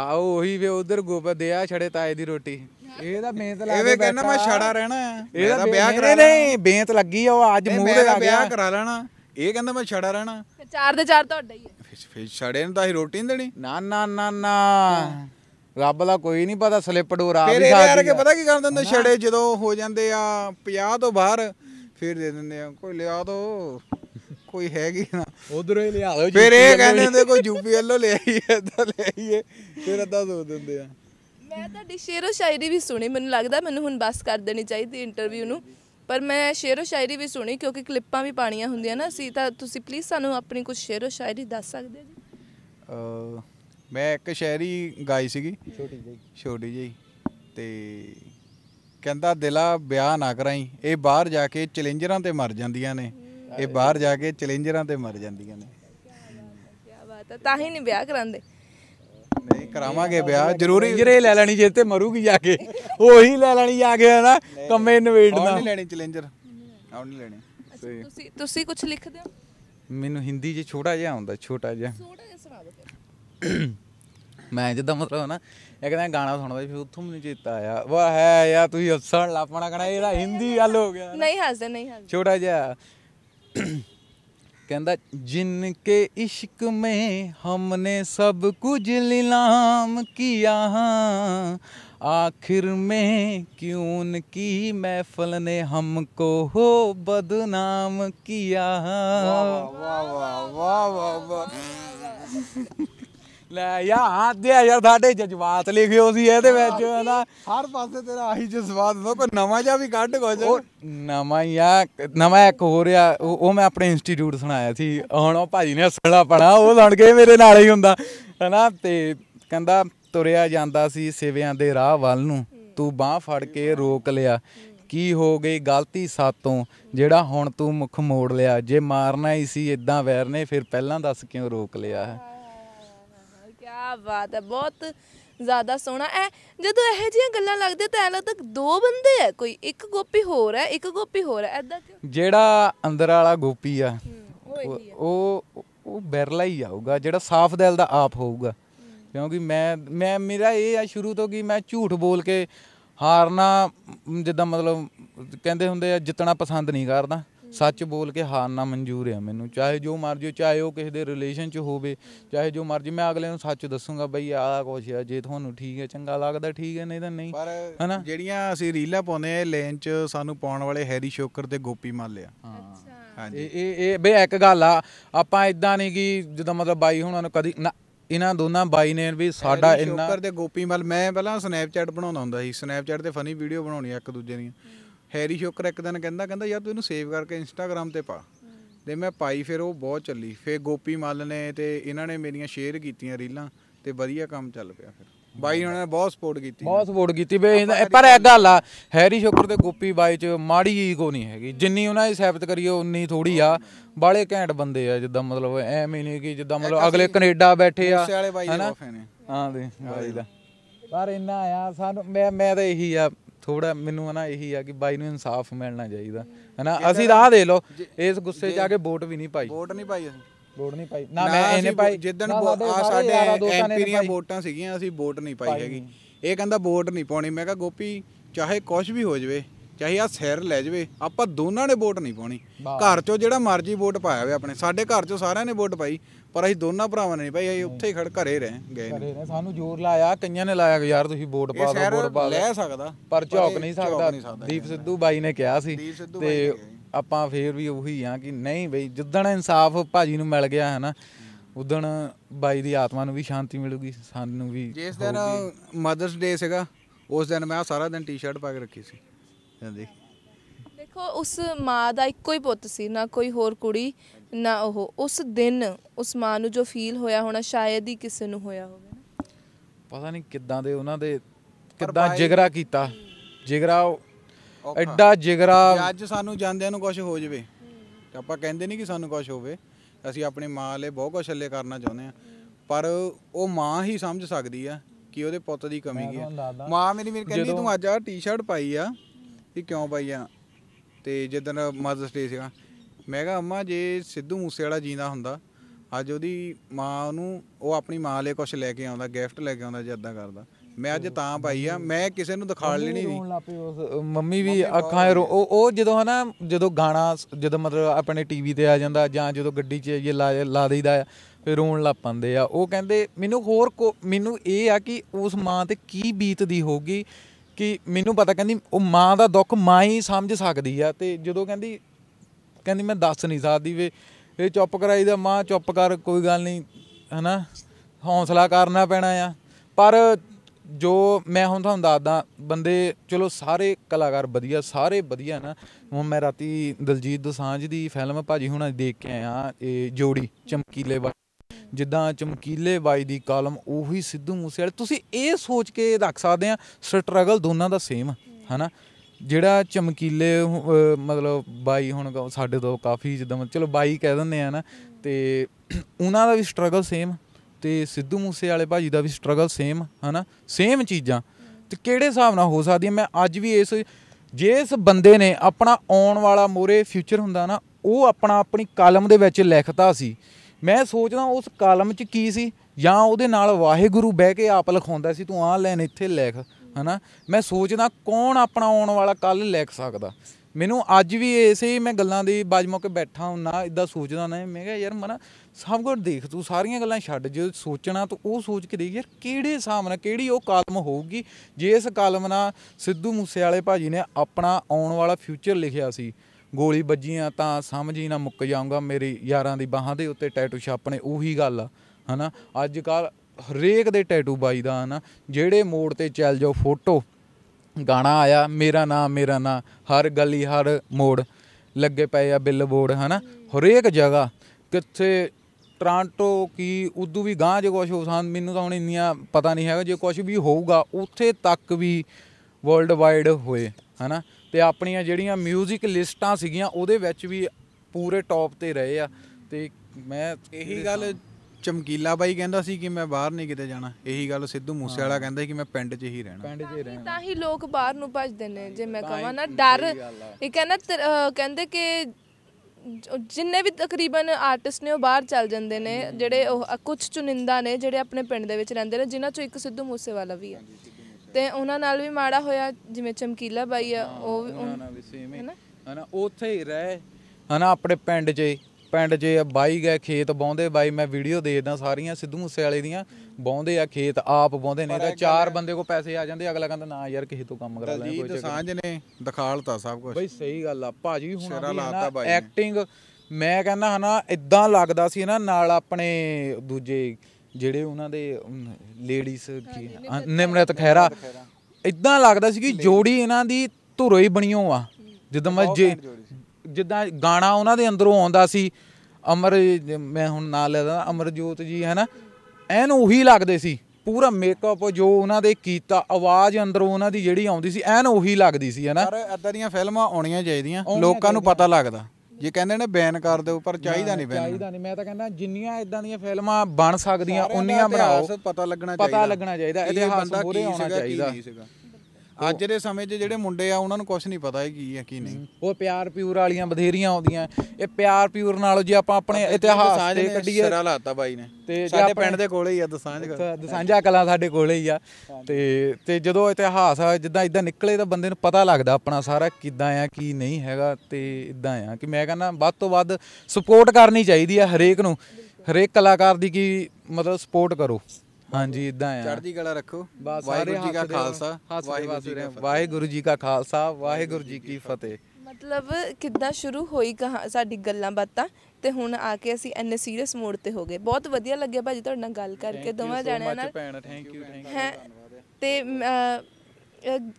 [SPEAKER 1] ਆਓ ਉਹੀ ਵੇ ਉਧਰ ਗੋਪਾ ਦੇ ਆ ਛੜੇ ਤਾਏ ਦੀ ਰੋਟੀ ਇਹ ਤਾਂ ਮਿਹਨਤ ਲੱਗ ਇਹ ਕਹਿੰਦਾ ਮੈਂ ਛੜਾ ਰਹਿਣਾ ਇਹਦਾ ਵਿਆਹ ਕਰਾ ਨਹੀਂ ਬੇਤ ਲੱਗੀ ਆ ਉਹ ਅੱਜ ਮੂਹਰੇ ਆ ਗਿਆ ਵਿਆਹ ਕਰਾ ਲੈਣਾ ਇਹ ਕਹਿੰਦਾ ਮੈਂ ਛੜਾ ਰਹਿਣਾ
[SPEAKER 2] ਚਾਰ ਦੇ ਚਾਰ ਤੁਹਾਡਾ ਹੀ
[SPEAKER 1] ਹੈ ਫਿਰ ਛੜੇ ਨੂੰ ਤਾਂ ਹੀ ਰੋਟੀ ਨਹੀਂ ਦੇਣੀ ਨਾ ਨਾ ਨਾ ਨਾ ਰੱਬ ਦਾ ਕੋਈ ਨਹੀਂ ਪਤਾ ਸਲਿੱਪ ਡੋਰ ਆ ਵੀ ਸਕਦੀ ਫਿਰ ਇਹ ਪਤਾ ਕੀ ਕਰ ਦਿੰਦੇ ਛੜੇ ਜਦੋਂ ਹੋ ਜਾਂਦੇ ਆ 50 ਤੋਂ ਬਾਹਰ ਫਿਰ ਦੇ ਦਿੰਦੇ ਆ ਕੋਈ ਲਿਆ ਦੋ ਕੋਈ ਹੈਗੀ ਨਾ ਉਧਰੋਂ ਹੀ ਲਿਆ ਲਓ ਫਿਰ ਇਹ ਕਹਿੰਦੇ ਹੁੰਦੇ ਕੋਈ ਯੂਪੀ ਵੱਲੋਂ ਲੈ ਆਈਏ ਇੱਧਰ ਲੈ ਆਈਏ ਫਿਰ ਅੱਧਾ ਦੋ ਦਿੰਦੇ ਆ
[SPEAKER 2] ਮੈਂ ਤੁਹਾਡੀ ਸ਼ੇਰੋ ਸ਼ਾਇਰੀ ਵੀ ਸੁਣੀ ਮੈਨੂੰ ਲੱਗਦਾ ਮੈਨੂੰ ਹੁਣ ਬਸ ਕਰ ਦੇਣੀ ਚਾਹੀਦੀ ਇੰਟਰਵਿਊ ਨੂੰ ਪਰ ਮੈਂ ਸ਼ੇਰੋ ਸ਼ਾਇਰੀ ਵੀ ਸੁਣੀ ਕਿਉਂਕਿ ਕਲਿੱਪਾਂ ਵੀ ਪਾਣੀਆਂ ਹੁੰਦੀਆਂ ਨਾ ਅਸੀਂ ਤਾਂ ਤੁਸੀਂ ਪਲੀਜ਼ ਸਾਨੂੰ ਆਪਣੀ ਕੁਝ ਸ਼ੇਰੋ ਸ਼ਾਇਰੀ ਦੱਸ ਸਕਦੇ
[SPEAKER 1] ਜੀ ਮੈਂ ਇੱਕ ਸ਼ਾਇਰੀ ਗਾਈ ਸੀਗੀ ਛੋਟੀ ਜਿਹੀ ਛੋਟੀ ਜਿਹੀ ਤੇ ਕਹਿੰਦਾ ਦਿਲਾ ਵਿਆਹ ਨਾ ਕਰਾਈ ਇਹ ਬਾਹਰ ਜਾ ਕੇ ਚੈਲੰਜਰਾਂ ਤੇ ਮਰ ਜਾਂਦੀਆਂ ਨੇ ਇਹ ਬਾਹਰ ਜਾ ਕੇ ਚੈਲੰਜਰਾਂ ਤੇ ਮਰ ਜਾਂਦੀਆਂ ਨੇ
[SPEAKER 2] ਕੀ ਬਾਤ ਹੈ ਤਾਂ ਹੀ ਨਹੀਂ ਵਿਆਹ ਕਰਾਂਦੇ
[SPEAKER 1] ਨਹੀਂ ਕਰਾਵਾਂਗੇ ਵਿਆਹ ਜ਼ਰੂਰੀ ਜਰੇ ਲੈ ਲੈਣੀ ਜੇ ਤੇ ਮਰੂਗੀ ਜਾ ਕੇ ਉਹੀ ਲੈ ਲੈਣੀ ਆ ਗਿਆ ਨਾ ਕੰਮੇ ਇਨਵੇਟ ਨਾ ਨਹੀਂ ਲੈਣੀ ਚੈਲੰਜਰ ਆਉਂ ਨਹੀਂ ਲੈਣੀ ਤੁਸੀਂ
[SPEAKER 2] ਤੁਸੀਂ ਕੁਝ ਲਿਖਦੇ ਹੋ
[SPEAKER 1] ਮੈਨੂੰ ਹਿੰਦੀ ਜੇ ਛੋਟਾ ਜਿਹਾ ਆਉਂਦਾ ਛੋਟਾ ਜਿਹਾ ਛੋਟਾ ਜਿਹਾ ਸੁਣਾ ਦਿਓ ਮੈਂ ਜਿੱਦਾਂ ਮਤਲਬ ਨਾ ਇੱਕ ਦਿਨ ਗਾਣਾ ਸੁਣਦਾ ਫਿਰ ਉੱਥੋਂ ਮੈਨੂੰ ਚੇਤਾ ਆਇਆ ਵਾਹ ਹੈ ਯਾ ਤੁਸੀਂ ਹੱਸਣ ਲੱਪਣਾ ਕਣਾ ਇਹਦਾ ਹਿੰਦੀ ਗੱਲ ਹੋ ਗਿਆ
[SPEAKER 2] ਨਹੀਂ ਹੱਸਦੇ ਨਹੀਂ
[SPEAKER 1] ਹੱਸਦੇ ਛੋਟਾ ਜਿਹਾ ਕਹਿੰਦਾ ਜਿਨਕੇ ਇਸ਼ਕ ਮੈਂ ਹਮਨੇ ਸਭ ਕੁਝ ਲੀਲਾਮ ਕੀਆ आखिर में क्यों की महफल ने हमको हो बदनाम किया हाँ? वाह वाह वाह वाह वाह ਲੈ ਯਾ ਆਂਦੇ ਯਾਰ ਸਾਡੇ ਜਜ਼ਬਾਤ ਲਿਖਿਓ ਸੀ ਇਹਦੇ ਵਿੱਚ ਹਨਾ ਹਰ ਪਾਸੇ ਤੇਰਾ ਆਹੀ ਜਜ਼ਬਾਤ ਨਾ ਕੋਈ ਨਵਾਂ ਜਾਂ ਵੀ ਕੱਢ ਕੁਝ ਨਵਾਂ ਯਾ ਨਵਾਂ ਇੱਕ ਹੋ ਰਿਹਾ ਉਹ ਮੈਂ ਆਪਣੇ ਇੰਸਟੀਚਿਊਟ ਸੁਣਾਇਆ ਸੀ ਹੁਣ ਉਹ ਭਾਜੀ ਨੇ ਹੱਸਣਾ ਪਣਾ ਉਹ ਲੜ ਕੇ ਮੇਰੇ ਨਾਲ ਹੀ ਹੁੰਦਾ ਹਨਾ ਤੇ ਕਹਿੰਦਾ ਤੁਰਿਆ ਜਾਂਦਾ ਸੀ ਸੇਵਿਆਂ ਦੇ ਰਾਹ ਵੱਲ ਨੂੰ ਤੂੰ ਬਾਹ ਫੜ ਕੇ ਰੋਕ ਲਿਆ ਕੀ ਹੋ ਗਈ ਗਲਤੀ ਸਾਤੋਂ ਜਿਹੜਾ ਹੁਣ ਤੂੰ ਮੁਖ ਮੋੜ ਲਿਆ ਜੇ ਮਾਰਨਾ ਹੀ ਸੀ ਇਦਾਂ ਵੈਰ ਨੇ ਫਿਰ ਪਹਿਲਾਂ ਦੱਸ ਕਿਉਂ ਰੋਕ ਲਿਆ ਹੈ
[SPEAKER 2] ਕਿਆ ਬਾਤ ਹੈ ਬਹੁਤ ਜ਼ਿਆਦਾ ਸੋਹਣਾ ਐ ਜਦੋਂ ਇਹ ਜੀਆਂ ਗੱਲਾਂ ਲੱਗਦੇ ਤਾਂ ਐ ਲੱਗਦਾ ਦੋ ਬੰਦੇ ਐ ਕੋਈ ਇੱਕ ਗੋਪੀ ਹੋਰ ਐ ਇੱਕ ਗੋਪੀ ਹੋਰ ਐ ਐਦਾਂ ਕਿਉਂ
[SPEAKER 1] ਜਿਹੜਾ ਅੰਦਰ ਵਾਲਾ ਗੋਪੀ ਆ ਉਹ ਉਹ ਬਿਰਲਾ ਹੀ ਆਊਗਾ ਜਿਹੜਾ ਸਾਫ਼ ਦਿਲ ਦਾ ਆਪ ਹੋਊਗਾ ਕਿਉਂਕਿ ਮੈਂ ਮੈਂ ਮੇਰਾ ਇਹ ਆ ਸ਼ੁਰੂ ਤੋਂ ਕਿ ਮੈਂ ਝੂਠ ਬੋਲ ਕੇ ਹਾਰਨਾ ਜਿੱਦਾਂ ਮਤਲਬ ਕਹਿੰਦੇ ਹੁੰਦੇ ਆ ਜਿੱਤਣਾ ਪਸੰਦ ਨਹੀਂ ਕਰਦਾ ਸੱਚ ਬੋਲ ਕੇ ਹਾਰਨਾ ਮਨਜ਼ੂਰ ਆ ਮੈਨੂੰ ਚਾਹੇ ਜੋ ਮਰਜੀ ਚਾਹੇ ਉਹ ਕਿਸੇ ਦੇ ਰਿਲੇਸ਼ਨ 'ਚ ਹੋਵੇ ਚਾਹੇ ਜੋ ਮਰਜੀ ਮੈਂ ਅਗਲੇ ਨੂੰ ਸੱਚ ਦੱਸੂਗਾ ਬਈ ਆਹ ਕੁਛ ਆ ਜੇ ਤੁਹਾਨੂੰ ਠੀਕ ਹੈ ਚੰਗਾ ਲੱਗਦਾ ਠੀਕ ਹੈ ਨਹੀਂ ਤਾਂ ਨਹੀਂ ਹਨਾ ਜਿਹੜੀਆਂ ਅਸੀਂ ਰੀਲਾਂ ਪਾਉਂਦੇ ਆ ਲੇਨ 'ਚ ਸਾਨੂੰ ਪਾਉਣ ਵਾਲੇ ਹੈਰੀ ਸ਼ੋਕਰ ਤੇ ਗੋਪੀ ਮਾਲਿਆ ਹਾਂ ਇਹ ਇਹ ਬਈ ਇੱਕ ਗੱਲ ਆ ਆਪਾਂ ਇਦਾਂ ਨਹੀਂ ਕਿ ਜਦੋਂ ਮਤਲਬ ਬਾਈ ਹੁਣਾਂ ਨੂੰ ਕਦੀ ਇਹਨਾਂ ਦੋਨਾਂ ਬਾਈ ਨੇ ਵੀ ਸਾਡਾ ਇੰਨਾ ਸ਼ੋਕਰ ਤੇ ਮਲ ਮੈਂ ਪਹਿਲਾਂ ਸਨੈਪਚੈਟ ਬਣਾਉਂਦਾ ਹੁੰਦਾ ਸੀ ਸਨੈਪਚੈਟ ਤੇ ਫਨੀ ਵੀਡੀਓ ਬਣਾਉਣੀ ਇੱਕ ਦੂਜੇ ਦੀਆਂ ਹੈਰੀ ਸ਼ੋਕਰ ਇੱਕ ਦਿਨ ਕਹਿੰਦਾ ਕਹਿੰਦਾ ਯਾਰ ਤੂੰ ਇਹਨੂੰ ਸੇਵ ਕਰਕੇ ਇੰਸਟਾਗ੍ਰam ਤੇ ਪਾ ਤੇ ਮੈਂ ਪਾਈ ਫਿਰ ਉਹ ਬਹੁਤ ਚੱਲੀ ਫਿਰ ਗੋਪੀ ਮੱਲ ਨੇ ਤੇ ਇਹਨਾਂ ਨੇ ਮੇਰੀਆਂ ਸ਼ੇਅਰ ਕੀਤੀਆਂ ਰੀਲਾਂ ਤੇ ਵਧੀਆ ਕੰਮ ਚੱਲ ਪਿਆ ਫਿਰ ਬਾਈ ਉਹਨਾਂ ਨੇ ਬਹੁਤ ਸਪੋਰਟ ਕੀਤੀ ਬਹੁਤ ਸਪੋਰਟ ਕੀਤੀ ਬੇ ਪਰ ਇਹ ਗੱਲ ਆ ਹੈਰੀ ਸ਼ੋਕਰ ਤੇ ਗੋਪੀ ਬਾਈ ਚ ਮਾੜੀ ਈਗੋ ਨਹੀਂ ਹੈਗੀ ਜਿੰਨੀ ਉਹਨਾਂ ਦੀ ਸਹਿਬਤ ਕਰੀਏ ਉਨੀ ਥੋੜੀ ਆ ਬਾਲੇ ਘੈਂਟ ਬੰਦੇ ਆ ਜਿੱਦਾਂ ਮਤਲਬ ਐਵੇਂ ਨਹੀਂ ਕਿ ਜਿੱਦਾਂ ਮਤਲਬ ਅਗਲੇ ਕੈਨੇਡਾ ਬੈਠੇ ਆ ਹਾਂ ਦੇ ਬਾਈ ਦਾ ਪਰ ਇੰਨਾ ਆ ਸਾਨੂੰ ਮੈਂ ਮੈਂ ਤਾਂ ਇਹੀ ਆ ਥੋੜਾ ਮੈਨੂੰ ਹਨਾ ਇਹੀ ਆ ਕਿ ਬਾਈ ਨੂੰ ਇਨਸਾਫ ਮਿਲਣਾ ਚਾਹੀਦਾ ਹਨਾ ਅਸੀਂ ਰਾਹ ਦੇ ਲੋ ਇਸ ਗੁੱਸੇ 'ਚ ਆ ਕੇ ਵੋਟ ਵੀ ਨਹੀਂ ਪਾਈ ਵੋਟ ਨਹੀਂ ਪਾਈ ਅਸੀਂ ਵੋਟ ਨਹੀਂ ਪਾਈ ਨਾ ਮੈਂ ਇਹਨੇ ਪਾਈ ਜਿੱਦਣ ਆ ਸਾਡੇ ਐਮਪੀ ਦੀਆਂ ਵੋਟਾਂ ਸੀਗੀਆਂ ਅਸੀਂ ਵੋਟ ਨਹੀਂ ਪਾਈ ਹੈਗੀ ਇਹ ਕਹਿੰਦਾ ਵੋਟ ਨਹੀਂ ਪਾਉਣੀ ਮੈਂ ਕਿਹਾ ਗੋਪੀ ਚਾਹੇ ਕੁਝ ਵੀ ਹੋ ਜਵੇ ਚਾਹੇ ਆ ਸਿਰ ਲੈ ਜਾਵੇ ਆਪਾਂ ਦੋਨਾਂ ਨੇ ਵੋਟ ਨਹੀਂ ਪਾਉਣੀ ਘਰ ਚੋਂ ਜਿਹੜਾ ਮਰਜੀ ਵੋਟ ਪਾਇਆ ਹੋਵੇ ਆਪਣੇ ਸਾਡੇ ਘਰ ਚੋਂ ਸਾਰਿਆਂ ਨੇ ਵੋਟ ਪਾਈ ਪਰ ਅਸੀਂ ਦੋਨਾਂ ਭਰਾਵਾਂ ਨੇ ਭਾਈ ਅਸੀਂ ਉੱਥੇ ਹੀ ਖੜ ਘਰੇ ਰਹੇ ਗਏ ਨੇ ਘਰੇ ਰਹੇ ਸਾਨੂੰ ਜ਼ੋਰ ਲਾਇਆ ਕਈਆਂ ਨੇ ਲਾਇਆ ਕਿ ਯਾਰ ਤੁਸੀਂ ਵੋਟ ਪਾ ਦਿਓ ਵੋਟ ਪਾ ਲੈ ਸਕਦਾ ਪਰ ਝੋਕ ਨਹੀਂ ਸਕਦਾ ਦੀਪ ਸਿੱਧੂ ਬਾਈ ਨੇ ਕਿਹਾ ਸੀ ਤੇ ਆਪਾਂ ਫੇਰ ਵੀ ਉਹੀ ਆ ਕਿ ਨਹੀਂ ਬਈ ਜਿੱਦਣ ਇਨਸਾਫ ਭਾਜੀ ਨੂੰ ਮਿਲ ਗਿਆ ਹੈ ਨਾ ਉਦਣ ਬਾਈ ਦੀ ਆਤਮਾ ਨੂੰ ਵੀ ਸ਼ਾਂਤੀ ਮਿਲੂਗੀ ਸਾਨੂੰ ਵੀ ਜਿਸ ਦਿਨ ਮਦਰਸ ਡੇ ਸੀਗਾ ਉਸ ਦਿਨ ਮੈਂ ਸਾਰਾ ਦਿਨ ਟੀ-ਸ਼ਰਟ ਪਾ ਕੇ ਰੱਖੀ ਸੀ ਦੇਖੋ
[SPEAKER 2] ਉਸ ਮਾਂ ਦਾ ਇੱਕੋ ਹੀ ਪੁੱਤ ਸੀ ਨਾ ਕੋਈ ਹੋਰ ਕੁੜੀ ਨਾ ਉਹ ਉਸ ਦਿਨ ਉਸ ਮਾਂ ਨੂੰ ਜੋ ਫੀਲ ਹੋਇਆ ਹੋਣਾ ਸ਼ਾਇਦ ਹੀ ਕਿਸੇ ਨੂੰ ਹੋਇਆ ਹੋਵੇ
[SPEAKER 1] ਪਤਾ ਨਹੀਂ ਕਿੱਦਾਂ ਦੇ ਉਹਨਾਂ ਦੇ ਕਿੱਦਾਂ ਜਿਗਰਾ ਕੀਤਾ ਜਿਗਰਾ
[SPEAKER 2] ਐਡਾ ਜਿਗਰਾ
[SPEAKER 1] ਅੱਜ ਸਾਨੂੰ ਜਾਂਦਿਆਂ ਨੂੰ ਕੁਝ ਹੋ ਜਵੇ ਤੇ ਆਪਾਂ ਕਹਿੰਦੇ ਨਹੀਂ ਕਿ ਸਾਨੂੰ ਕੁਝ ਹੋਵੇ ਅਸੀਂ ਆਪਣੇ ਮਾਂ ਲਈ ਬਹੁਤ ਕੁਝ ਹੱਲੇ ਕਰਨਾ ਚਾਹੁੰਦੇ ਆ ਪਰ ਉਹ ਮਾਂ ਹੀ ਸਮਝ ਸਕਦੀ ਆ ਕਿ ਉਹਦੇ ਪੁੱਤ ਦੀ ਕਮੀ ਕੀ ਹੈ ਮਾਂ ਮੇਰੀ ਮੇਰੇ ਕਹਿੰਦੀ ਤੂੰ ਅੱਜ ਆ ਟੀ-ਸ਼ਰਟ ਪਾਈ ਆ ਇਹ ਕਿਉਂ ਪਾਈ ਆ ਤੇ ਜਦੋਂ ਮਦਰਸ ਡੇ ਸੀਗਾ ਮੈਂ ਕਿਹਾ ਅੰਮਾ ਜੇ ਸਿੱਧੂ ਮੂਸੇਵਾਲਾ ਜੀਂਦਾ ਹੁੰਦਾ ਅੱਜ ਉਹਦੀ ਮਾਂ ਉਹਨੂੰ ਉਹ ਆਪਣੀ ਮਾਂ ਲਈ ਕੁਝ ਲੈ ਕੇ ਆਉਂਦਾ ਗਿਫਟ ਲੈ ਕੇ ਆਉਂਦਾ ਜਿੱਦਾਂ ਕਰਦਾ ਮੈਂ ਅੱਜ ਤਾਂ ਪਾਈ ਆ ਮੈਂ ਕਿਸੇ ਨੂੰ ਦਿਖਾਣ ਲੈਣੀ ਨਹੀਂ ਮੰਮੀ ਵੀ ਅੱਖਾਂ ਉਹ ਉਹ ਜਦੋਂ ਹਨਾ ਜਦੋਂ ਗਾਣਾ ਜਦੋਂ ਮਤਲਬ ਆਪਣੇ ਟੀਵੀ ਤੇ ਆ ਜਾਂਦਾ ਜਾਂ ਜਦੋਂ ਗੱਡੀ 'ਚ ਇਹ ਲਾ ਲਾ ਦੇਈਦਾ ਆ ਫਿਰ ਰੋਣ ਲੱਗ ਪੰਦੇ ਆ ਉਹ ਕਹਿੰਦੇ ਮੈਨੂੰ ਹੋਰ ਮੈਨੂੰ ਇਹ ਆ ਕਿ ਉਸ ਮਾਂ ਤੇ ਕੀ ਬੀਤਦੀ ਹੋਗੀ ਕਿ ਮੈਨੂੰ ਪਤਾ ਕਹਿੰਦੀ ਉਹ ਮਾਂ ਦਾ ਦੁੱਖ ਮਾਂ ਹੀ ਸਮਝ ਸਕਦੀ ਆ ਤੇ ਜਦੋਂ ਕਹਿੰਦੀ ਕਹਿੰਦੀ ਮੈਂ ਦੱਸ ਨਹੀਂ ਸਕਦੀ ਵੇ ਇਹ ਚੁੱਪ ਕਰਾਈ ਦਾ ਮਾਂ ਚੁੱਪ ਕਰ ਕੋਈ ਗੱਲ ਨਹੀਂ ਹਨਾ ਹੌਸਲਾ ਕਰਨਾ ਪੈਣਾ ਆ ਪਰ ਜੋ ਮੈਂ ਹੁਣ ਤੁਹਾਨੂੰ ਦੱਸਦਾ ਬੰਦੇ ਚਲੋ ਸਾਰੇ ਕਲਾਕਾਰ ਵਧੀਆ ਸਾਰੇ ਵਧੀਆ ਨਾ ਹੁਣ ਮੈਂ ਰਾਤੀ ਦਲਜੀਤ ਦੋਸਾਂਝ ਦੀ ਫਿਲਮ ਭਾਜੀ ਹੁਣ ਦੇਖ ਕੇ ਆਇਆ ਇਹ ਜੋੜੀ ਚਮਕੀਲੇ ਬਾਈ ਜਿੱਦਾਂ ਚਮਕੀਲੇ ਬਾਈ ਦੀ ਕਾਲਮ ਉਹੀ ਸਿੱਧੂ ਮੂਸੇ ਵਾਲੇ ਤੁਸੀਂ ਇਹ ਸੋਚ ਕੇ ਰੱਖ ਸਕਦੇ ਆ ਸਟਰਗਲ ਦੋਨਾਂ ਦਾ ਸੇਮ ਹਨਾ ਜਿਹੜਾ ਚਮਕੀਲੇ ਮਤਲਬ ਬਾਈ ਹੁਣ ਸਾਡੇ ਤੋਂ ਕਾਫੀ ਜਿੱਦਾਂ ਚਲੋ ਬਾਈ ਕਹਿ ਦਿੰਦੇ ਆ ਨਾ ਤੇ ਉਹਨਾਂ ਦਾ ਵੀ ਸਟਰਗਲ ਸੇਮ ਤੇ ਸਿੱਧੂ ਮੂਸੇ ਵਾਲੇ ਭਾਜੀ ਦਾ ਵੀ ਸਟਰਗਲ ਸੇਮ ਹਨਾ ਸੇਮ ਚੀਜ਼ਾਂ ਤੇ ਕਿਹੜੇ ਹਿਸਾਬ ਨਾਲ ਹੋ ਸਕਦੀ ਮੈਂ ਅੱਜ ਵੀ ਇਸ ਜੇ ਇਸ ਬੰਦੇ ਨੇ ਆਪਣਾ ਆਉਣ ਵਾਲਾ ਮੋਰੇ ਫਿਊਚਰ ਹੁੰਦਾ ਨਾ ਉਹ ਆਪਣਾ ਆਪਣੀ ਕਲਮ ਦੇ ਵਿੱਚ ਲਿਖਤਾ ਸੀ ਮੈਂ ਸੋਚਦਾ ਉਸ ਕਲਮ 'ਚ ਕੀ ਸੀ ਜਾਂ ਉਹਦੇ ਨਾਲ ਵਾਹਿਗੁਰੂ ਬਹਿ ਕੇ ਆਪ ਲਿਖਾਉਂਦਾ ਸੀ ਤੂੰ ਆਹ ਲੈਣ ਇੱਥੇ ਲਿਖ ਹਨਾ ਮੈਂ ਸੋਚਦਾ ਕੌਣ ਆਪਣਾ ਆਉਣ ਵਾਲਾ ਕੱਲ ਲਿਖ ਸਕਦਾ ਮੈਨੂੰ ਅੱਜ ਵੀ ਇਸੇ ਮੈਂ ਗੱਲਾਂ ਦੀ ਬਾਜ ਮੌਕੇ ਬੈਠਾ ਹੁੰਨਾ ਇਦਾਂ ਸੋਚਦਾ ਨਾ ਮੈਂ ਕਿਹਾ ਯਾਰ ਮਨਾ ਸਭ ਕੁਝ ਦੇਖ ਤੂੰ ਸਾਰੀਆਂ ਗੱਲਾਂ ਛੱਡ ਜੇ ਸੋਚਣਾ ਤਾਂ ਉਹ ਸੋਚ ਕੇ ਦੇਖ ਯਾਰ ਕਿਹੜੇ ਸਾਹਮਣੇ ਕਿਹੜੀ ਉਹ ਕਲਮ ਹੋਊਗੀ ਜੇ ਇਸ ਕਲਮ ਨਾਲ ਸਿੱਧੂ ਮੂਸੇ ਵਾਲੇ ਭਾਜੀ ਨੇ ਆਪਣਾ ਆਉਣ ਵਾਲਾ ਫਿਊਚਰ ਲਿਖਿਆ ਸੀ ਗੋਲੀ ਵੱਜੀਆਂ ਤਾਂ ਸਮਝੀ ਨਾ ਮੁੱਕ ਜਾਊਗਾ ਮੇਰੇ ਯਾਰਾਂ ਦੀ ਬਾਹਾਂ ਦੇ ਉੱਤੇ ਟੈਟੂ ਛਾਪਣੇ ਉਹੀ ਗੱਲ ਹਨਾ ਅੱਜ ਕੱਲ ਹਰੇਕ ਦੇ ਟੈਟੂ ਬਾਈ ਦਾ ਨਾ ਜਿਹੜੇ ਮੋੜ ਤੇ ਚੱਲ ਜਾਓ ਫੋਟੋ ਗਾਣਾ ਆਇਆ ਮੇਰਾ ਨਾਮ ਮੇਰਾ ਨਾਮ ਹਰ ਗਲੀ ਹਰ ਮੋੜ ਲੱਗੇ ਪਏ ਆ ਬਿਲਬੋਰਡ ਹਨਾ ਹਰੇਕ ਜਗ੍ਹਾ ਕਿੱਥੇ ਟ੍ਰਾਂਟੋ ਕੀ ਉਦੋਂ ਵੀ ਗਾਂ ਜੇ ਕੁਝ ਹੋਸਾਨ ਮੈਨੂੰ ਤਾਂ ਹੁਣ ਇੰਨੀਆਂ ਪਤਾ ਨਹੀਂ ਹੈਗਾ ਜੇ ਕੁਝ ਵੀ ਹੋਊਗਾ ਉੱਥੇ ਤੱਕ ਵੀ ਵਰਲਡ ਵਾਈਡ ਹੋਏ ਹਨਾ ਤੇ ਆਪਣੀਆਂ ਜਿਹੜੀਆਂ 뮤직 ਲਿਸਟਾਂ ਸੀਗੀਆਂ ਉਹਦੇ ਵਿੱਚ ਵੀ ਪੂਰੇ ਟੌਪ ਤੇ ਰਹੇ ਆ ਤੇ ਮੈਂ ਇਹੀ ਗੱਲ ਚਮਕੀਲਾ ਬਾਈ ਕਹਿੰਦਾ ਸੀ ਕਿ ਮੈਂ ਬਾਹਰ ਨਹੀਂ ਕਿਤੇ ਜਾਣਾ ਇਹੀ ਗੱਲ ਸਿੱਧੂ ਮੂਸੇ ਵਾਲਾ ਕਹਿੰਦਾ ਸੀ ਕਿ ਮੈਂ ਪਿੰਡ 'ਚ ਹੀ ਰਹਿਣਾ ਪਿੰਡ 'ਚ ਹੀ ਰਹਿਣਾ
[SPEAKER 2] ਤਾਂ ਹੀ ਲੋਕ ਬਾਹਰ ਨੂੰ ਭੱਜਦੇ ਨੇ ਜੇ ਮੈਂ ਕਹਾਂ ਨਾ ਡਰ ਇਹ ਕਹਿੰਦਾ ਕਹਿੰਦੇ ਕਿ ਜਿੰਨੇ ਵੀ ਤਕਰੀਬਨ ਆਰਟਿਸਟ ਨੇ ਉਹ ਬਾਹਰ ਚੱਲ ਜਾਂਦੇ ਨੇ ਜਿਹੜੇ ਉਹ ਕੁਝ ਚੁਨਿੰਦਾ ਨੇ ਜਿਹੜੇ ਆਪਣੇ ਪਿੰਡ ਦੇ ਵਿੱਚ ਰਹਿੰਦੇ ਨੇ ਜਿਨ੍ਹਾਂ ਚੋਂ ਇੱਕ ਸਿੱਧੂ ਮੂਸੇਵਾਲਾ ਵੀ ਹੈ ਤੇ ਉਹਨਾਂ ਨਾਲ ਵੀ ਮਾੜਾ ਹੋਇਆ ਜਿਵੇਂ ਚਮਕੀਲਾ ਬਾਈ ਆ ਉਹ ਵੀ ਉਹਨਾਂ
[SPEAKER 1] ਨਾਲ ਹਨਾ ਉੱਥੇ ਹੀ ਰਹੇ ਹਨਾ ਆਪਣੇ ਪਿੰਡ 'ਚ ਪਿੰਡ 'ਚ ਬਾਈ ਗਏ ਖੇਤ ਬੌਂਦੇ ਬਾਈ ਮੈਂ ਵੀਡੀਓ ਦੇਖਦਾ ਸਾਰੀਆਂ ਸਿੱਧੂ ਮੂਸੇ ਵਾਲੇ ਦੀਆਂ ਬੌਂਦੇ ਆ ਖੇਤ ਆਪ ਬੌਂਦੇ ਨੇ ਤਾਂ ਚਾਰ ਬੰਦੇ ਕੋ ਪੈਸੇ ਆ ਜਾਂਦੇ ਅਗਲਾ ਕਹਿੰਦਾ ਨਾ ਯਾਰ ਕਿਸੇ ਤੋਂ ਕੰਮ ਕਰਾ ਲੈ ਕੋਈ ਸਾਂਝ ਨੇ ਦਿਖਾਲਤਾ ਸਭ ਕੁਝ ਬਈ ਸਹੀ ਗੱਲ ਆ ਭਾਜੀ ਹੁਣ ਐਕਟਿੰਗ ਮੈਂ ਕਹਿੰਦਾ ਹਨਾ ਇਦਾਂ ਲੱਗਦਾ ਸੀ ਨਾ ਨਾਲ ਆਪਣੇ ਦੂਜੇ ਜਿਹੜੇ ਉਹਨਾਂ ਦੇ ਲੇਡੀਜ਼ ਨਿਮਰਤ ਖੈਰਾ ਇਦਾਂ ਲੱਗਦਾ ਸੀ ਕਿ ਜੋੜੀ ਇਹਨਾਂ ਦੀ ਧੁਰੋ ਹੀ ਬਣੀਓ ਆ ਜਦੋਂ ਮੈਂ ਜੇ ਜਿੱਦਾਂ ਗਾਣਾ ਉਹਨਾਂ ਦੇ ਅੰਦਰੋਂ ਆਉਂਦਾ ਸੀ ਅਮਰ ਮੈਂ ਹੁਣ ਨਾਂ ਲੈਦਾ ਅਮਰਜੋਤ ਜੀ ਹੈ ਨਾ ਐਨ ਉਹੀ ਲੱਗਦੇ ਸੀ ਪੂਰਾ ਮੇਕਅਪ ਜੋ ਉਹਨਾਂ ਦੇ ਕੀਤਾ ਆਵਾਜ਼ ਅੰਦਰੋਂ ਉਹਨਾਂ ਦੀ ਜਿਹੜੀ ਆਉਂਦੀ ਸੀ ਐਨ ਉਹੀ ਲੱਗਦੀ ਸੀ ਹੈ ਨਾ ਪਰ ਇਦਾਂ ਦੀਆਂ ਫਿਲਮਾਂ ਆਉਣੀਆਂ ਚਾਹੀਦੀਆਂ ਲੋਕਾਂ ਨੂੰ ਪਤਾ ਲੱਗਦਾ ਜੇ ਕਹਿੰਦੇ ਨੇ ਬੈਨ ਕਰ ਦਿਓ ਪਰ ਚਾਹੀਦਾ ਨਹੀਂ ਬੈਨ ਚਾਹੀਦਾ ਨਹੀਂ ਮੈਂ ਤਾਂ ਕਹਿੰਦਾ ਜਿੰਨੀਆਂ ਇਦਾਂ ਦੀਆਂ ਫਿਲਮਾਂ ਬਣ ਸਕਦੀਆਂ ਉਨੀਆਂ ਬਣਾਓ ਪਤਾ ਲੱਗਣਾ ਚਾਹੀਦਾ ਪਤਾ ਲੱਗਣਾ ਚਾਹੀਦਾ ਇਤਿਹਾਸ ਹੋਰੇ ਆਉਣਾ ਚਾਹੀਦਾ ਅੱਜ ਦੇ ਸਮੇਂ 'ਚ ਜਿਹੜੇ ਮੁੰਡੇ ਆ ਉਹਨਾਂ ਨੂੰ ਕੁਝ ਨਹੀਂ ਪਤਾ ਹੈ ਕੀ ਹੈ ਕੀ ਨਹੀਂ ਉਹ ਪਿਆਰ ਪਿਊਰ ਵਾਲੀਆਂ ਬਧੇਰੀਆਂ ਆਉਂਦੀਆਂ ਇਹ ਪਿਆਰ ਪਿਊਰ ਨਾਲ ਜੇ ਆਪਾਂ ਆਪਣੇ ਇਤਿਹਾਸ ਤੇ ਕੱਢੀਏ ਸਿਰਾ ਲਾਤਾ ਬਾਈ ਨੇ ਤੇ ਸਾਡੇ ਪਿੰਡ ਦੇ ਕੋਲੇ ਹੀ ਆ ਦਸਾਂਝ ਦਸਾਂਝਾ ਕਲਾ ਸਾਡੇ ਕੋਲੇ ਹੀ ਆ ਤੇ ਤੇ ਜਦੋਂ ਇਤਿਹਾਸ ਜਿੱਦਾਂ ਇਦਾਂ ਨਿਕਲੇ ਤਾਂ ਬੰਦੇ ਨੂੰ ਪਤਾ ਲੱਗਦਾ ਆਪਣਾ ਸਾਰਾ ਕਿਦਾਂ ਆ ਕੀ ਨਹੀਂ ਹੈਗਾ ਤੇ ਇਦਾਂ ਆ ਕਿ ਮੈਂ ਕਹਿੰਦਾ ਵੱਧ ਤੋਂ ਵੱਧ ਸਪੋਰਟ ਕਰਨੀ ਚਾਹੀਦੀ ਆ ਹਰੇਕ ਨੂੰ ਹਰੇਕ ਕਲਾਕਾਰ ਦੀ ਕੀ ਮਤਲਬ ਸਪੋਰਟ ਕਰੋ ਹਾਂਜੀ ਇਦਾਂ ਆ ਚੜ੍ਹਦੀ ਕਲਾ ਰੱਖੋ ਵਾਹਿਗੁਰੂ ਜੀ ਕਾ ਖਾਲਸਾ ਵਾਹਿਗੁਰੂ ਜੀ ਕੀ ਫਤਿਹ ਵਾਹਿਗੁਰੂ ਜੀ ਕਾ ਖਾਲਸਾ ਵਾਹਿਗੁਰੂ ਜੀ ਕੀ ਫਤਿਹ
[SPEAKER 2] ਮਤਲਬ ਕਿੱਦਾਂ ਸ਼ੁਰੂ ਹੋਈ ਕਹਾ ਸਾਡੀ ਗੱਲਾਂ ਬਾਤਾਂ ਤੇ ਹੁਣ ਆ ਕੇ ਅਸੀਂ ਐਨੇ ਸੀਰੀਅਸ ਮੋੜ ਤੇ ਹੋ ਗਏ ਬਹੁਤ ਵਧੀਆ ਲੱਗਿਆ ਭਾਜੀ ਤੁਹਾਡੇ ਨਾਲ ਗੱਲ ਕਰਕੇ ਦੋਵਾਂ ਜਾਣਿਆਂ ਨਾਲ
[SPEAKER 1] ਥੈਂਕ ਯੂ ਥੈਂਕ
[SPEAKER 2] ਹੈ ਤੇ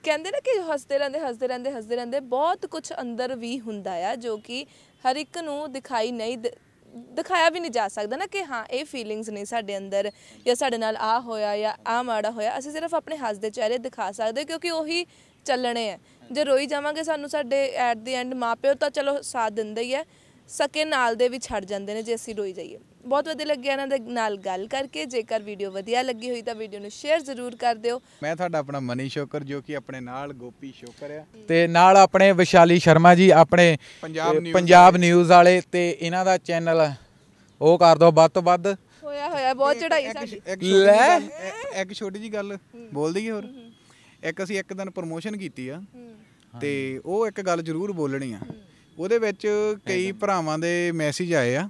[SPEAKER 2] ਕਹਿੰਦੇ ਨੇ ਕਿ ਹੱਸਦੇ ਰਹਿੰਦੇ ਹੱਸਦੇ ਰਹਿੰਦੇ ਹੱਸਦੇ ਰਹਿੰਦੇ ਬਹੁਤ ਕੁਝ ਅੰਦਰ ਵੀ ਹੁੰਦਾ ਆ ਜੋ ਕਿ ਹਰ ਇੱਕ ਨੂੰ ਦਿਖਾਈ ਨਹੀਂ ਦ- ਦਿਖਾਇਆ ਵੀ ਨਹੀਂ ਜਾ ਸਕਦਾ ਨਾ ਕਿ ਹਾਂ ਇਹ ਫੀਲਿੰਗਸ ਨੇ ਸਾਡੇ ਅੰਦਰ ਜਾਂ ਸਾਡੇ ਨਾਲ ਆ ਹੋਇਆ ਜਾਂ ਆ ਮਾੜਾ ਹੋਇਆ ਅਸੀਂ ਸਿਰਫ ਆਪਣੇ ਹੱਸਦੇ ਚਿਹਰੇ ਦਿਖਾ ਸਕਦੇ ਕਿਉਂਕਿ ਉਹੀ ਚੱਲਣੇ ਆ ਜੇ ਰੋਈ ਜਾਵਾਂਗੇ ਸਾਨੂੰ ਸਾਡੇ ਐਟ ਦੀ ਐਂਡ ਮਾਪਿਓ ਤਾਂ ਚਲੋ ਸਾਥ ਦਿੰਦੇ ਹੀ ਆ ਸਕੇ ਨਾਲ ਦੇ ਵੀ ਛੱਡ ਜਾਂਦੇ ਨੇ ਜੇ ਅਸੀਂ ਰੋਈ ਜਾਈਏ ਬਹੁਤ ਵਧੀਆ ਲੱਗਿਆ ਇਹਨਾਂ ਦੇ ਨਾਲ ਗੱਲ ਕਰਕੇ ਜੇਕਰ ਵੀਡੀਓ ਵਧੀਆ ਲੱਗੀ ਹੋਈ ਤਾਂ ਵੀਡੀਓ ਨੂੰ ਸ਼ੇਅਰ ਜ਼ਰੂਰ ਕਰ
[SPEAKER 1] ਦਿਓ ਮੈਂ ਤੁਹਾਡਾ ਆਪਣਾ ਮਨੀ ਸ਼ੋਕਰ ਜੋ ਕਿ ਆਪਣੇ ਨਾਲ ਗੋਪੀ ਸ਼ੋਕਰ ਆ ਤੇ ਨਾਲ ਆਪਣੇ ਵਿਸ਼ਾਲੀ ਸ਼ਰਮਾ ਜੀ ਆਪਣੇ ਪੰਜਾਬ ਨਿਊਜ਼ ਵਾਲੇ ਤੇ ਇਹਨਾਂ ਦਾ ਚੈਨਲ ਉਹ ਕਰ ਦਿਓ ਵੱਧ ਤੋਂ ਵੱਧ ਹੋਇਆ ਹੋਇਆ ਬਹੁਤ ਚੜਾਈ ਸਾਡੀ ਲੈ ਇੱਕ ਛੋਟੀ ਜੀ ਗੱਲ ਬੋਲ ਦਈਏ ਹੋਰ ਇੱਕ ਅਸੀਂ ਇੱਕ ਦਿਨ ਪ੍ਰੋਮੋਸ਼ਨ ਕੀਤੀ ਆ ਤੇ ਉਹ ਇੱਕ ਗੱਲ ਜ਼ਰੂਰ ਬੋਲਣੀ ਆ ਉਹਦੇ ਵਿੱਚ ਕਈ ਭਰਾਵਾਂ ਦੇ ਮੈਸੇਜ ਆਏ ਆ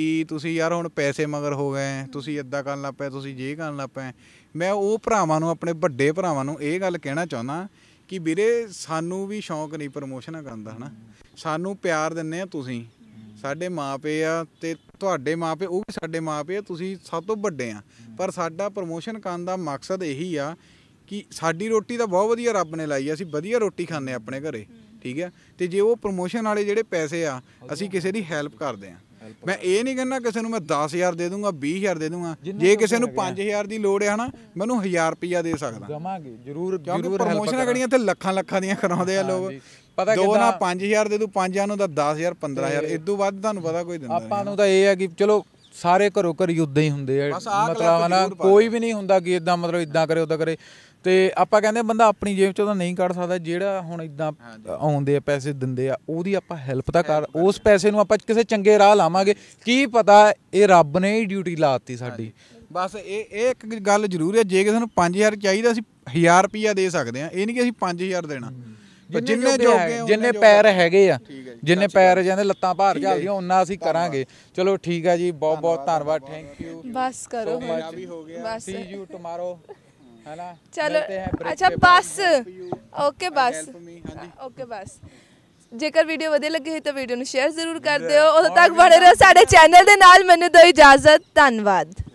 [SPEAKER 1] ਕਿ ਤੁਸੀਂ ਯਾਰ ਹੁਣ ਪੈਸੇ ਮਗਰ ਹੋ ਗਏ ਤੁਸੀਂ ਇਦਾਂ ਕਰਨ ਲੱਪੇ ਤੁਸੀਂ ਜੇ ਕਰਨ ਲੱਪੇ ਮੈਂ ਉਹ ਭਰਾਵਾਂ ਨੂੰ ਆਪਣੇ ਵੱਡੇ ਭਰਾਵਾਂ ਨੂੰ ਇਹ ਗੱਲ ਕਹਿਣਾ ਚਾਹੁੰਦਾ ਕਿ ਵੀਰੇ ਸਾਨੂੰ ਵੀ ਸ਼ੌਂਕ ਨਹੀਂ ਪ੍ਰਮੋਸ਼ਨ ਕਰਨ ਦਾ ਹਨਾ ਸਾਨੂੰ ਪਿਆਰ ਦਿੰਨੇ ਆ ਤੁਸੀਂ ਸਾਡੇ ਮਾਪੇ ਆ ਤੇ ਤੁਹਾਡੇ ਮਾਪੇ ਉਹ ਵੀ ਸਾਡੇ ਮਾਪੇ ਆ ਤੁਸੀਂ ਸਭ ਤੋਂ ਵੱਡੇ ਆ ਪਰ ਸਾਡਾ ਪ੍ਰਮੋਸ਼ਨ ਕਰਨ ਦਾ ਮਕਸਦ ਇਹੀ ਆ ਕਿ ਸਾਡੀ ਰੋਟੀ ਤਾਂ ਬਹੁਤ ਵਧੀਆ ਰੱਬ ਨੇ ਲਾਈ ਆ ਅਸੀਂ ਵਧੀਆ ਰੋਟੀ ਖਾਂਦੇ ਆ ਆਪਣੇ ਘਰੇ ਠੀਕ ਆ ਤੇ ਜੇ ਉਹ ਪ੍ਰਮੋਸ਼ਨ ਵਾਲੇ ਜਿਹੜੇ ਪੈਸੇ ਆ ਅਸੀਂ ਕਿਸੇ ਦੀ ਹੈਲਪ ਕਰਦੇ ਆ ਮੈਂ ਇਹ ਨਹੀਂ ਕਹਿੰਦਾ ਕਿਸੇ ਨੂੰ ਮੈਂ 10000 ਦੇ ਦੂੰਗਾ 20000 ਦੇ ਦੂੰਗਾ ਜੇ ਕਿਸੇ ਨੂੰ 5000 ਦੀ ਲੋੜ ਹੈ ਹਨਾ ਮੈਨੂੰ 1000 ਰੁਪਿਆ ਦੇ ਸਕਦਾ ਦਵਾਂਗੇ ਜਰੂਰ ਜਰੂਰ ਪ੍ਰਮੋਸ਼ਨਾਂ ਕੜੀਆਂ ਤੇ ਲੱਖਾਂ ਲੱਖਾਂ ਦੀਆਂ ਕਰਾਉਂਦੇ ਆ ਲੋਕ ਪਤਾ ਕਿਦਾਂ ਦੋ ਨਾ 5000 ਦੇ ਦੂੰ ਪੰਜਾਂ ਨੂੰ ਤਾਂ 10000 15000 ਇਸ ਤੋਂ ਵੱਧ ਤੁਹਾਨੂੰ ਪਤਾ ਕੋਈ ਦਿੰਦਾ ਆਪਾਂ ਨੂੰ ਤਾਂ ਇਹ ਹੈ ਕਿ ਚਲੋ ਸਾਰੇ ਘਰੋ ਘਰ ਯੁੱਧ ਹੀ ਹੁੰਦੇ ਆ ਮਤਲਬ ਨਾ ਕੋਈ ਵੀ ਨਹੀਂ ਹੁੰਦਾ ਕਿ ਇਦਾਂ ਮਤਲਬ ਇਦਾਂ ਕਰੇ ਉਦਾਂ ਕਰੇ ਤੇ ਆਪਾਂ ਕਹਿੰਦੇ ਬੰਦਾ ਆਪਣੀ ਜੇਬ ਚੋਂ ਤਾਂ ਨਹੀਂ ਕੱਢ ਸਕਦਾ ਜਿਹੜਾ ਹੁਣ ਇਦਾਂ ਆਉਂਦੇ ਆ ਪੈਸੇ ਦਿੰਦੇ ਆ ਉਹਦੀ ਆਪਾਂ ਹੈਲਪ ਤਾਂ ਕਰ ਉਸ ਪੈਸੇ ਨੂੰ ਆਪਾਂ ਕਿਸੇ ਚੰਗੇ ਰਾਹ ਲਾਵਾਂਗੇ ਕੀ ਪਤਾ ਇਹ ਰੱਬ ਨੇ ਹੀ ਡਿਊਟੀ ਲਾਤੀ ਸਾਡੀ ਬਸ ਇਹ ਇਹ ਇੱਕ ਗੱਲ ਜ਼ਰੂਰ ਹੈ ਜੇ ਕਿਸੇ ਨੂੰ 5000 ਚਾਹੀਦਾ ਸੀ 1000 ਰੁਪਿਆ ਦੇ ਸਕਦੇ ਆ ਇਹ ਨਹੀਂ ਕਿ ਅਸੀਂ 5000 ਦੇਣਾ ਜਿੰਨੇ ਜੋਗੇ ਜਿੰਨੇ ਪੈਰ ਹੈਗੇ ਆ ਜਿੰਨੇ ਪੈਰ ਜਾਂਦੇ ਲੱਤਾਂ ਭਾਰ ਜਾਂਦੀਆਂ ਉਹਨਾਂ ਅਸੀਂ ਕਰਾਂਗੇ ਚਲੋ ਠੀਕ ਆ ਜੀ ਬਹੁਤ ਬਹੁਤ ਧੰਨਵਾਦ ਥੈਂਕ ਯੂ ਬਸ ਕਰੋ ਹੋ ਗਿਆ ਬਸ ਸੀ ਯੂ ਟੁਮਾਰੋ ਚਲੋ ਅੱਛਾ ਬਸ
[SPEAKER 2] ਓਕੇ ਬਸ ਓਕੇ ਬਸ ਜੇਕਰ ਵੀਡੀਓ ਵਧੀਆ ਲੱਗੀ ਹੋਈ ਤਾਂ ਵੀਡੀਓ ਨੂੰ ਸ਼ੇਅਰ ਜ਼ਰੂਰ ਕਰ ਦਿਓ ਉਦੋਂ ਤੱਕ ਬਣੇ ਰਹੋ ਸਾਡੇ ਚੈਨਲ ਦੇ ਨਾਲ ਮੈਨੂੰ ਦਿਓ ਇਜਾਜ਼ਤ ਧੰਨਵਾਦ